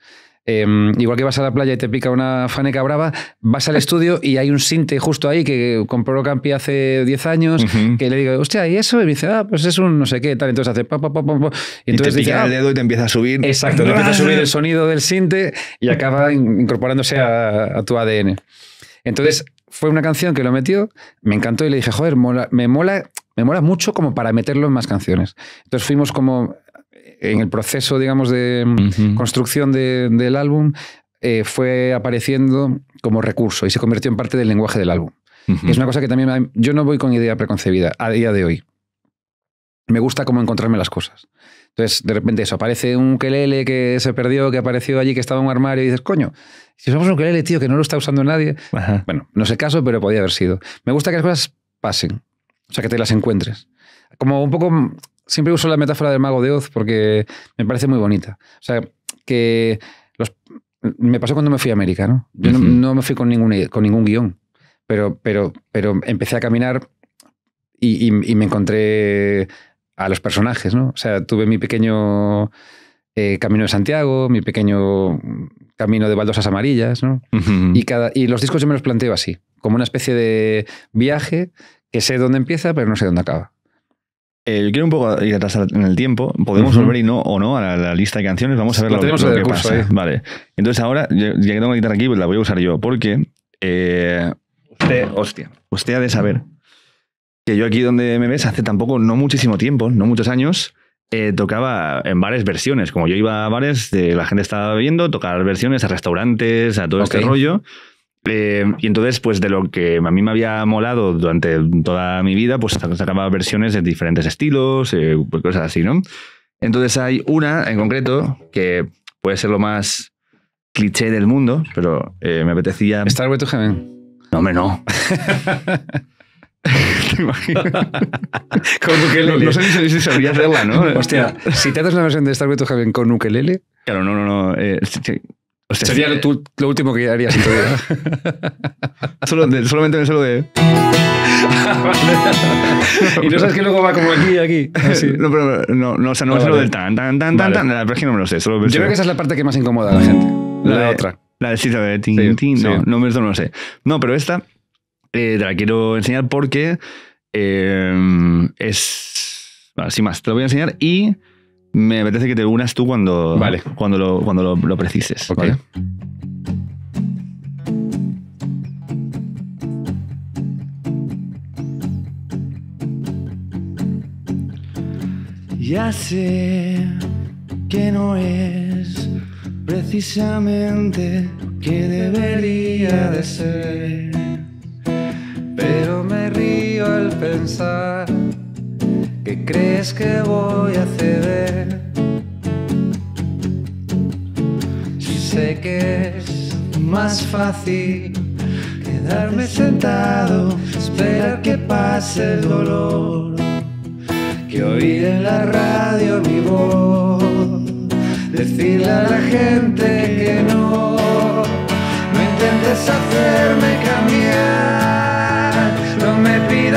Em, igual que vas a la playa y te pica una faneca brava, vas al estudio y hay un sinte justo ahí que compró Campi hace 10 años, que le digo, hostia, ¿y eso? Y me dice, ah, pues es un no sé qué, tal. Entonces hace pa, pa, pa, pa. Y, entonces te pica el ah, dedo y te empieza a subir. Exacto, empieza a subir el sonido del sinte y acaba incorporándose a, a tu ADN. Entonces, fue una canción que lo metió, me encantó y le dije, joder, me, mola, me mola mucho como para meterlo en más canciones. Entonces fuimos como eh, en el proceso, digamos, de mm, construcción del álbum, eh, fue apareciendo como recurso y se convirtió en parte del lenguaje del álbum. Es una cosa que también yo no voy con idea preconcebida a día de hoy. Me gusta cómo encontrarme las cosas. Entonces, de repente eso, aparece un quelele que se perdió, que apareció allí, que estaba en un armario, y dices, coño, si somos un quelele, tío, que no lo está usando nadie. Bueno, no sé caso, pero podía haber sido. Me gusta que las cosas pasen, o sea, que te las encuentres. Como un poco, siempre uso la metáfora del mago de Oz porque me parece muy bonita. O sea, que los, me pasó cuando me fui a América, ¿no? Yo no, me fui con ningún, con ningún guión, pero, pero, pero empecé a caminar y me encontré a los personajes, ¿no? O sea, tuve mi pequeño eh, Camino de Santiago, mi pequeño mm, Camino de Baldosas Amarillas, ¿no? y, cada, y los discos yo me los planteo así, como una especie de viaje que sé dónde empieza, pero no sé dónde acaba. yo eh, quiero un poco ir atrás en el tiempo. Podemos volver y no, o no a la, lista de canciones. Vamos a ver lo, que Vale. Entonces ahora, ya que tengo la guitarra aquí, pues la voy a usar yo. Porque eh, usted, hostia, usted ha de saber que yo aquí donde me ves hace tampoco, no muchísimo tiempo, no muchos años, eh, tocaba en varias versiones. Como yo iba a bares, eh, la gente estaba viendo tocar versiones a restaurantes, a todo este rollo. Eh, y entonces, pues de lo que a mí me había molado durante toda mi vida, pues sacaba versiones de diferentes estilos, pues, cosas así, ¿no? Entonces hay una en concreto que puede ser lo más cliché del mundo, pero me apetecía... Star to Heaven. No, hombre, no. con ukelele. No, sé si, si sabría hacerla, ¿no? Hostia, si te haces una versión de Star Wars con ukelele... Claro, no, no, no. Eh, sería eh. lo, último que harías en tu vida. Solo, de, solamente me solo de... y no sabes que luego va como aquí y aquí. No, pero no, no, o sea, no es ah, lo del tan, tan, tan, tan, tan. La es que no me lo sé. Yo creo que esa es la parte que más incomoda a la gente. La, de, otra. La de de tin, tin. No, no, no, no lo sé. No, pero esta eh, te la quiero enseñar porque eh, es... sin más, te lo voy a enseñar y me apetece que te unas tú cuando, cuando, lo, cuando lo, precises. Ya sé que no es precisamente que debería de ser pero me río al pensar que crees que voy a ceder. Si sé que es más fácil quedarme sentado, esperar que pase el dolor, que oír en la radio mi voz, decirle a la gente que no, no intentes hacerme cambiar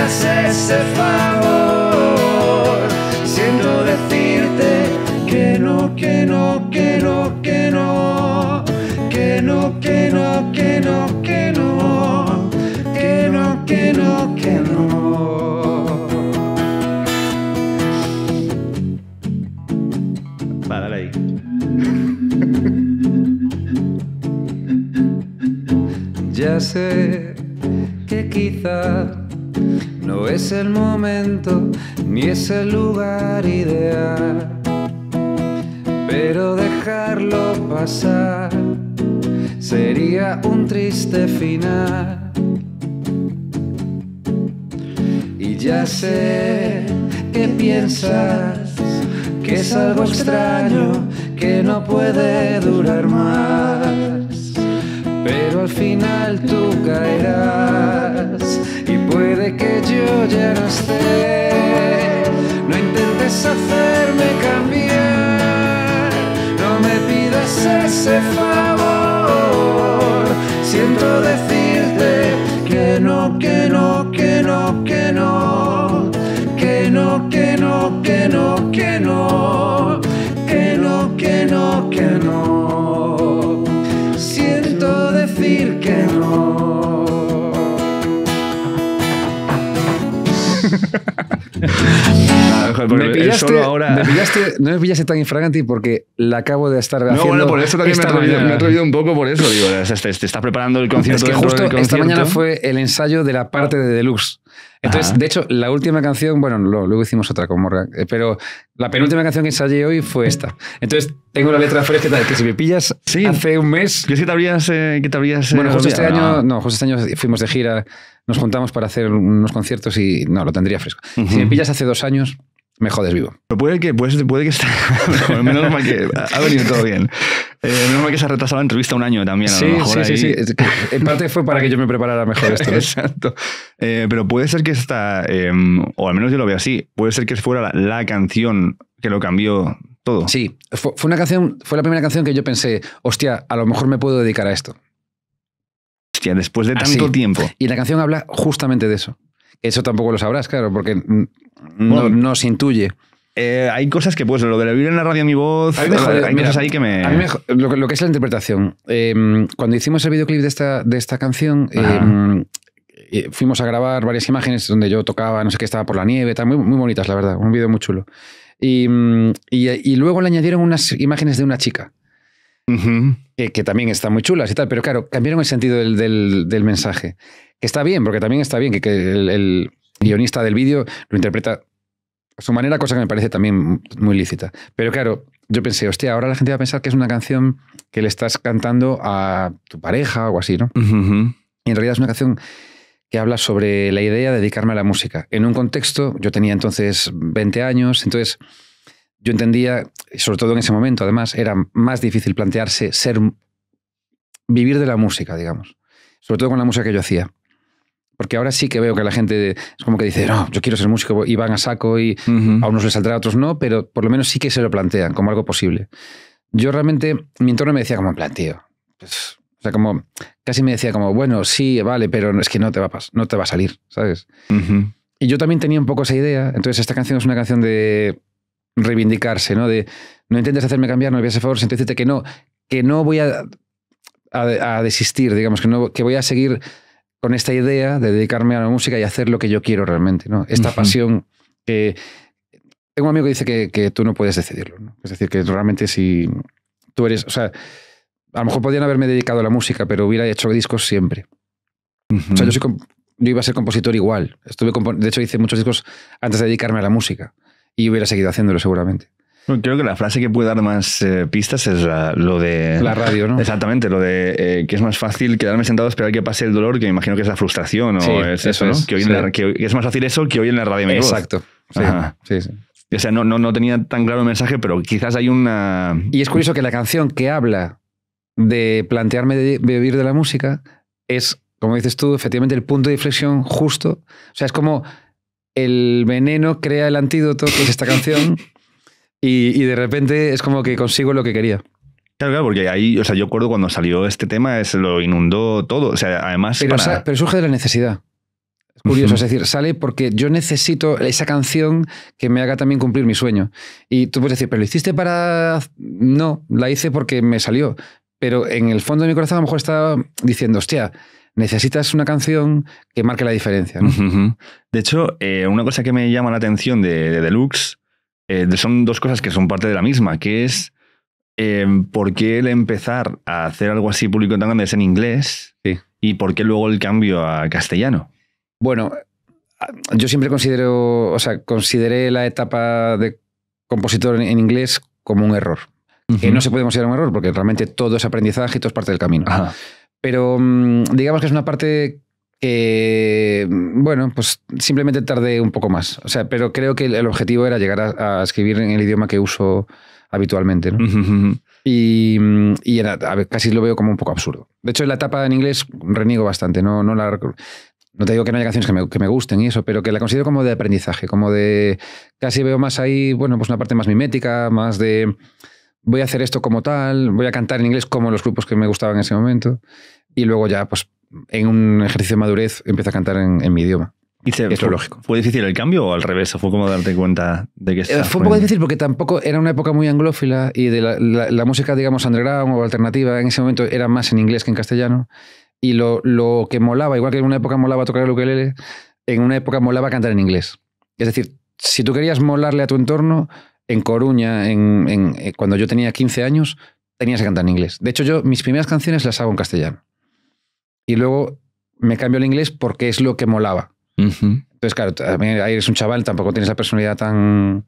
hagas ese favor. Siento decirte que no, que no, que no, que no, que no, que no, que no, que no, que no, que no, que no. Ya sé que quizás no es el momento ni es el lugar ideal, pero dejarlo pasar sería un triste final. Y ya sé que piensas que es algo extraño que no puede durar más, pero al final tú caerás Puede que yo ya no esté. No intentes hacerme cambiar. No me pidas ese favor. Siento decirte que no, que no, que no, que no. Que no, que no, que no, que no. Que no, que no, que no. Siento decir que no. Ah, me, pillaste, ahora... no me pillaste tan infraganti porque la acabo de estar no, haciendo. bueno, por eso también me he atrevido, un poco por eso. Digo, te, está preparando el concierto. Es que justo esta mañana fue el ensayo de la parte de Deluxe. Entonces, de hecho, la última canción, bueno, luego hicimos otra con Morgan, eh, pero la penúltima canción que ensayé hoy fue esta. Entonces, tengo la letra fresca que si me pillas sí. hace un mes. Yo eh, que te habrías. que eh, te habrías bueno, justo este, año, no, justo este año fuimos de gira, nos juntamos para hacer unos conciertos y no, lo tendría fresco. Si me pillas hace dos años, mejor jodes vivo. Pero puede que, puede que menos mal que ha venido todo bien. Eh, menos mal que se ha retrasado la entrevista un año también. sí, sí, sí, sí, En parte fue para que yo me preparara mejor esto. Exacto. Eh, pero puede ser que esta, em, o al menos yo lo veo así, puede ser que fuera la, canción que lo cambió todo. Sí, fue, una canción, fue la primera canción que yo pensé, hostia, a lo mejor me puedo dedicar a esto. Hostia, después de tanto tiempo. Y la canción habla justamente de eso. Eso tampoco lo sabrás, claro, porque no, se intuye. Eh, hay cosas que, pues, lo de vivir en la radio mi voz, hay, cosas ahí que me. lo, que es la interpretación. Em, cuando hicimos el videoclip de esta, de esta canción, em, eh, fuimos a grabar varias imágenes donde yo tocaba, no sé qué, estaba por la nieve, muy, bonitas, la verdad, un video muy chulo. Y, em, luego le añadieron unas imágenes de una chica. que, también están muy chulas y tal, pero claro, cambiaron el sentido del, del, del mensaje. Está bien, porque también está bien que, el, guionista del vídeo lo interpreta a su manera, cosa que me parece también muy lícita. Pero claro, yo pensé, hostia, ahora la gente va a pensar que es una canción que le estás cantando a tu pareja o así, ¿no? Y en realidad es una canción que habla sobre la idea de dedicarme a la música. En un contexto, yo tenía entonces 20 años, entonces yo entendía, sobre todo en ese momento, además, era más difícil plantearse ser, vivir de la música, digamos, sobre todo con la música que yo hacía. Porque ahora sí que veo que la gente es como que dice, no, yo quiero ser músico y van a saco y a unos les saldrá, a otros no, pero por lo menos sí que se lo plantean como algo posible. Yo realmente, mi entorno me decía como en plan, tío, pues, o sea, como casi me decía como, bueno, sí, vale, pero es que no te va a, no te va a salir, ¿sabes? Y yo también tenía un poco esa idea. Entonces, esta canción es una canción de reivindicarse, ¿no? De no intentes hacerme cambiar, no me pidas favor, entonces que no, que no voy a, a, a, desistir, digamos, que, no, que voy a seguir con esta idea de dedicarme a la música y hacer lo que yo quiero realmente, ¿no? Esta pasión que... Tengo un amigo que dice que, tú no puedes decidirlo, ¿no? Es decir, que realmente si tú eres... O sea, a lo mejor podrían haberme dedicado a la música, pero hubiera hecho discos siempre. O sea, yo, iba a ser compositor igual. Estuve de hecho, hice muchos discos antes de dedicarme a la música y hubiera seguido haciéndolo seguramente. Creo que la frase que puede dar más eh, pistas es lo de... La radio, ¿no? Exactamente, lo de eh, que es más fácil quedarme sentado a esperar que pase el dolor, que me imagino que es la frustración o es eso, ¿no? que, es más fácil eso que hoy en la radio. Exacto. Sí, sí, O sea, no, tenía tan claro el mensaje, pero quizás hay una... Y es curioso que la canción que habla de plantearme vivir de la música es, como dices tú, efectivamente el punto de inflexión justo. O sea, es como el veneno crea el antídoto, que es esta canción, y, de repente es como que consigo lo que quería. Claro, claro, porque ahí, o sea, yo acuerdo cuando salió este tema, se lo inundó todo. O sea, además. Pero, surge de la necesidad. Es curioso, es decir, sale porque yo necesito esa canción que me haga también cumplir mi sueño. Y tú puedes decir, pero lo hiciste para. No, la hice porque me salió. Pero en el fondo de mi corazón a lo mejor estaba diciendo, hostia, necesitas una canción que marque la diferencia. De hecho, eh, una cosa que me llama la atención de Deluxe eh, son dos cosas que son parte de la misma, que es em, por qué el empezar a hacer algo así público tan grande es en inglés y por qué luego el cambio a castellano. Bueno, yo siempre considero, o sea, consideré la etapa de compositor en inglés como un error. Que no se puede considerar un error porque realmente todo es aprendizaje y todo es parte del camino. Pero mm, digamos que es una parte eh, bueno, pues simplemente tardé un poco más. O sea, pero creo que el objetivo era llegar a, escribir en el idioma que uso habitualmente. Y, mm, casi lo veo como un poco absurdo. De hecho, en la etapa en inglés reniego bastante. No, no, la, no te digo que no haya canciones que me, que me, gusten y eso, pero que la considero como de aprendizaje, como de. Casi veo más ahí, bueno, pues una parte más mimética, más de. Voy a hacer esto como tal, voy a cantar en inglés como los grupos que me gustaban en ese momento. Y luego ya, pues en un ejercicio de madurez, empieza a cantar en, mi idioma. fue, lógico. ¿Fue difícil el cambio o al revés? fue como darte cuenta de que eh, Fue un poco difícil porque tampoco era una época muy anglófila y de la, música, digamos, underground o alternativa en ese momento era más en inglés que en castellano. Y lo, que molaba, igual que en una época molaba tocar el ukelele, en una época molaba cantar en inglés. Es decir, si tú querías molarle a tu entorno, en Coruña, en, eh, cuando yo tenía 15 años, tenías que cantar en inglés. De hecho, yo mis primeras canciones las hago en castellano y luego me cambió el inglés porque es lo que molaba. Entonces, claro, también eres un chaval, tampoco tienes la personalidad tan.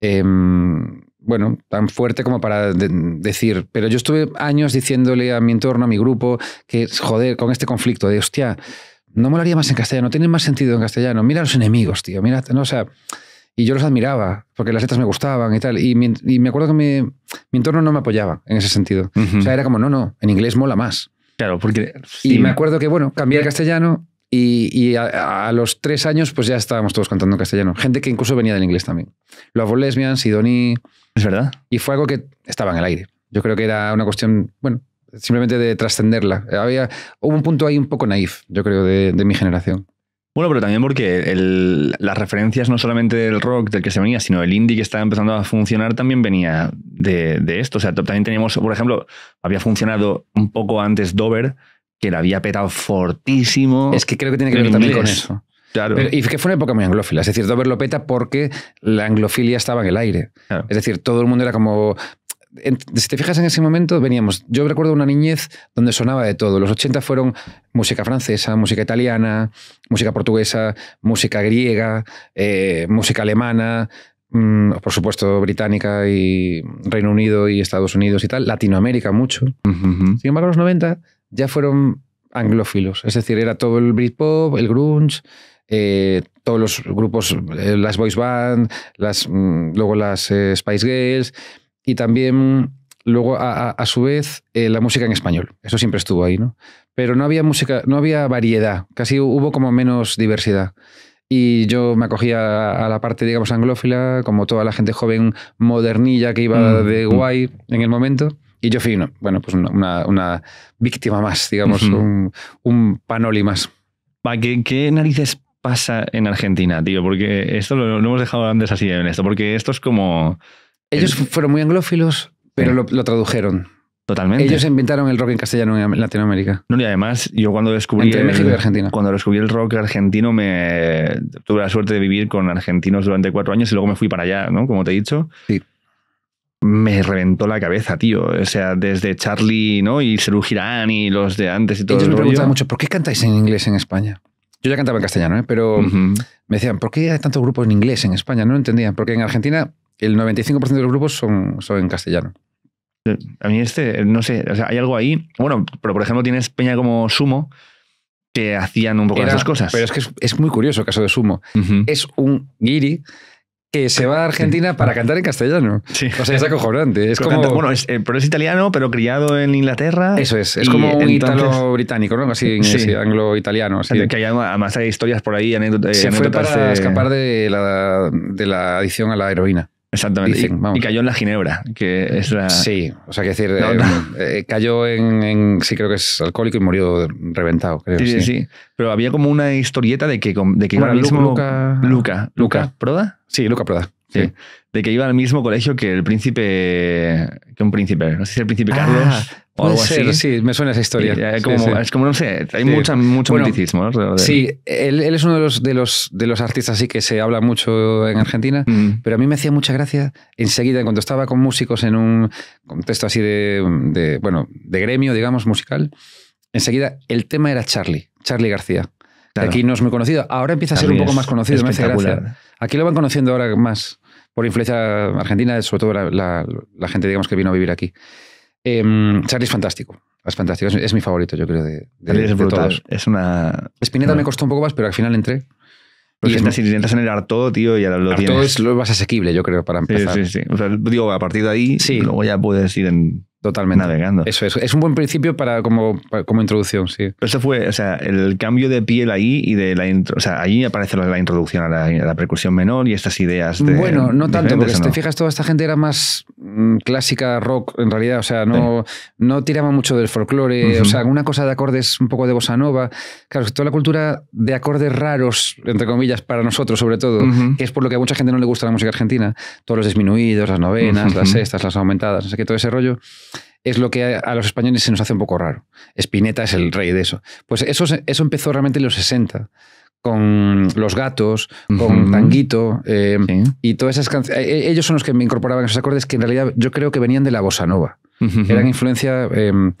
Em, bueno, tan fuerte como para decir. Pero yo estuve años diciéndole a mi entorno, a mi grupo, que joder, con este conflicto de hostia, no molaría más en castellano, tiene más sentido en castellano. Mira a los enemigos, tío, mira, no, o sea. Y yo los admiraba, porque las letras me gustaban y tal. Y, me acuerdo que mi, entorno no me apoyaba en ese sentido. O sea, era como, no, no, en inglés mola más. Y me acuerdo que, bueno, cambié el castellano y, a, los tres años pues ya estábamos todos cantando en castellano. Gente que incluso venía del inglés también. Love Lesbian, Sidoní... Es verdad. Y fue algo que estaba en el aire. Yo creo que era una cuestión, bueno, simplemente de trascenderla. Había, hubo un punto ahí un poco naif, yo creo, de mi generación. Bueno, pero también porque las referencias no solamente del rock del que se venía, sino el indie que estaba empezando a funcionar también venía de, esto. O sea, también teníamos, por ejemplo, había funcionado un poco antes Dover, que la había petado fortísimo. Es que creo que tiene que ver también con eso. Claro. y que fue una época muy anglófila. Es decir, Dover lo peta porque la anglofilia estaba en el aire. Es decir, todo el mundo era como, si te fijas en ese momento, veníamos. Yo recuerdo una niñez donde sonaba de todo. Los 80 fueron música francesa, música italiana, música portuguesa, música griega, eh, música alemana, mm, por supuesto británica y Reino Unido y Estados Unidos y tal, Latinoamérica mucho. Sin embargo, los 90 ya fueron anglófilos. Es decir, era todo el Britpop, el grunge. Eh, todos los grupos, eh, las boys band, las, mm, luego las Spice Girls, y también luego a, su vez eh, la música en español. Eso siempre estuvo ahí, ¿no? Pero no había música, no había variedad, casi hubo como menos diversidad. Y yo me acogía a la parte, digamos, anglófila, como toda la gente joven modernilla que iba mm, de mm. guay en el momento. Y yo fui, bueno, pues una, víctima más, digamos, un, un, panoli más. ¿Qué, ¿Qué narices pasa en Argentina, tío? Porque esto lo, lo, hemos dejado antes así en esto, porque esto es como ellos fueron muy anglófilos, pero lo, tradujeron. Totalmente. Ellos inventaron el rock en castellano en Latinoamérica. No, y además, yo cuando descubrí. Entre el, México y Argentina. Cuando descubrí el rock argentino, me tuve la suerte de vivir con argentinos durante cuatro años y luego me fui para allá, ¿no? Como te he dicho. Sí. Me reventó la cabeza, tío. O sea, desde Charlie, ¿no? Y Serú Girán y los de antes y todo Ellos me preguntaban mucho, ¿por qué cantáis en inglés en España? Yo ya cantaba en castellano, ¿eh? Pero me decían, ¿por qué hay tantos grupos en inglés en España? No lo entendían. Porque en Argentina el 95% de los grupos son, son en castellano. A mí este, no sé, hay algo ahí. Bueno, pero por ejemplo tienes Peña como Sumo, que hacían un poco de esas cosas. Pero es que es, muy curioso el caso de Sumo. Es un guiri que se va a Argentina para cantar en castellano. O sea, es acojonante. Es pero como... bueno, es, eh, pero es italiano, pero criado en Inglaterra. Eso es. Es como un italo-británico, ¿no? Así, anglo-italiano. Que hay, además hay historias por ahí, anécdotas. Se fue para escapar de la, de la adicción a la heroína. Exactamente. y, cayó en la Ginebra, que es la... Sí, o sea, que decir, eh, eh, cayó en, Sí, creo que es alcohólico y murió reventado. Creo, sí, sí, sí, Pero había como una historieta de que, de que iba al mismo... Luca... Luca, ¿Proda? Sí, Luca Proda. Sí. De que iba al mismo colegio que el príncipe... Que un príncipe, no sé si es el príncipe ah, Carlos o Sí, me suena esa historia. Es como, no sé, hay mucho bueno, Sí, él, es uno de los, de, los, de los artistas así que se habla mucho en Argentina, mm. pero a mí me hacía mucha gracia enseguida, cuando estaba con músicos en un contexto así de, bueno, de gremio, digamos, musical, enseguida el tema era Charlie, Charlie García. Aquí no es muy conocido. Ahora empieza a ser un poco más conocido, me hace gracia. Aquí lo van conociendo ahora más por influencia argentina, sobre todo la, gente digamos, que vino a vivir aquí. Em, Charlie es fantástico. Es fantástico. Es, mi favorito, yo creo, de, es todos. una... Espineta me costó un poco más, pero al final entré. Porque pues si intentas en el Arto, tío, ya lo tienes. es lo más asequible, yo creo, para empezar. Sí, sí, O sea, digo, a partir de ahí, sí. luego ya puedes ir en... Totalmente. Navegando. Eso es. Es un buen principio para como, como introducción, sí. eso fue, o sea, el cambio de piel ahí y de la intro, o sea, ahí aparece la introducción a la, percusión menor y estas ideas. De, bueno, no tanto, porque si te fijas, toda esta gente era más mm, clásica rock en realidad, o sea, no, no tiraba mucho del folclore, o sea, una cosa de acordes un poco de bossa nova. Claro, toda la cultura de acordes raros, entre comillas, para nosotros sobre todo, que es por lo que a mucha gente no le gusta la música argentina, todos los disminuidos, las novenas, las sextas, las aumentadas, o sea que todo ese rollo es lo que a, los españoles se nos hace un poco raro. Espineta es el rey de eso. Pues eso, eso empezó realmente en los 60 con los gatos, con Tanguito eh, y todas esas canciones. Eh, eh, ellos son los que me incorporaban esos acordes que en realidad yo creo que venían de la bossa nova. Eran influencia em,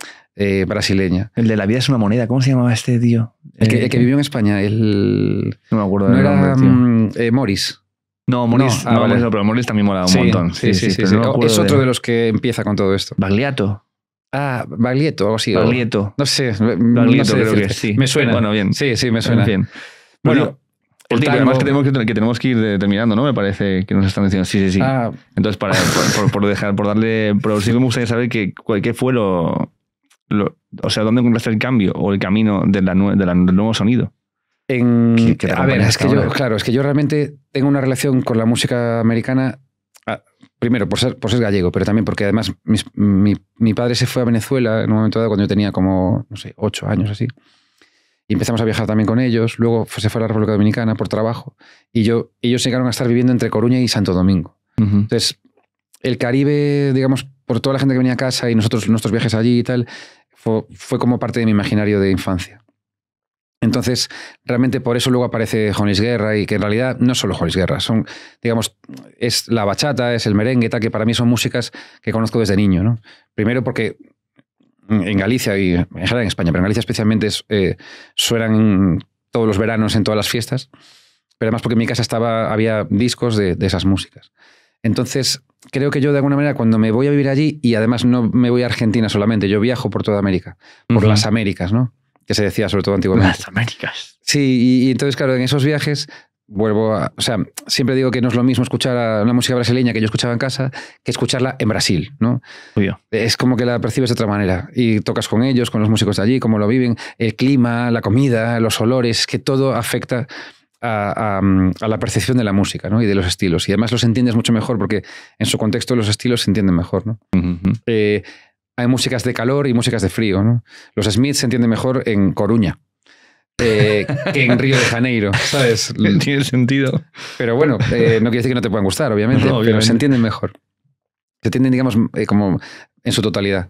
brasileña. El de la vida es una moneda, ¿cómo se llamaba este tío? El que, vivió en España, el... No me acuerdo. era nombre, mm, Morris. No, Morris, no, ah, pero Morris también mola un montón. Sí, sí, sí. Oh, es otro de... los que empieza con todo esto. Bagliato. Ah, Baglietto, algo así. Baglietto. No sé. Baglietto creo que sí. Me suena. Bueno, bien. Sí, sí, me suena. Bien. Bueno, el que tenemos que, tenemos que ir determinando, ¿no? Me parece que nos están diciendo sí, sí, sí. Ah. Entonces, para, por, dejar, por darle... Pero sí que me gustaría saber qué que fue lo, O sea, ¿dónde encontraste el cambio o el camino del nuevo sonido? a ver, es que yo, claro, es que yo realmente tengo una relación con la música americana, ah, primero por ser, gallego, pero también porque además mi, padre se fue a Venezuela en un momento dado cuando yo tenía como, no sé, ocho años así. Y empezamos a viajar también con ellos. Luego se fue a la República Dominicana por trabajo. Y yo, ellos llegaron a estar viviendo entre Coruña y Santo Domingo. Entonces, el Caribe, digamos, por toda la gente que venía a casa y nosotros, nuestros viajes allí y tal, fue como parte de mi imaginario de infancia. Entonces, realmente por eso luego aparece Jonis Guerra y que en realidad no solo Jones Guerra, son, digamos, es la bachata, es el merengue, que para mí son músicas que conozco desde niño, ¿no? Primero porque en Galicia y en España, pero en Galicia especialmente sueran eh, suenan todos los veranos en todas las fiestas, pero además porque en mi casa estaba, había discos de, esas músicas. Entonces, creo que yo de alguna manera cuando me voy a vivir allí, y además no me voy a Argentina solamente, yo viajo por toda América, por las Américas, ¿no? que se decía sobre todo antiguamente. Las Américas. Sí, y, entonces, claro, en esos viajes vuelvo a, o sea, siempre digo que no es lo mismo escuchar una música brasileña que yo escuchaba en casa que escucharla en Brasil, ¿no? Es como que la percibes de otra manera y tocas con ellos, con los músicos de allí, cómo lo viven, el clima, la comida, los olores, que todo afecta a, la percepción de la música ¿no? y de los estilos. Y además los entiendes mucho mejor porque en su contexto los estilos se entienden mejor, ¿no? Eh, hay músicas de calor y músicas de frío. Los Smiths se entienden mejor en Coruña. Eh, que en Río de Janeiro, ¿sabes? Tiene sentido. Pero bueno, eh, no quiere decir que no te puedan gustar, obviamente, no, pero se entienden mejor. Se entienden, digamos, eh, como en su totalidad.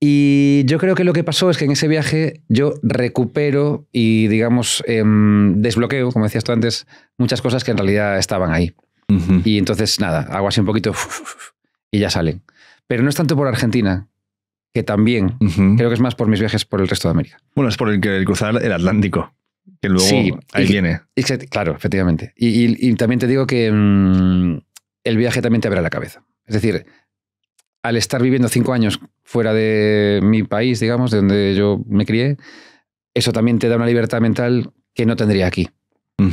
Y yo creo que lo que pasó es que en ese viaje yo recupero y, digamos, em, desbloqueo, como decías tú antes, muchas cosas que en realidad estaban ahí. Y entonces, nada, hago así un poquito y ya salen. Pero no es tanto por Argentina, que también creo que es más por mis viajes por el resto de América. Bueno, es por el, cruzar el Atlántico, que luego ahí viene. claro, efectivamente. Y, también te digo que mm, el viaje también te abre la cabeza. Es decir, al estar viviendo cinco años fuera de mi país, digamos, de donde yo me crié, eso también te da una libertad mental que no tendría aquí. Si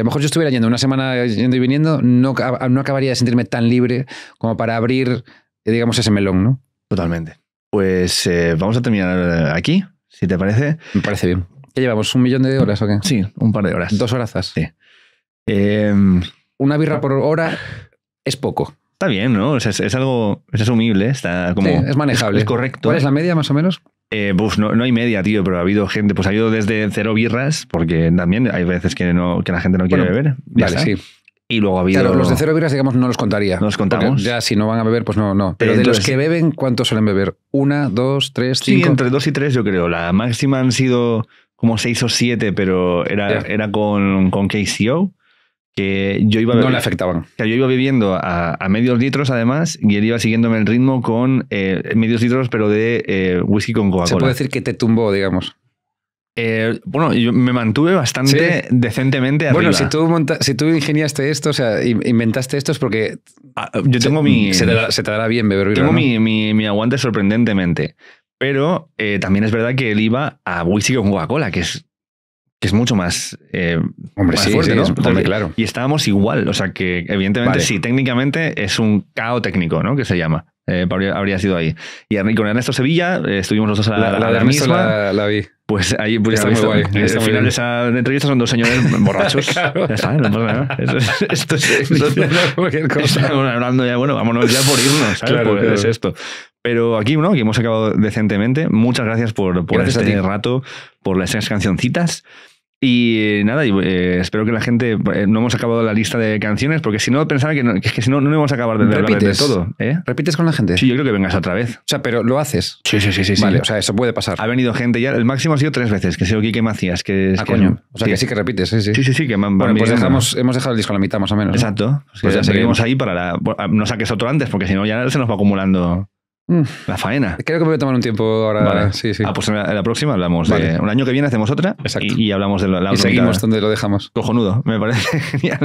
a lo mejor yo estuviera yendo una semana yendo y viniendo, no, no acabaría de sentirme tan libre como para abrir eh, digamos, ese melón, ¿no? Totalmente. Pues eh, vamos a terminar eh, aquí, si te parece. Me parece bien. ¿Qué llevamos? ¿Un millón de horas o qué? Sí, un par de horas. Dos horazas. Sí. Em, Una birra por hora es poco. Está bien, ¿no? es, algo, es asumible, está como... Sí, es manejable. Es, correcto. ¿Cuál es la media más o menos? pues no, hay media, tío, pero ha habido gente, pues ha habido desde cero birras, porque también hay veces que, no, que la gente no quiere beber. vale, sí y luego había Claro, los de cero birras, digamos, no los contaría. No los contamos. Ya, si no van a beber, pues no, no. Pero de los que beben, cuánto suelen beber? ¿Una, dos, tres, cinco? Sí, entre dos y tres, yo creo. La máxima han sido como seis o siete, pero era, era con, con KCO. Que yo iba No le afectaban. Que yo iba bebiendo a, medios litros, además, y él iba siguiéndome el ritmo con eh, medios litros, pero de eh, whisky con Coca-Cola. Se puede decir que te tumbó, digamos. Eh, bueno, yo me mantuve bastante decentemente arriba. Bueno, si tú, si tú ingeniaste esto, o sea, inventaste esto es porque... Ah, yo tengo mi... Se te, dará bien beber Tengo mi, mi, mi aguante sorprendentemente. Pero eh, también es verdad que él iba a whisky con Coca-Cola, que es, que es mucho más, eh, hombre, sí, fuerte, ¿no? hombre, claro. Y estábamos igual, o sea que evidentemente sí, técnicamente es un caos técnico, ¿no? Que se llama. habría, sido ahí. Y con Ernesto Sevilla estuvimos los dos a la, la, misma. La, vi. Pues ahí pues, está, está muy guay. Está al final de esa entrevista son dos señores borrachos. Ya saben, no pasa Esto es, esto es cualquier cosa. hablando ya, bueno, vámonos ya por irnos. ¿sabes? Claro, es esto. Pero aquí, ¿no? Que hemos acabado decentemente. Muchas gracias por, por gracias este rato, por las esas cancioncitas. Y eh, nada, eh, espero que la gente. Eh, no hemos acabado la lista de canciones, porque si no, pensaba que, es que si no, no íbamos a acabar de todo. ¿eh? ¿Repites con la gente? Sí, yo creo que vengas otra vez. O sea, pero lo haces. Sí, sí, sí. sí vale, o sea, eso puede pasar. Ha venido gente ya. El máximo ha sido tres veces, que sé lo que Macías. Que, ah, que coño. O sea, que sí que repites, sí, sí. Sí, sí, sí que Bueno, pues dejamos, hemos dejado el disco a la mitad más o menos. Exacto. Pues ya seguimos ahí para. La, ah, no saques otro antes, porque si no, ya se nos va acumulando. Mm. La faena. Creo que voy a tomar un tiempo ahora. Sí, sí. Ah, pues en la, próxima hablamos de. Un año que viene hacemos otra y, y, hablamos de la, la Y seguimos donde lo dejamos. Cojonudo, me parece genial.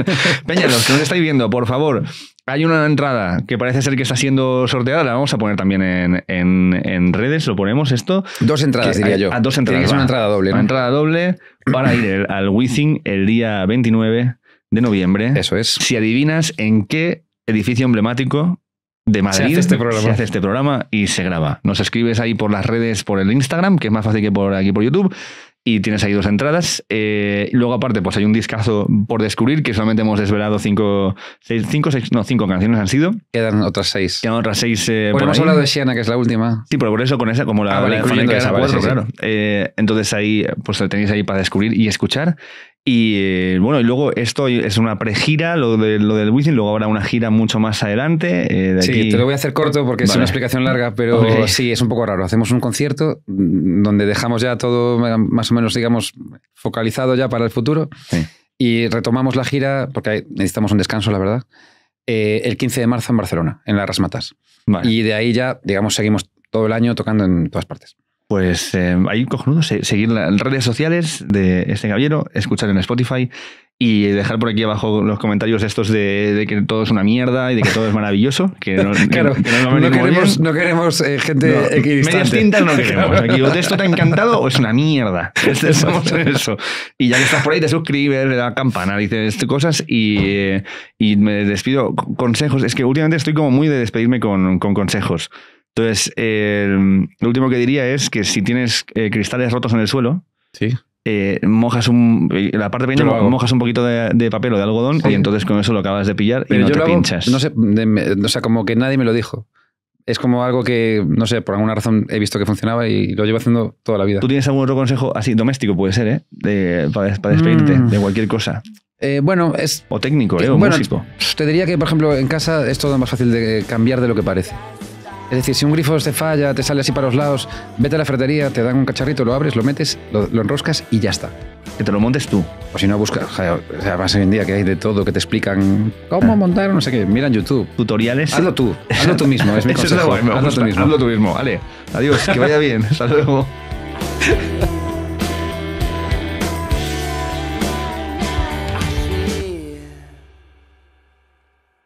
Peña, que nos estáis viendo, por favor, hay una entrada que parece ser que está siendo sorteada, la vamos a poner también en, redes, lo ponemos esto. Dos entradas, diría yo. dos entradas. una entrada doble. Una entrada doble para ir al Withing el día 29 de noviembre. Eso es. Si adivinas en qué edificio emblemático de Madrid. Este se hace, este programa. y se graba. Nos escribes ahí por las redes, por el Instagram, que es más fácil que por aquí por YouTube. Y tienes ahí dos entradas. Eh, luego, aparte, pues hay un discazo por descubrir que solamente hemos desvelado cinco, seis, cinco, seis, no, cinco canciones han sido. Quedan otras seis. Quedan otras seis. Eh, pues por hemos hablado de Siena que es la última. Sí, pero por eso, con esa, como la, ah, la, eh, entonces ahí, pues tenéis ahí para descubrir y escuchar. Y eh, bueno, y luego esto es una pregira, lo, lo del Wizzing, luego habrá una gira mucho más adelante. Eh, sí, te lo voy a hacer corto porque es una explicación larga, pero sí, es un poco raro. Hacemos un concierto donde dejamos ya todo más o menos, digamos, focalizado ya para el futuro y retomamos la gira porque necesitamos un descanso, la verdad, eh, el 15 de marzo en Barcelona, en las Rasmatas. Y de ahí ya, digamos, seguimos todo el año tocando en todas partes. Pues eh, ahí cojonudo, seguir las redes sociales de este caballero, escuchar en Spotify y dejar por aquí abajo los comentarios estos de, que todo es una mierda y de que todo es maravilloso. Que no, no, queremos, eh, gente no, Medias no queremos. Aquí, o esto te ha encantado o es una mierda. Este, eso. Y ya que estás por ahí, te suscribes, le das campana, dices cosas eh, y, me despido. Consejos. Es que últimamente estoy como muy de despedirme con, con consejos. Entonces, eh, lo último que diría es que si tienes eh, cristales rotos en el suelo, eh, mojas un la parte mojas un poquito de, papel o de algodón y entonces con eso lo acabas de pillar y no te pinchas. No sé, o sea, como que nadie me lo dijo. Es como algo que, no sé, por alguna razón he visto que funcionaba y lo llevo haciendo toda la vida. ¿Tú tienes algún otro consejo así, doméstico puede ser, eh? para, despedirte mm. de cualquier cosa. bueno, es... O técnico, ¿eh? O músico. Te diría que, por ejemplo, en casa es todo más fácil de cambiar de lo que parece. Es decir, si un grifo te falla, te sale así para los lados, vete a la ferretería, te dan un cacharrito, lo abres, lo metes, lo, enroscas y ya está. Que te lo montes tú. O si no, busca. O sea, más hoy en día que hay de todo, que te explican cómo ah. montar, no sé qué. Mira en YouTube. Tutoriales. Hazlo tú. Hazlo tú mismo. Es mi hazlo tú mismo. Hazlo tú mismo. Vale. Adiós. Que vaya bien. Hasta luego.